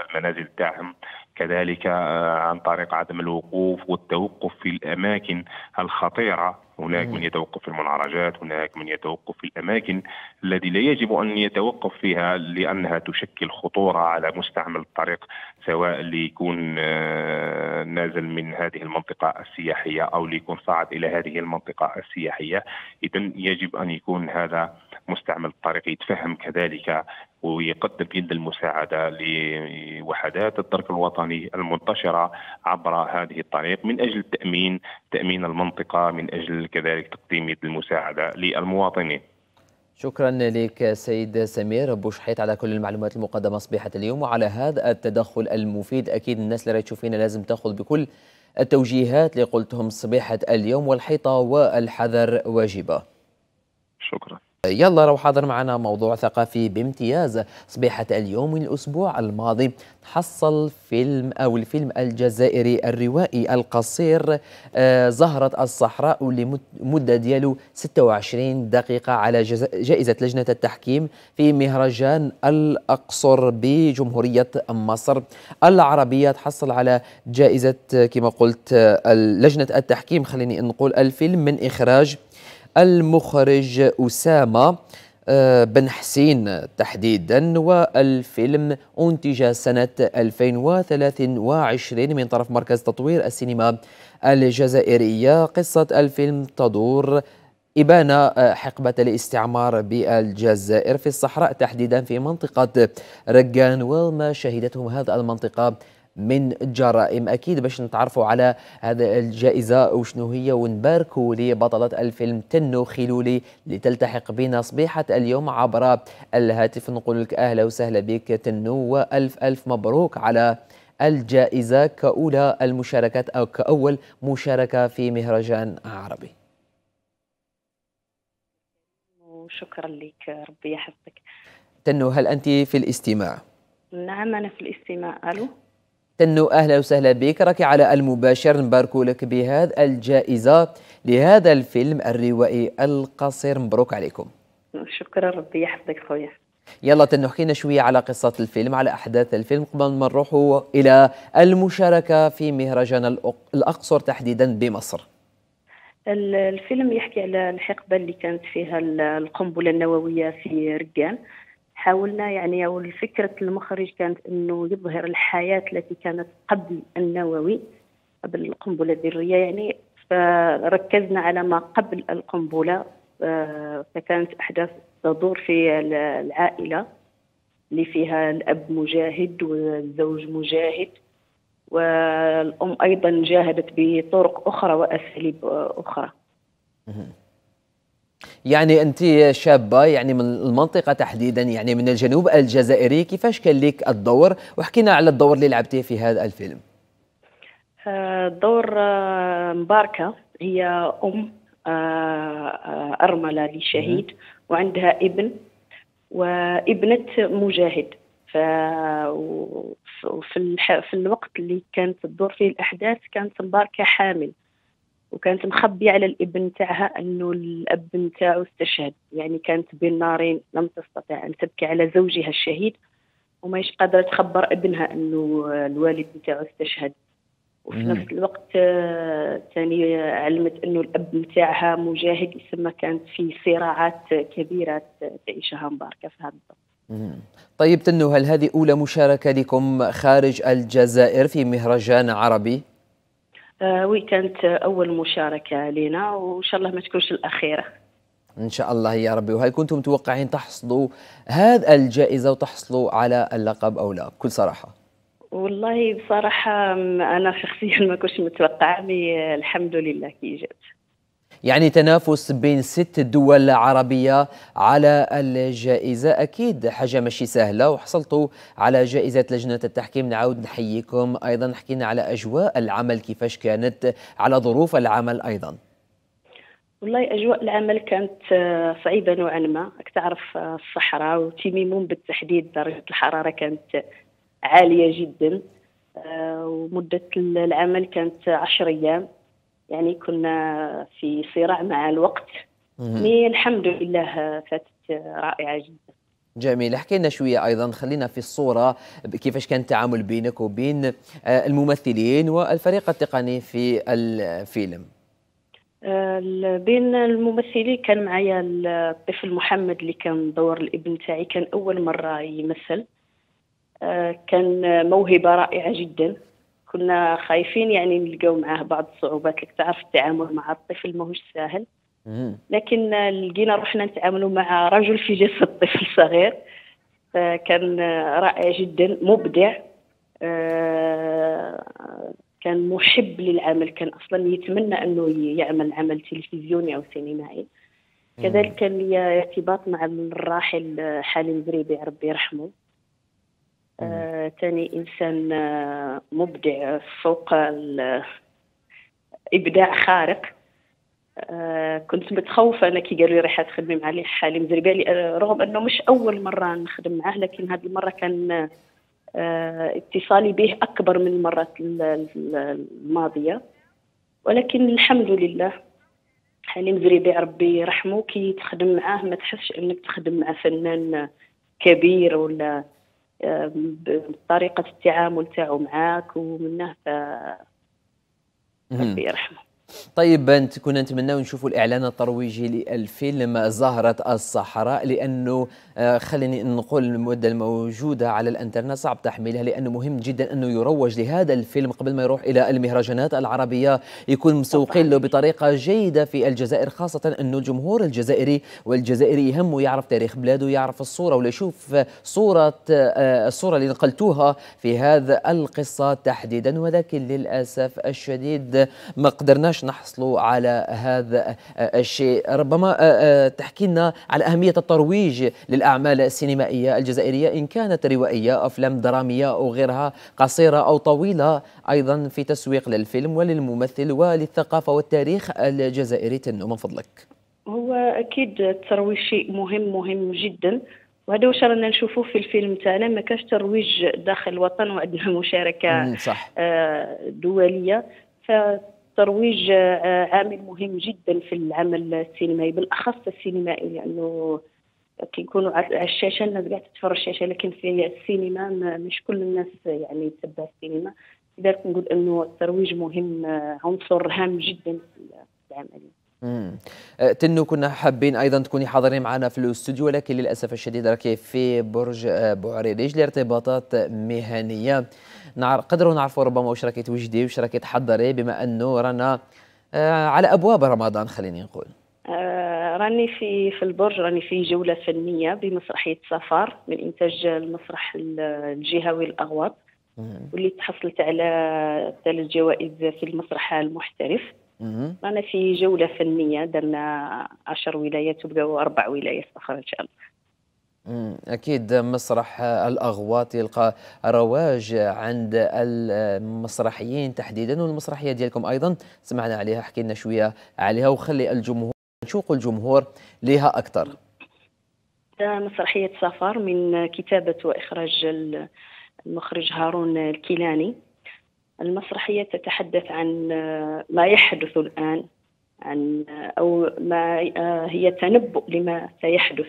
المنازل تاعهم كذلك آه، عن طريق عدم الوقوف والتوقف في الاماكن الخطيره هناك من يتوقف في المنعرجات هناك من يتوقف في الأماكن الذي لا يجب أن يتوقف فيها لأنها تشكل خطورة على مستعمل الطريق سواء ليكون آه، نازل من هذه المنطقة السياحية أو ليكون صاعد إلى هذه المنطقة السياحية إذا يجب أن يكون هذا مستعمل الطريق يتفهم كذلك ويقدم يد المساعدة لوحدات الدرك الوطني المنتشرة عبر هذه الطريق من أجل تأمين تأمين المنطقة من أجل كذلك تقديم يد المساعدة للمواطنين شكرا لك سيد سمير بوشحيت على كل المعلومات المقدمة صبيحة اليوم وعلى هذا التدخل المفيد أكيد الناس اللي تشوفينا لازم تأخذ بكل التوجيهات اللي قلتهم صبيحة اليوم والحيطة والحذر واجبة شكرا يلا رو حاضر معنا موضوع ثقافي بامتياز صبيحة اليوم الأسبوع الماضي حصل فيلم أو الفيلم الجزائري الروائي القصير آه، زهرة الصحراء لمدة ديالو 26 دقيقة على جائزة لجنة التحكيم في مهرجان الأقصر بجمهورية مصر العربية تحصل على جائزة كما قلت آه، لجنة التحكيم خليني نقول الفيلم من إخراج المخرج أسامة آه، بن حسين تحديدا والفيلم أنتج سنة 2023 من طرف مركز تطوير السينما الجزائرية قصة الفيلم تدور إبان آه، حقبة الاستعمار بالجزائر في الصحراء تحديدا في منطقة رجان وما شهدته هذه المنطقة من الجرائم اكيد باش نتعرفوا على هذا الجائزه وشنو هي ونباركوا لبطله الفيلم تنو خلولي اللي تلتحق بنا صبيحه اليوم عبر الهاتف نقول لك اهلا وسهلا بك تنو والف الف مبروك على الجائزه كاولى المشاركات او كاول مشاركه في مهرجان عربي وشكرا لك ربي يحفظك تنو هل انت في الاستماع نعم انا في الاستماع الو تنو أهلا وسهلا بك راكي على المباشر نبارك لك بهذا الجائزة لهذا الفيلم الروائي القصير مبروك عليكم شكرا ربي يحفظك خويا يلا حكينا شوية على قصة الفيلم على أحداث الفيلم قبل ما نروحوا إلى المشاركة في مهرجان الأقصر تحديدا بمصر الفيلم يحكي على الحقبة اللي كانت فيها القنبلة النووية في رجان حاولنا يعني او فكره المخرج كانت انه يظهر الحياه التي كانت قبل النووي قبل القنبله الذريه يعني فركزنا على ما قبل القنبله آه، فكانت احداث تدور في العائله اللي فيها الاب مجاهد والزوج مجاهد والام ايضا جاهدت بطرق اخرى واساليب اخرى يعني انت شابه يعني من المنطقه تحديدا يعني من الجنوب الجزائري كيفاش كان لك الدور وحكينا على الدور اللي لعبتيه في هذا الفيلم آه، دور آه، مباركه هي ام آه، ارمله لشهيد وعندها ابن وابنه مجاهد في في الوقت اللي كانت تدور فيه الاحداث كانت مباركه حامل وكانت مخبيه على الابن تاعها انه الاب نتاعو استشهد يعني كانت بين نارين لم تستطع ان تبكي على زوجها الشهيد وماهيش قادره تخبر ابنها انه الوالد نتاعو استشهد وفي نفس الوقت آه، ثاني علمت انه الاب نتاعها مجاهد يسمى كانت في صراعات كبيره تعيشها مباركه في هذا الضبط طيب تنو هل هذه اولى مشاركه لكم خارج الجزائر في مهرجان عربي؟ وي آه، كانت اول مشاركه لنا وان شاء الله ما تكونش الاخيره ان شاء الله يا ربي وهل كنتم متوقعين تحصلوا هذا الجائزه وتحصلوا على اللقب او لا بكل صراحه والله بصراحه انا شخصيا ما كنتش متوقعه الحمد لله كي جات يعني تنافس بين ست دول عربية على الجائزة أكيد حاجة ماشي سهلة وحصلتوا على جائزة لجنة التحكيم نعاود نحييكم أيضا حكينا على أجواء العمل كيفاش كانت على ظروف العمل أيضا والله أجواء العمل كانت آه، صعيبة نوعا ما تعرف آه، الصحراء وتيميمون بالتحديد درجة الحرارة كانت عالية جدا آه، ومدة العمل كانت عشر أيام يعني كنا في صراع مع الوقت مي الحمد لله فاتت رائعه جدا جميل احكي لنا شويه ايضا خلينا في الصوره كيفاش كان التعامل بينك وبين آه، الممثلين والفريق التقني في الفيلم آه، بين الممثلين كان معايا الطفل محمد اللي كان دور الابن تاعي كان اول مره يمثل آه، كان موهبه رائعه جدا كنا خايفين يعني نلقاو معاه بعض الصعوبات اللي تعرف التعامل مع الطفل ماهوش ساهل لكن لقينا روحنا نتعاملوا مع رجل في جسد طفل صغير كان رائع جدا مبدع آه، كان محب للعمل كان اصلا يتمنى انه يعمل عمل تلفزيوني او سينمائي كذلك كان لي ارتباط مع الراحل حالي زريبي ربي يرحمه ثاني آه، انسان آه، مبدع فوق ابداع خارق آه كنت متخوفه انا كي قالوا لي رايحه تخدمي مع حليم لي آه، رغم انه مش اول مره نخدم معاه لكن هذه المره كان آه اتصالي به اكبر من المرات الماضيه ولكن الحمد لله حليم زريبي ربي يرحمه كي تخدم معاه ما تحسش انك تخدم مع فنان كبير ولا بطريقه التعامل تاعو معاك ومنه ف ربي يرحمه طيب كنا نتمنى نشوفوا الاعلان الترويجي للفيلم زهره الصحراء لانه آه، خليني نقول المده الموجوده على الانترنت صعب تحميلها لانه مهم جدا انه يروج لهذا الفيلم قبل ما يروح الى المهرجانات العربيه يكون مسوقين له بطريقه جيده في الجزائر خاصه انه الجمهور الجزائري والجزائري يهمه يعرف تاريخ بلاده يعرف الصوره ولا يشوف صوره الصوره آه، اللي نقلتوها في هذا القصه تحديدا ولكن للاسف الشديد ما قدرناش باش نحصلوا على هذا الشيء ربما آه، آه، تحكي لنا على أهمية الترويج للأعمال السينمائية الجزائرية إن كانت روائية أفلام درامية أو غيرها قصيرة أو طويلة أيضا في تسويق للفيلم وللممثل وللثقافة والتاريخ الجزائري تنو من فضلك هو أكيد الترويج شيء مهم مهم جدا وهذا واش رانا نشوفوه في الفيلم تاعنا ما كاش ترويج داخل الوطن وعندنا مشاركه صح. آه، دوليه ف الترويج آه، آه، عامل مهم جدا في العمل السينمائي بالاخص السينمائي لانه كيكونوا على الشاشه الناس قاعده تتفرج الشاشه لكن في السينما مش كل الناس يعني تتبع السينما لذلك نقول انه الترويج مهم آه، عنصر هام جدا في العمل تنو كنا حابين ايضا تكوني حاضرين معنا في الاستوديو ولكن للاسف الشديد راكي في برج بوعريريج لارتباطات مهنيه نعرف قدروا نعرفوا ربما واش راكي توجدي واش راكي تحضري بما انه رانا آه، على ابواب رمضان خليني نقول آه، راني في في البرج راني في جوله فنيه بمسرحيه سفر من انتاج المسرح الجهوي الاغواط واللي تحصلت على ثلاث جوائز في المسرح المحترف رانا في جوله فنيه درنا 10 ولايات وبقاو اربع ولايات اخرى ان شاء الله أكيد مسرح الأغواط يلقى رواج عند المسرحيين تحديدا والمسرحية ديالكم أيضا سمعنا عليها حكينا شوية عليها وخلي الجمهور نشوق الجمهور لها أكثر مسرحية سفر من كتابة وإخراج المخرج هارون الكيلاني المسرحية تتحدث عن ما يحدث الآن عن أو ما هي تنبؤ لما سيحدث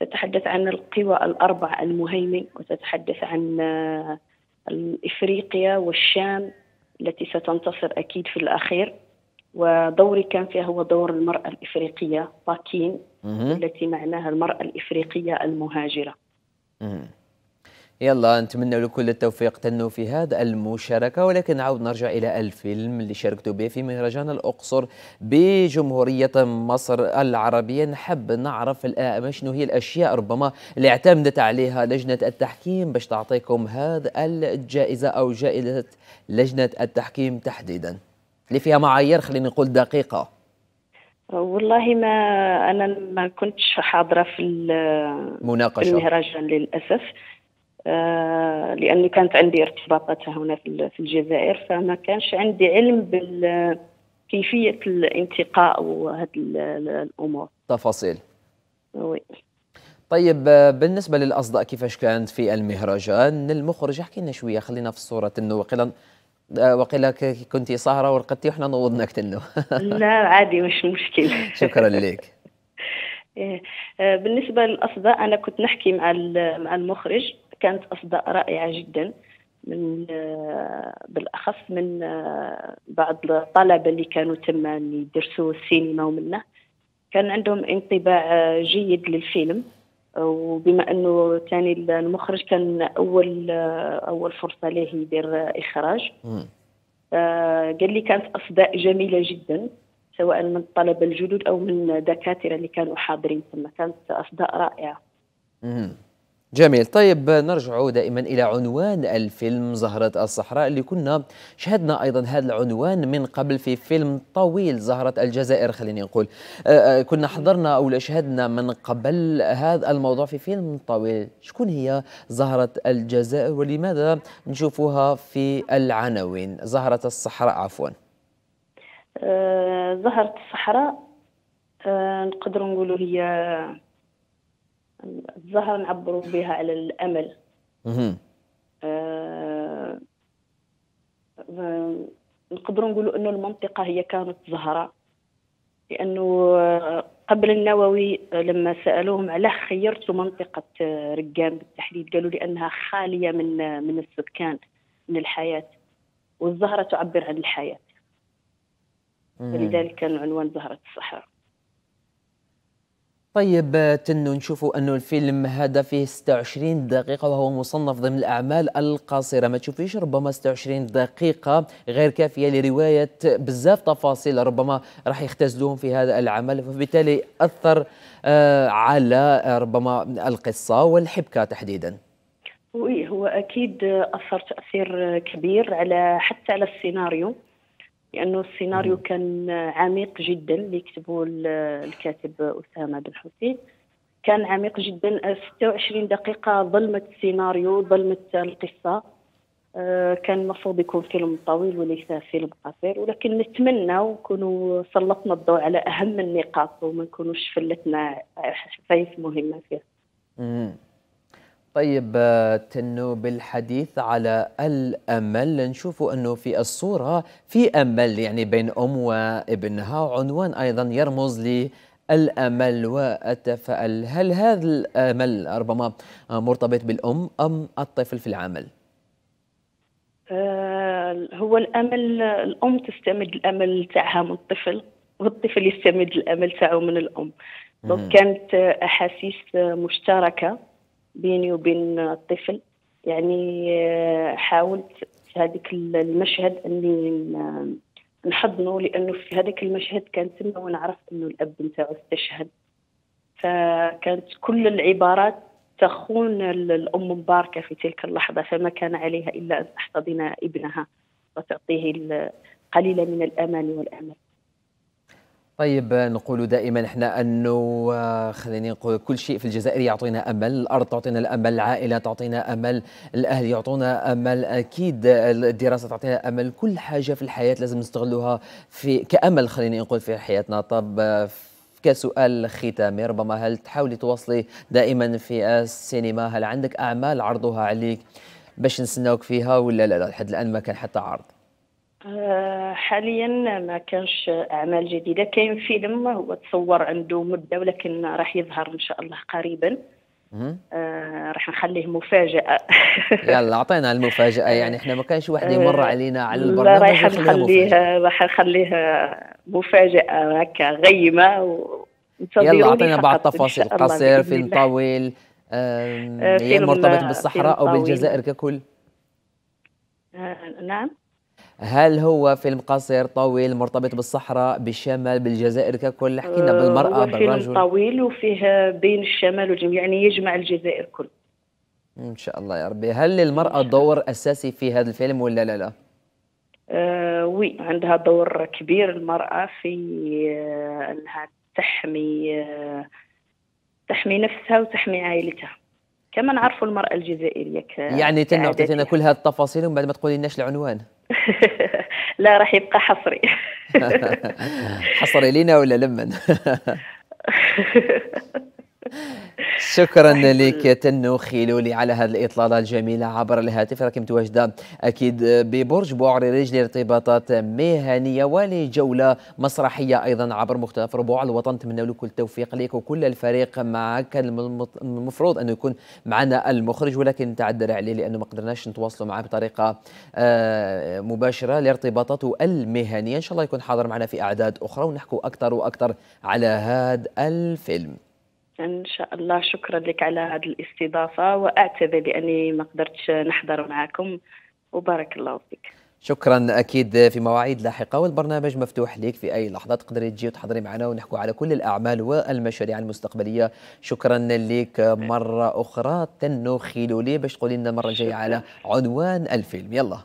تتحدث عن القوى الأربع المهيمن وتتحدث عن آه، إفريقيا والشام التي ستنتصر أكيد في الأخير ودوري كان فيها هو دور المرأة الإفريقية باكين التي معناها المرأة الإفريقية المهاجرة يلا نتمنى له كل التوفيق تنو في هذا المشاركة ولكن نعود نرجع إلى الفيلم اللي شاركتوا به في مهرجان الأقصر بجمهورية مصر العربية نحب نعرف شنو هي الأشياء ربما اللي اعتمدت عليها لجنة التحكيم باش تعطيكم هذا الجائزة أو جائزة لجنة التحكيم تحديدا اللي فيها معايير خليني نقول دقيقة والله ما انا ما كنتش حاضره في المناقشه في المهرجان للاسف آه، لاني كانت عندي ارتباطات هنا في الجزائر فما كانش عندي علم بال كيفيه الانتقاء وهذه الامور تفاصيل وي طيب بالنسبه للاصداء كيفاش كانت في المهرجان المخرج احكي لنا شويه خلينا في الصوره انه وقيلا وقيلا كنتي سهره ورقدتي وحنا نوضناك تنو لا عادي مش مشكل شكرا لك إيه. آه، بالنسبه للاصداء انا كنت نحكي مع مع المخرج كانت اصداء رائعه جدا من آه، بالاخص من آه، بعض الطلبه اللي كانوا تما اللي درسوا السينما ومنه كان عندهم انطباع آه، جيد للفيلم وبما انه ثاني المخرج كان اول اول فرصه ليه يدير اخراج قال لي كانت اصداء جميله جدا سواء من الطلبه الجدد او من دكاتره اللي كانوا حاضرين تما كانت اصداء رائعه جميل طيب نرجع دائما إلى عنوان الفيلم زهرة الصحراء اللي كنا شهدنا أيضا هذا العنوان من قبل في فيلم طويل زهرة الجزائر خليني نقول أه، أه، كنا حضرنا أو شهدنا من قبل هذا الموضوع في فيلم طويل شكون هي زهرة الجزائر ولماذا نشوفها في العناوين زهرة الصحراء عفوا أه زهرة الصحراء أه نقدر نقوله هي الزهر نعبروا بها على الامل اها نقدروا نقولوا انه المنطقه هي كانت زهره لانه قبل النووي لما سالوهم علاه خيرتوا منطقه آه، رقام بالتحديد قالوا لانها خاليه من آه، من السكان من الحياه والزهره تعبر عن الحياه فلذلك كان عنوان زهره الصحراء طيب تنو نشوفوا انه الفيلم هذا فيه 26 دقيقة وهو مصنف ضمن الأعمال القصيرة ما تشوفيش ربما 26 دقيقة غير كافية لرواية بزاف تفاصيل ربما راح يختزلوهم في هذا العمل فبالتالي أثر آه، على آه، ربما القصة والحبكة تحديدا وي هو أكيد أثر تأثير كبير على حتى على السيناريو لانه السيناريو كان عميق جدا اللي كتبه الكاتب اسامه بن حسين كان عميق جدا 26 دقيقه ظلمت السيناريو ظلمت القصه آه، كان المفروض يكون فيلم طويل وليس فيلم قصير ولكن نتمنى ونكونوا سلطنا الضوء على اهم النقاط وما نكونوش فلتنا حفايف مهمه فيها طيب آه، تنو بالحديث على الامل نشوف انه في الصوره في امل يعني بين ام وابنها عنوان ايضا يرمز لي الامل والتفاؤل هل هذا الامل ربما مرتبط بالام ام الطفل في العمل آه، هو الامل الام تستمد الامل تاعها من الطفل والطفل يستمد الامل تاعه من الام دونك كانت احاسيس مشتركه بيني وبين الطفل يعني آه، حاولت في هذيك المشهد اني آه، نحضنه لانه في هذاك المشهد كان تما وانا عرفت انه الاب نتاعو استشهد فكانت كل العبارات تخون الام مباركه في تلك اللحظه فما كان عليها الا ان تحتضن ابنها وتعطيه قليلا من الامان والامل طيب نقول دائما احنا انه آه، خليني نقول كل شيء في الجزائر يعطينا امل، الارض تعطينا الامل، العائله تعطينا امل، الاهل يعطونا امل، اكيد الدراسه تعطينا امل، كل حاجه في الحياه لازم نستغلوها في كامل خليني نقول في حياتنا، طب آه، كسؤال ختامي ربما هل تحاولي تواصلي دائما في السينما؟ هل عندك اعمال عرضوها عليك باش نستناوك فيها ولا لا, لا لحد الان ما كان حتى عرض؟ آه، حاليا ما كانش اعمال جديده كاين فيلم هو تصور عنده مده ولكن راح يظهر ان شاء الله قريبا آه راح نخليه مفاجاه يلا اعطينا المفاجاه يعني احنا ما كانش واحد يمر آه، علينا على البرنامج راح نخليه راح نخليها مفاجاه هكا غيمه و... يلا اعطينا بعض التفاصيل قصير فيلم طويل آه فيلم مرتبط آه، بالصحراء او بالجزائر ككل آه نعم هل هو فيلم قصير طويل مرتبط بالصحراء بالشمال بالجزائر ككل حكينا بالمرأة آه، هو فيلم طويل وفيه بين الشمال والجنوب يعني يجمع الجزائر كل ان شاء الله يا ربي هل للمرأة دور اساسي في هذا الفيلم ولا لا لا آه وي عندها دور كبير المرأة في آه، انها تحمي آه، تحمي نفسها وتحمي عائلتها كما نعرفوا المرأة الجزائرية ك... يعني تنعطينا كل هذه التفاصيل ومن بعد ما تقولي لناش العنوان لا راح يبقى حصري حصري لينا ولا لمن شكرا لك تنو خيلولي على هذه الإطلالة الجميلة عبر الهاتف راكي متواجدة أكيد ببرج بوعريريج لارتباطات مهنية ولجولة مسرحية أيضا عبر مختلف ربوع الوطن نتمنى له كل التوفيق لك وكل الفريق معك كان المفروض أنه يكون معنا المخرج ولكن تعذر عليه لأنه ما قدرناش نتواصلوا معه بطريقة آه، مباشرة لارتباطاته المهنية إن شاء الله يكون حاضر معنا في أعداد أخرى ونحكوا أكثر وأكثر على هذا الفيلم ان شاء الله شكرا لك على هذه الاستضافه واعتذر لاني ما قدرتش نحضر معكم وبارك الله فيك شكرا اكيد في مواعيد لاحقه والبرنامج مفتوح لك في اي لحظه تقدري تجي وتحضري معنا ونحكوا على كل الاعمال والمشاريع المستقبليه شكرا لك مره اخرى تنو خيلولي باش تقولي لنا المره الجايه على عنوان الفيلم يلا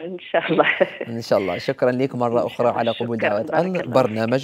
ان شاء الله ان شاء الله شكرا لك مره اخرى على قبول دعوه برنامجك